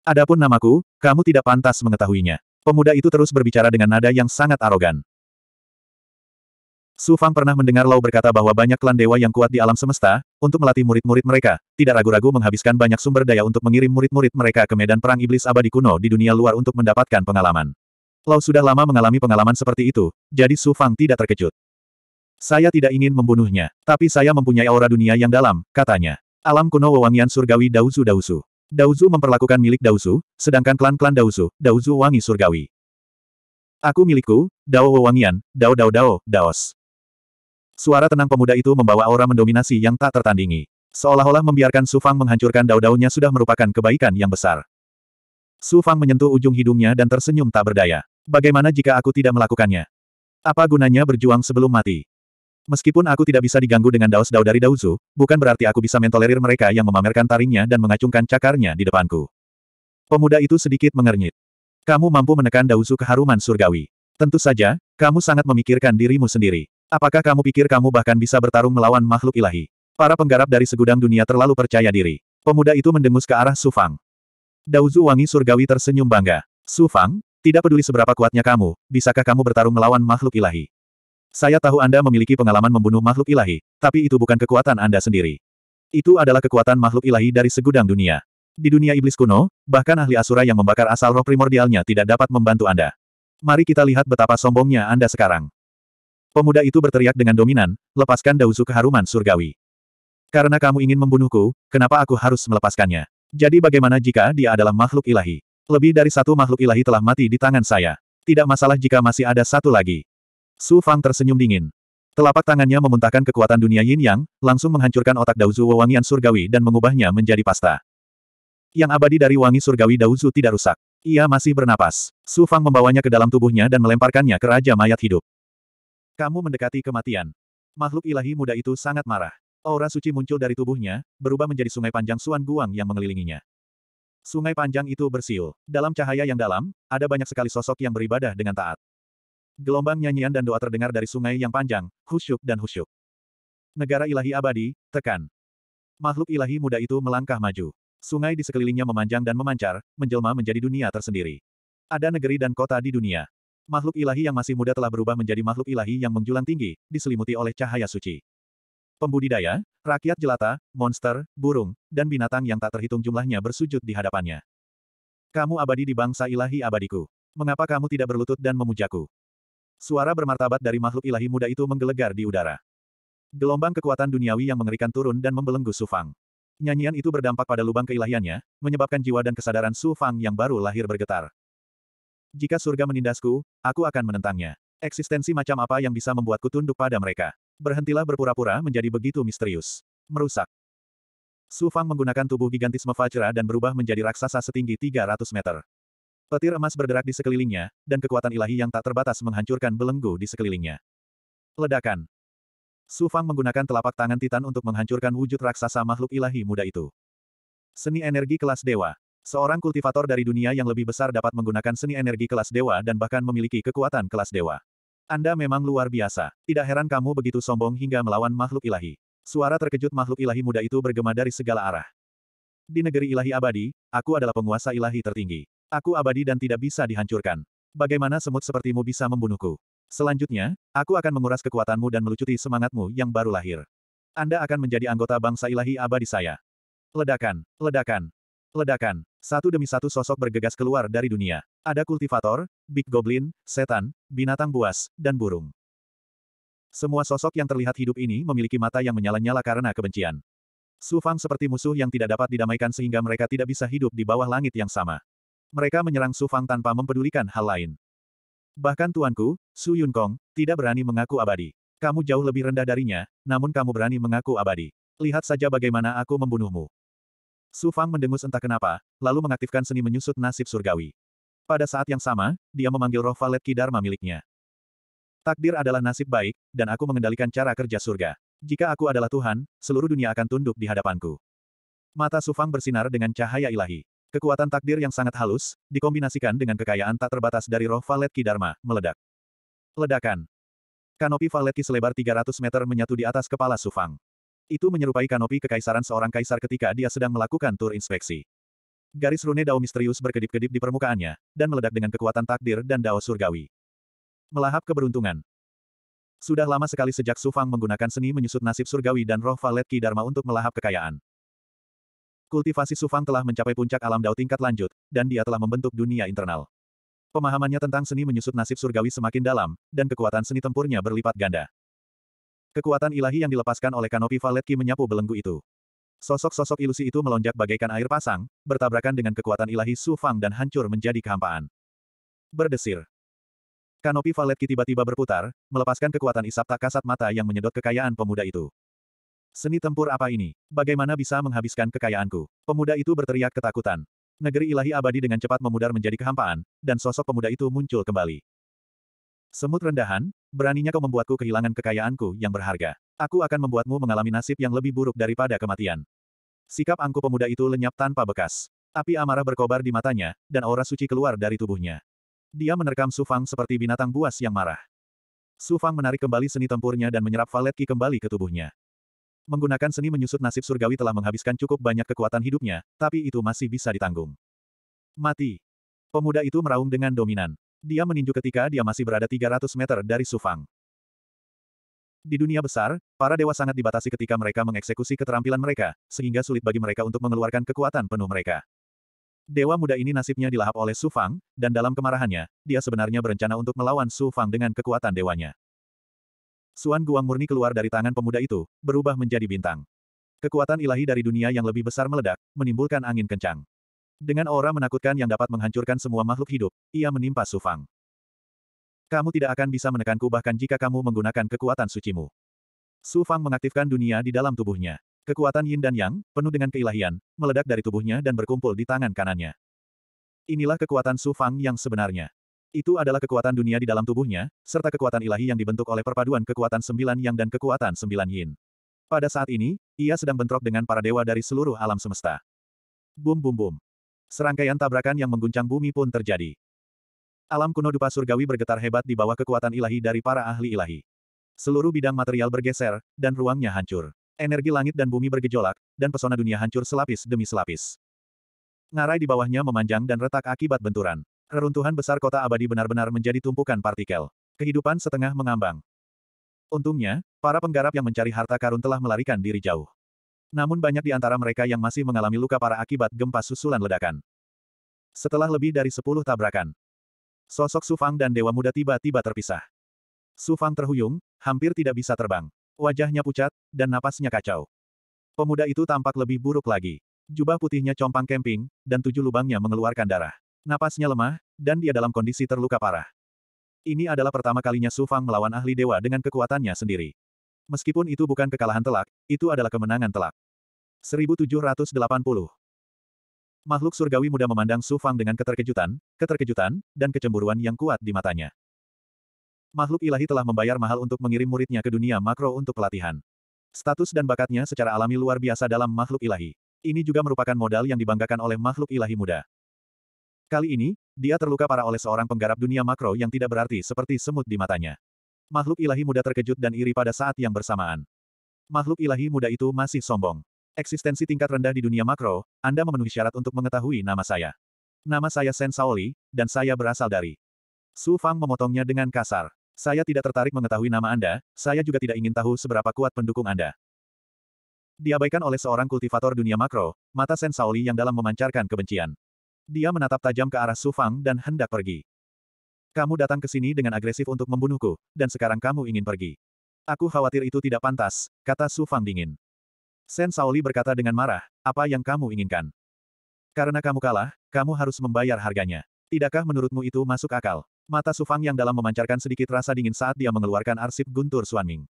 [SPEAKER 1] Adapun namaku, kamu tidak pantas mengetahuinya. Pemuda itu terus berbicara dengan nada yang sangat arogan. Su Fang pernah mendengar Lau berkata bahwa banyak klan dewa yang kuat di alam semesta, untuk melatih murid-murid mereka, tidak ragu-ragu menghabiskan banyak sumber daya untuk mengirim murid-murid mereka ke medan perang iblis abadi kuno di dunia luar untuk mendapatkan pengalaman. Lau sudah lama mengalami pengalaman seperti itu, jadi Su Fang tidak terkejut. Saya tidak ingin membunuhnya, tapi saya mempunyai aura dunia yang dalam, katanya. Alam kuno wewangian surgawi dausu dausu. Daozu memperlakukan milik Daozu, sedangkan klan-klan Daozu, Daozu wangi surgawi. Aku milikku, Dao Wangian, Dao Dao Dao, Daos. Suara tenang pemuda itu membawa aura mendominasi yang tak tertandingi. Seolah-olah membiarkan Su Fang menghancurkan dao daunnya sudah merupakan kebaikan yang besar. Su Fang menyentuh ujung hidungnya dan tersenyum tak berdaya. Bagaimana jika aku tidak melakukannya? Apa gunanya berjuang sebelum mati? Meskipun aku tidak bisa diganggu dengan daos dao dari Daozu, bukan berarti aku bisa mentolerir mereka yang memamerkan taringnya dan mengacungkan cakarnya di depanku. Pemuda itu sedikit mengernyit. Kamu mampu menekan Daozu keharuman surgawi. Tentu saja, kamu sangat memikirkan dirimu sendiri. Apakah kamu pikir kamu bahkan bisa bertarung melawan makhluk ilahi? Para penggarap dari segudang dunia terlalu percaya diri. Pemuda itu mendengus ke arah Sufang. Daozu wangi surgawi tersenyum bangga. Sufang, tidak peduli seberapa kuatnya kamu, bisakah kamu bertarung melawan makhluk ilahi? Saya tahu Anda memiliki pengalaman membunuh makhluk ilahi, tapi itu bukan kekuatan Anda sendiri. Itu adalah kekuatan makhluk ilahi dari segudang dunia. Di dunia iblis kuno, bahkan ahli asura yang membakar asal roh primordialnya tidak dapat membantu Anda. Mari kita lihat betapa sombongnya Anda sekarang. Pemuda itu berteriak dengan dominan, lepaskan dausu keharuman surgawi. Karena kamu ingin membunuhku, kenapa aku harus melepaskannya? Jadi bagaimana jika dia adalah makhluk ilahi? Lebih dari satu makhluk ilahi telah mati di tangan saya. Tidak masalah jika masih ada satu lagi. Su Fang tersenyum dingin. Telapak tangannya memuntahkan kekuatan dunia yin yang, langsung menghancurkan otak Daozu Wangian surgawi dan mengubahnya menjadi pasta. Yang abadi dari wangi surgawi Daozu tidak rusak. Ia masih bernapas. Su Fang membawanya ke dalam tubuhnya dan melemparkannya ke Raja Mayat Hidup. Kamu mendekati kematian. Makhluk ilahi muda itu sangat marah. Aura suci muncul dari tubuhnya, berubah menjadi sungai panjang Suan Guang yang mengelilinginya. Sungai panjang itu bersiul. Dalam cahaya yang dalam, ada banyak sekali sosok yang beribadah dengan taat. Gelombang nyanyian dan doa terdengar dari sungai yang panjang, khusyuk dan khusyuk. Negara ilahi abadi, tekan. Makhluk ilahi muda itu melangkah maju. Sungai di sekelilingnya memanjang dan memancar, menjelma menjadi dunia tersendiri. Ada negeri dan kota di dunia. Makhluk ilahi yang masih muda telah berubah menjadi makhluk ilahi yang menjulang tinggi, diselimuti oleh cahaya suci. Pembudidaya, rakyat jelata, monster, burung, dan binatang yang tak terhitung jumlahnya bersujud di hadapannya. Kamu abadi di bangsa ilahi abadiku. Mengapa kamu tidak berlutut dan memujaku? Suara bermartabat dari makhluk ilahi muda itu menggelegar di udara. Gelombang kekuatan duniawi yang mengerikan turun dan membelenggu Su Fang. Nyanyian itu berdampak pada lubang keilahiannya, menyebabkan jiwa dan kesadaran Su Fang yang baru lahir bergetar. Jika surga menindasku, aku akan menentangnya. Eksistensi macam apa yang bisa membuatku tunduk pada mereka? Berhentilah berpura-pura menjadi begitu misterius. Merusak. Su Fang menggunakan tubuh gigantisme Fajra dan berubah menjadi raksasa setinggi 300 meter. Petir emas berderak di sekelilingnya, dan kekuatan ilahi yang tak terbatas menghancurkan belenggu di sekelilingnya. Ledakan. Su Fang menggunakan telapak tangan Titan untuk menghancurkan wujud raksasa makhluk ilahi muda itu. Seni energi kelas dewa. Seorang kultivator dari dunia yang lebih besar dapat menggunakan seni energi kelas dewa dan bahkan memiliki kekuatan kelas dewa. Anda memang luar biasa. Tidak heran kamu begitu sombong hingga melawan makhluk ilahi. Suara terkejut makhluk ilahi muda itu bergema dari segala arah. Di negeri ilahi abadi, aku adalah penguasa ilahi tertinggi. Aku abadi dan tidak bisa dihancurkan. Bagaimana semut sepertimu bisa membunuhku? Selanjutnya, aku akan menguras kekuatanmu dan melucuti semangatmu yang baru lahir. Anda akan menjadi anggota bangsa ilahi abadi saya. Ledakan, ledakan, ledakan. Satu demi satu sosok bergegas keluar dari dunia. Ada kultivator, big goblin, setan, binatang buas, dan burung. Semua sosok yang terlihat hidup ini memiliki mata yang menyala-nyala karena kebencian. Su seperti musuh yang tidak dapat didamaikan sehingga mereka tidak bisa hidup di bawah langit yang sama. Mereka menyerang Su Fang tanpa mempedulikan hal lain. Bahkan tuanku, Su Yun Kong, tidak berani mengaku abadi. Kamu jauh lebih rendah darinya, namun kamu berani mengaku abadi. Lihat saja bagaimana aku membunuhmu. Su Fang mendengus entah kenapa, lalu mengaktifkan seni menyusut nasib surgawi. Pada saat yang sama, dia memanggil roh valet Kidarma miliknya. Takdir adalah nasib baik, dan aku mengendalikan cara kerja surga. Jika aku adalah Tuhan, seluruh dunia akan tunduk di hadapanku. Mata Sufang bersinar dengan cahaya ilahi. Kekuatan takdir yang sangat halus, dikombinasikan dengan kekayaan tak terbatas dari roh Valet Ki Dharma, meledak. Ledakan. Kanopi Valetki selebar 300 meter menyatu di atas kepala Sufang. Itu menyerupai kanopi kekaisaran seorang kaisar ketika dia sedang melakukan tur inspeksi. Garis rune dao misterius berkedip-kedip di permukaannya, dan meledak dengan kekuatan takdir dan dao surgawi. Melahap keberuntungan. Sudah lama sekali sejak Sufang menggunakan seni menyusut nasib surgawi dan roh Valet Ki Dharma untuk melahap kekayaan. Kultivasi Sufang telah mencapai puncak alam dao tingkat lanjut, dan dia telah membentuk dunia internal. Pemahamannya tentang seni menyusut nasib surgawi semakin dalam, dan kekuatan seni tempurnya berlipat ganda. Kekuatan ilahi yang dilepaskan oleh kanopi Valetki menyapu belenggu itu. Sosok-sosok ilusi itu melonjak bagaikan air pasang, bertabrakan dengan kekuatan ilahi Sufang dan hancur menjadi kehampaan. Berdesir. Kanopi Valetki tiba-tiba berputar, melepaskan kekuatan isap tak kasat mata yang menyedot kekayaan pemuda itu. Seni tempur apa ini? Bagaimana bisa menghabiskan kekayaanku? Pemuda itu berteriak ketakutan. Negeri ilahi abadi dengan cepat memudar menjadi kehampaan, dan sosok pemuda itu muncul kembali. Semut rendahan, beraninya kau membuatku kehilangan kekayaanku yang berharga. Aku akan membuatmu mengalami nasib yang lebih buruk daripada kematian. Sikap angku pemuda itu lenyap tanpa bekas. Api amarah berkobar di matanya, dan aura suci keluar dari tubuhnya. Dia menerkam Sufang seperti binatang buas yang marah. Sufang menarik kembali seni tempurnya dan menyerap valet kembali ke tubuhnya menggunakan seni menyusut nasib surgawi telah menghabiskan cukup banyak kekuatan hidupnya, tapi itu masih bisa ditanggung. Mati. Pemuda itu meraung dengan dominan. Dia meninju ketika dia masih berada 300 meter dari Sufang. Di dunia besar, para dewa sangat dibatasi ketika mereka mengeksekusi keterampilan mereka, sehingga sulit bagi mereka untuk mengeluarkan kekuatan penuh mereka. Dewa muda ini nasibnya dilahap oleh Sufang, dan dalam kemarahannya, dia sebenarnya berencana untuk melawan Sufang dengan kekuatan dewanya. Suan Guang murni keluar dari tangan pemuda itu, berubah menjadi bintang. Kekuatan ilahi dari dunia yang lebih besar meledak, menimbulkan angin kencang. Dengan aura menakutkan yang dapat menghancurkan semua makhluk hidup, ia menimpa Su Fang. Kamu tidak akan bisa menekanku bahkan jika kamu menggunakan kekuatan sucimu. Fang mengaktifkan dunia di dalam tubuhnya. Kekuatan yin dan yang, penuh dengan keilahian, meledak dari tubuhnya dan berkumpul di tangan kanannya. Inilah kekuatan Su Fang yang sebenarnya. Itu adalah kekuatan dunia di dalam tubuhnya, serta kekuatan ilahi yang dibentuk oleh perpaduan kekuatan sembilan yang dan kekuatan sembilan yin. Pada saat ini, ia sedang bentrok dengan para dewa dari seluruh alam semesta. Bum bum bum. Serangkaian tabrakan yang mengguncang bumi pun terjadi. Alam kuno dupa surgawi bergetar hebat di bawah kekuatan ilahi dari para ahli ilahi. Seluruh bidang material bergeser, dan ruangnya hancur. Energi langit dan bumi bergejolak, dan pesona dunia hancur selapis demi selapis. Ngarai di bawahnya memanjang dan retak akibat benturan. Reruntuhan besar kota abadi benar-benar menjadi tumpukan partikel. Kehidupan setengah mengambang. Untungnya, para penggarap yang mencari harta karun telah melarikan diri jauh. Namun banyak di antara mereka yang masih mengalami luka para akibat gempa susulan ledakan. Setelah lebih dari sepuluh tabrakan, sosok Sufang dan Dewa Muda tiba-tiba terpisah. Sufang terhuyung, hampir tidak bisa terbang. Wajahnya pucat, dan napasnya kacau. Pemuda itu tampak lebih buruk lagi. Jubah putihnya compang kemping, dan tujuh lubangnya mengeluarkan darah. Napasnya lemah, dan dia dalam kondisi terluka parah. Ini adalah pertama kalinya Su Fang melawan ahli dewa dengan kekuatannya sendiri. Meskipun itu bukan kekalahan telak, itu adalah kemenangan telak. 1780 Makhluk surgawi muda memandang Su Fang dengan keterkejutan, keterkejutan, dan kecemburuan yang kuat di matanya. Makhluk ilahi telah membayar mahal untuk mengirim muridnya ke dunia makro untuk pelatihan. Status dan bakatnya secara alami luar biasa dalam makhluk ilahi. Ini juga merupakan modal yang dibanggakan oleh makhluk ilahi muda. Kali ini, dia terluka parah oleh seorang penggarap dunia makro yang tidak berarti seperti semut di matanya. Makhluk ilahi muda terkejut dan iri pada saat yang bersamaan. Makhluk ilahi muda itu masih sombong. Eksistensi tingkat rendah di dunia makro, Anda memenuhi syarat untuk mengetahui nama saya. Nama saya Sen Saoli, dan saya berasal dari. Su Fang memotongnya dengan kasar. Saya tidak tertarik mengetahui nama Anda, saya juga tidak ingin tahu seberapa kuat pendukung Anda. Diabaikan oleh seorang kultivator dunia makro, mata Sen Saoli yang dalam memancarkan kebencian. Dia menatap tajam ke arah Su Fang dan hendak pergi. Kamu datang ke sini dengan agresif untuk membunuhku, dan sekarang kamu ingin pergi. Aku khawatir itu tidak pantas, kata Su Fang dingin. Sen Saoli berkata dengan marah, apa yang kamu inginkan? Karena kamu kalah, kamu harus membayar harganya. Tidakkah menurutmu itu masuk akal? Mata Sufang yang dalam memancarkan sedikit rasa dingin saat dia mengeluarkan arsip guntur Suanming.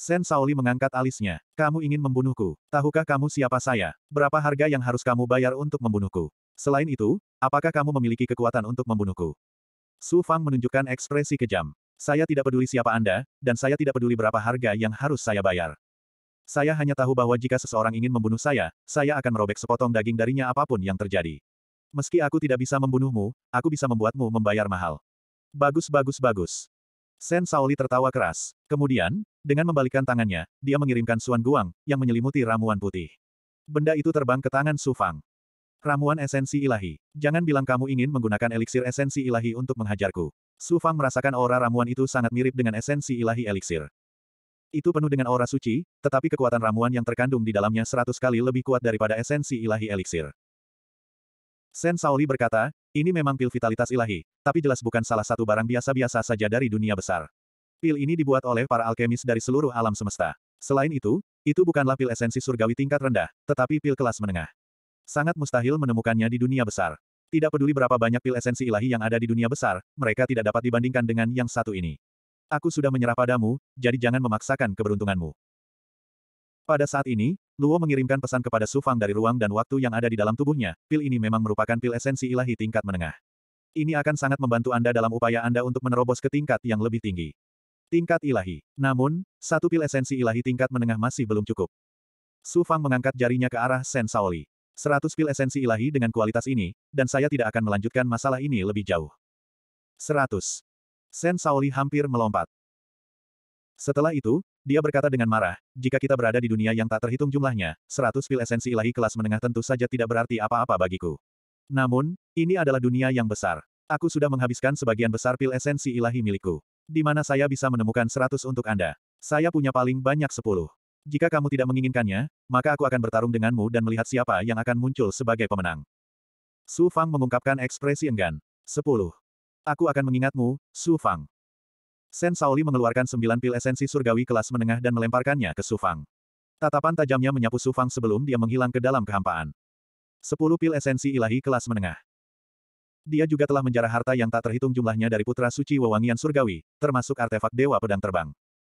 [SPEAKER 1] Sen Saoli mengangkat alisnya. Kamu ingin membunuhku. Tahukah kamu siapa saya? Berapa harga yang harus kamu bayar untuk membunuhku? Selain itu, apakah kamu memiliki kekuatan untuk membunuhku? Su Fang menunjukkan ekspresi kejam. Saya tidak peduli siapa Anda, dan saya tidak peduli berapa harga yang harus saya bayar. Saya hanya tahu bahwa jika seseorang ingin membunuh saya, saya akan merobek sepotong daging darinya apapun yang terjadi. Meski aku tidak bisa membunuhmu, aku bisa membuatmu membayar mahal. Bagus bagus bagus. Sen Saoli tertawa keras. Kemudian, dengan membalikkan tangannya, dia mengirimkan Suan Guang, yang menyelimuti ramuan putih. Benda itu terbang ke tangan Su Fang. Ramuan esensi ilahi. Jangan bilang kamu ingin menggunakan eliksir esensi ilahi untuk menghajarku. Su Fang merasakan aura ramuan itu sangat mirip dengan esensi ilahi eliksir. Itu penuh dengan aura suci, tetapi kekuatan ramuan yang terkandung di dalamnya seratus kali lebih kuat daripada esensi ilahi eliksir. Sen Saoli berkata, ini memang pil vitalitas ilahi, tapi jelas bukan salah satu barang biasa-biasa saja dari dunia besar. Pil ini dibuat oleh para alkemis dari seluruh alam semesta. Selain itu, itu bukanlah pil esensi surgawi tingkat rendah, tetapi pil kelas menengah. Sangat mustahil menemukannya di dunia besar. Tidak peduli berapa banyak pil esensi ilahi yang ada di dunia besar, mereka tidak dapat dibandingkan dengan yang satu ini. Aku sudah menyerah padamu, jadi jangan memaksakan keberuntunganmu. Pada saat ini, Luo mengirimkan pesan kepada Su Fang dari ruang dan waktu yang ada di dalam tubuhnya, pil ini memang merupakan pil esensi ilahi tingkat menengah. Ini akan sangat membantu Anda dalam upaya Anda untuk menerobos ke tingkat yang lebih tinggi. Tingkat ilahi. Namun, satu pil esensi ilahi tingkat menengah masih belum cukup. Su Fang mengangkat jarinya ke arah Sen Saoli. 100 pil esensi ilahi dengan kualitas ini, dan saya tidak akan melanjutkan masalah ini lebih jauh. 100. Sen Saoli hampir melompat. Setelah itu, dia berkata dengan marah, jika kita berada di dunia yang tak terhitung jumlahnya, 100 pil esensi ilahi kelas menengah tentu saja tidak berarti apa-apa bagiku. Namun, ini adalah dunia yang besar. Aku sudah menghabiskan sebagian besar pil esensi ilahi milikku. Di mana saya bisa menemukan 100 untuk Anda. Saya punya paling banyak 10. Jika kamu tidak menginginkannya, maka aku akan bertarung denganmu dan melihat siapa yang akan muncul sebagai pemenang. Su Fang mengungkapkan ekspresi enggan. 10. Aku akan mengingatmu, Su Fang. Sen Saoli mengeluarkan sembilan pil esensi surgawi kelas menengah dan melemparkannya ke Su Fang. Tatapan tajamnya menyapu Su Fang sebelum dia menghilang ke dalam kehampaan. Sepuluh pil esensi ilahi kelas menengah. Dia juga telah menjarah harta yang tak terhitung jumlahnya dari putra suci wewangian surgawi, termasuk artefak dewa pedang terbang.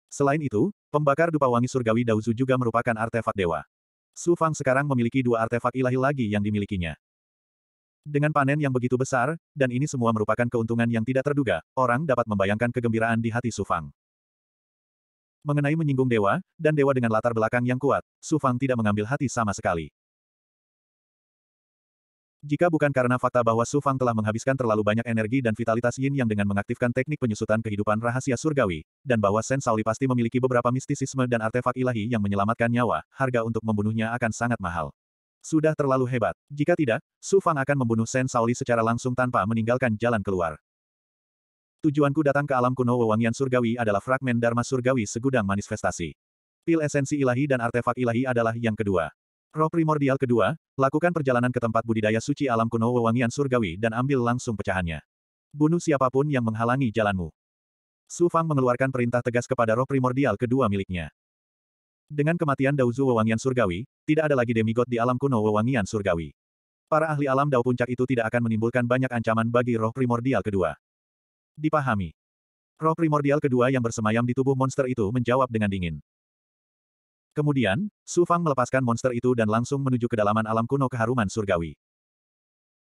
[SPEAKER 1] Selain itu, pembakar dupa wangi surgawi Daozu juga merupakan artefak dewa. Su Fang sekarang memiliki dua artefak ilahi lagi yang dimilikinya. Dengan panen yang begitu besar, dan ini semua merupakan keuntungan yang tidak terduga, orang dapat membayangkan kegembiraan di hati Su Fang. Mengenai menyinggung dewa, dan dewa dengan latar belakang yang kuat, Su Fang tidak mengambil hati sama sekali. Jika bukan karena fakta bahwa Su Fang telah menghabiskan terlalu banyak energi dan vitalitas yin yang dengan mengaktifkan teknik penyusutan kehidupan rahasia surgawi, dan bahwa Sen Sauli pasti memiliki beberapa mistisisme dan artefak ilahi yang menyelamatkan nyawa, harga untuk membunuhnya akan sangat mahal. Sudah terlalu hebat. Jika tidak, Su Fang akan membunuh Sen Sauli secara langsung tanpa meninggalkan jalan keluar. Tujuanku datang ke alam kuno wewangian surgawi adalah fragmen Dharma surgawi segudang manifestasi. Pil esensi ilahi dan artefak ilahi adalah yang kedua. Roh primordial kedua, lakukan perjalanan ke tempat budidaya suci alam kuno wewangian surgawi dan ambil langsung pecahannya. Bunuh siapapun yang menghalangi jalanmu. Su Fang mengeluarkan perintah tegas kepada roh primordial kedua miliknya. Dengan kematian Daozu wewangian surgawi, tidak ada lagi demigod di alam kuno wewangian surgawi. Para ahli alam Dao Puncak itu tidak akan menimbulkan banyak ancaman bagi roh primordial kedua. Dipahami. Roh primordial kedua yang bersemayam di tubuh monster itu menjawab dengan dingin. Kemudian, Su Fang melepaskan monster itu dan langsung menuju kedalaman alam kuno keharuman surgawi.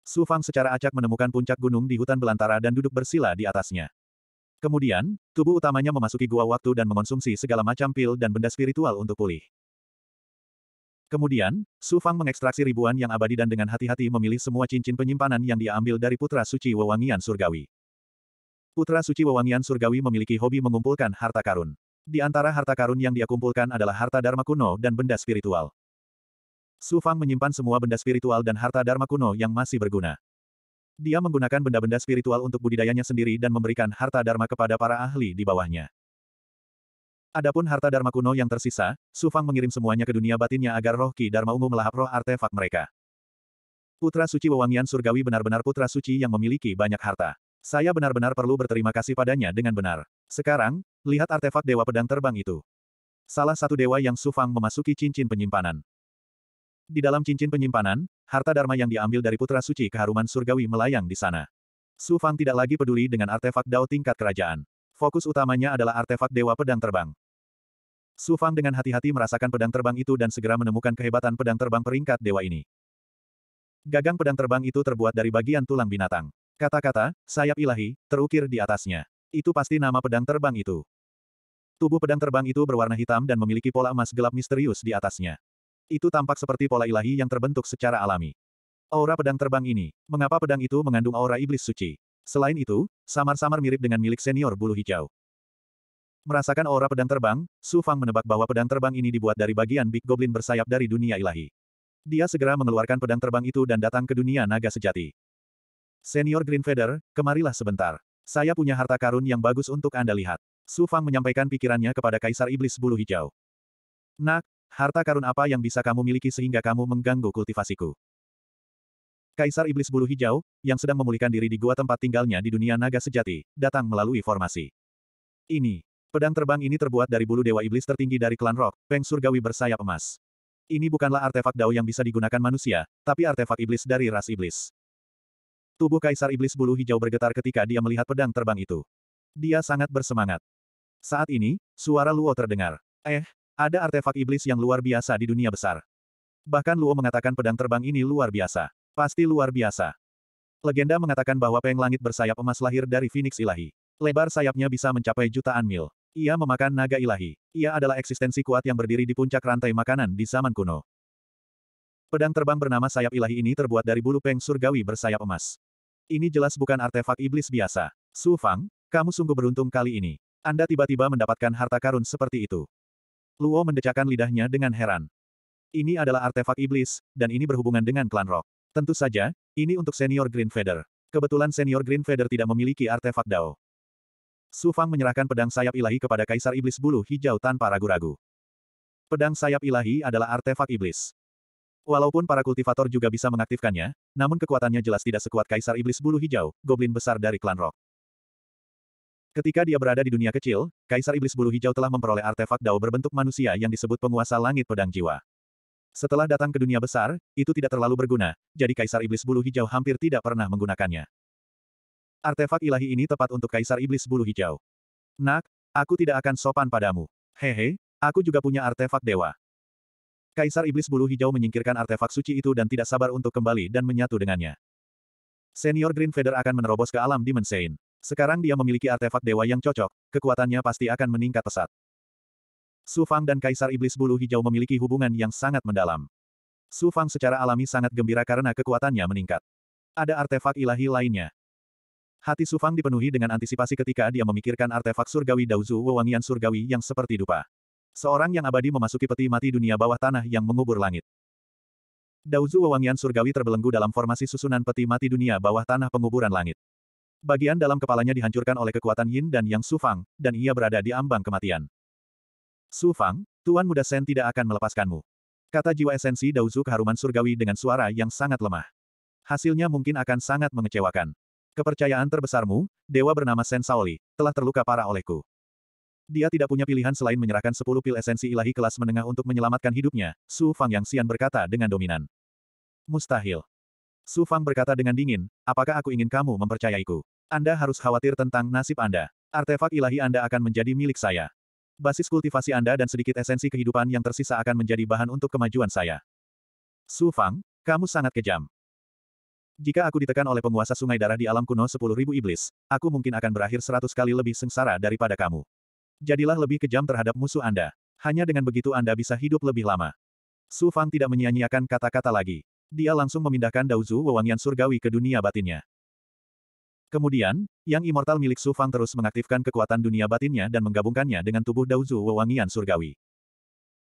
[SPEAKER 1] Su Fang secara acak menemukan puncak gunung di hutan belantara dan duduk bersila di atasnya. Kemudian, tubuh utamanya memasuki gua waktu dan mengonsumsi segala macam pil dan benda spiritual untuk pulih. Kemudian, Su Fang mengekstraksi ribuan yang abadi dan dengan hati-hati memilih semua cincin penyimpanan yang dia ambil dari Putra Suci Wewangian Surgawi. Putra Suci Wewangian Surgawi memiliki hobi mengumpulkan harta karun. Di antara harta karun yang dia kumpulkan adalah harta dharma kuno dan benda spiritual. Su Fang menyimpan semua benda spiritual dan harta dharma kuno yang masih berguna. Dia menggunakan benda-benda spiritual untuk budidayanya sendiri dan memberikan harta dharma kepada para ahli di bawahnya. Adapun harta dharma kuno yang tersisa, Su Fang mengirim semuanya ke dunia batinnya agar roh Ki Dharma Ungu melahap roh artefak mereka. Putra suci wewangian surgawi benar-benar putra suci yang memiliki banyak harta. Saya benar-benar perlu berterima kasih padanya dengan benar. Sekarang, lihat artefak Dewa Pedang Terbang itu. Salah satu dewa yang Sufang memasuki cincin penyimpanan. Di dalam cincin penyimpanan, harta dharma yang diambil dari Putra Suci keharuman surgawi melayang di sana. Sufang tidak lagi peduli dengan artefak Dao tingkat kerajaan. Fokus utamanya adalah artefak Dewa Pedang Terbang. Sufang dengan hati-hati merasakan pedang terbang itu dan segera menemukan kehebatan pedang terbang peringkat dewa ini. Gagang pedang terbang itu terbuat dari bagian tulang binatang. Kata-kata, sayap ilahi, terukir di atasnya. Itu pasti nama pedang terbang itu. Tubuh pedang terbang itu berwarna hitam dan memiliki pola emas gelap misterius di atasnya. Itu tampak seperti pola ilahi yang terbentuk secara alami. Aura pedang terbang ini, mengapa pedang itu mengandung aura iblis suci? Selain itu, samar-samar mirip dengan milik senior bulu hijau. Merasakan aura pedang terbang, Su Fang menebak bahwa pedang terbang ini dibuat dari bagian Big Goblin bersayap dari dunia ilahi. Dia segera mengeluarkan pedang terbang itu dan datang ke dunia naga sejati. Senior Green Feather, kemarilah sebentar. Saya punya harta karun yang bagus untuk Anda lihat. Su Fang menyampaikan pikirannya kepada Kaisar Iblis Bulu Hijau. Nak, harta karun apa yang bisa kamu miliki sehingga kamu mengganggu kultivasiku? Kaisar Iblis Bulu Hijau, yang sedang memulihkan diri di gua tempat tinggalnya di dunia naga sejati, datang melalui formasi. Ini, pedang terbang ini terbuat dari bulu dewa iblis tertinggi dari klan Rock, Peng Surgawi bersayap emas. Ini bukanlah artefak Dao yang bisa digunakan manusia, tapi artefak iblis dari ras iblis. Tubuh Kaisar Iblis Bulu Hijau bergetar ketika dia melihat pedang terbang itu. Dia sangat bersemangat. Saat ini, suara Luo terdengar. Eh, ada artefak iblis yang luar biasa di dunia besar. Bahkan Luo mengatakan pedang terbang ini luar biasa. Pasti luar biasa. Legenda mengatakan bahwa peng langit bersayap emas lahir dari Phoenix ilahi. Lebar sayapnya bisa mencapai jutaan mil. Ia memakan naga ilahi. Ia adalah eksistensi kuat yang berdiri di puncak rantai makanan di zaman kuno. Pedang terbang bernama sayap ilahi ini terbuat dari bulu peng surgawi bersayap emas. Ini jelas bukan artefak iblis biasa. Su Fang, kamu sungguh beruntung kali ini. Anda tiba-tiba mendapatkan harta karun seperti itu. Luo mendecakkan lidahnya dengan heran. Ini adalah artefak iblis, dan ini berhubungan dengan klan Rock. Tentu saja, ini untuk senior Green Feather. Kebetulan senior Green Feather tidak memiliki artefak Dao. Su Fang menyerahkan pedang sayap ilahi kepada Kaisar Iblis Bulu Hijau tanpa ragu-ragu. Pedang sayap ilahi adalah artefak iblis. Walaupun para kultivator juga bisa mengaktifkannya, namun kekuatannya jelas tidak sekuat Kaisar Iblis Bulu Hijau, goblin besar dari klan Rock. Ketika dia berada di dunia kecil, Kaisar Iblis Bulu Hijau telah memperoleh artefak dao berbentuk manusia yang disebut penguasa langit pedang jiwa. Setelah datang ke dunia besar, itu tidak terlalu berguna, jadi Kaisar Iblis Bulu Hijau hampir tidak pernah menggunakannya. Artefak ilahi ini tepat untuk Kaisar Iblis Bulu Hijau. Nak, aku tidak akan sopan padamu. Hehe, aku juga punya artefak dewa. Kaisar Iblis Bulu Hijau menyingkirkan artefak suci itu dan tidak sabar untuk kembali dan menyatu dengannya. Senior Green Feather akan menerobos ke alam Dimensein. Sekarang dia memiliki artefak dewa yang cocok, kekuatannya pasti akan meningkat pesat. Su Fang dan Kaisar Iblis Bulu Hijau memiliki hubungan yang sangat mendalam. Su Fang secara alami sangat gembira karena kekuatannya meningkat. Ada artefak ilahi lainnya. Hati Su Fang dipenuhi dengan antisipasi ketika dia memikirkan artefak surgawi Daozu Wewangian surgawi yang seperti dupa. Seorang yang abadi memasuki peti mati dunia bawah tanah yang mengubur langit. Dauzu wewangian surgawi terbelenggu dalam formasi susunan peti mati dunia bawah tanah penguburan langit. Bagian dalam kepalanya dihancurkan oleh kekuatan Yin dan Yang Sufang, dan ia berada di ambang kematian. Sufang, Tuan Muda Sen tidak akan melepaskanmu. Kata jiwa esensi Dauzu keharuman surgawi dengan suara yang sangat lemah. Hasilnya mungkin akan sangat mengecewakan. Kepercayaan terbesarmu, dewa bernama Sen Saoli, telah terluka parah olehku. Dia tidak punya pilihan selain menyerahkan 10 pil esensi ilahi kelas menengah untuk menyelamatkan hidupnya, Su Fang Yang Xian berkata dengan dominan. Mustahil. Su Fang berkata dengan dingin, apakah aku ingin kamu mempercayaiku? Anda harus khawatir tentang nasib Anda. Artefak ilahi Anda akan menjadi milik saya. Basis kultivasi Anda dan sedikit esensi kehidupan yang tersisa akan menjadi bahan untuk kemajuan saya. Su Fang, kamu sangat kejam. Jika aku ditekan oleh penguasa sungai darah di alam kuno 10.000 iblis, aku mungkin akan berakhir 100 kali lebih sengsara daripada kamu. Jadilah lebih kejam terhadap musuh Anda. Hanya dengan begitu Anda bisa hidup lebih lama. Su Fang tidak menyia-nyiakan kata-kata lagi. Dia langsung memindahkan Daozu wewangian surgawi ke dunia batinnya. Kemudian, yang immortal milik Su Fang terus mengaktifkan kekuatan dunia batinnya dan menggabungkannya dengan tubuh Daozu wewangian surgawi.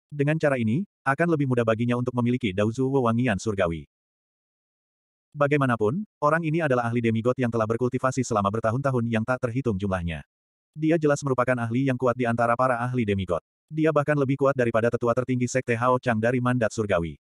[SPEAKER 1] Dengan cara ini, akan lebih mudah baginya untuk memiliki Daozu wewangian surgawi. Bagaimanapun, orang ini adalah ahli demigod yang telah berkultivasi selama bertahun-tahun yang tak terhitung jumlahnya. Dia jelas merupakan ahli yang kuat di antara para ahli demigod. Dia bahkan lebih kuat daripada tetua tertinggi Sekte Hao Chang dari mandat surgawi.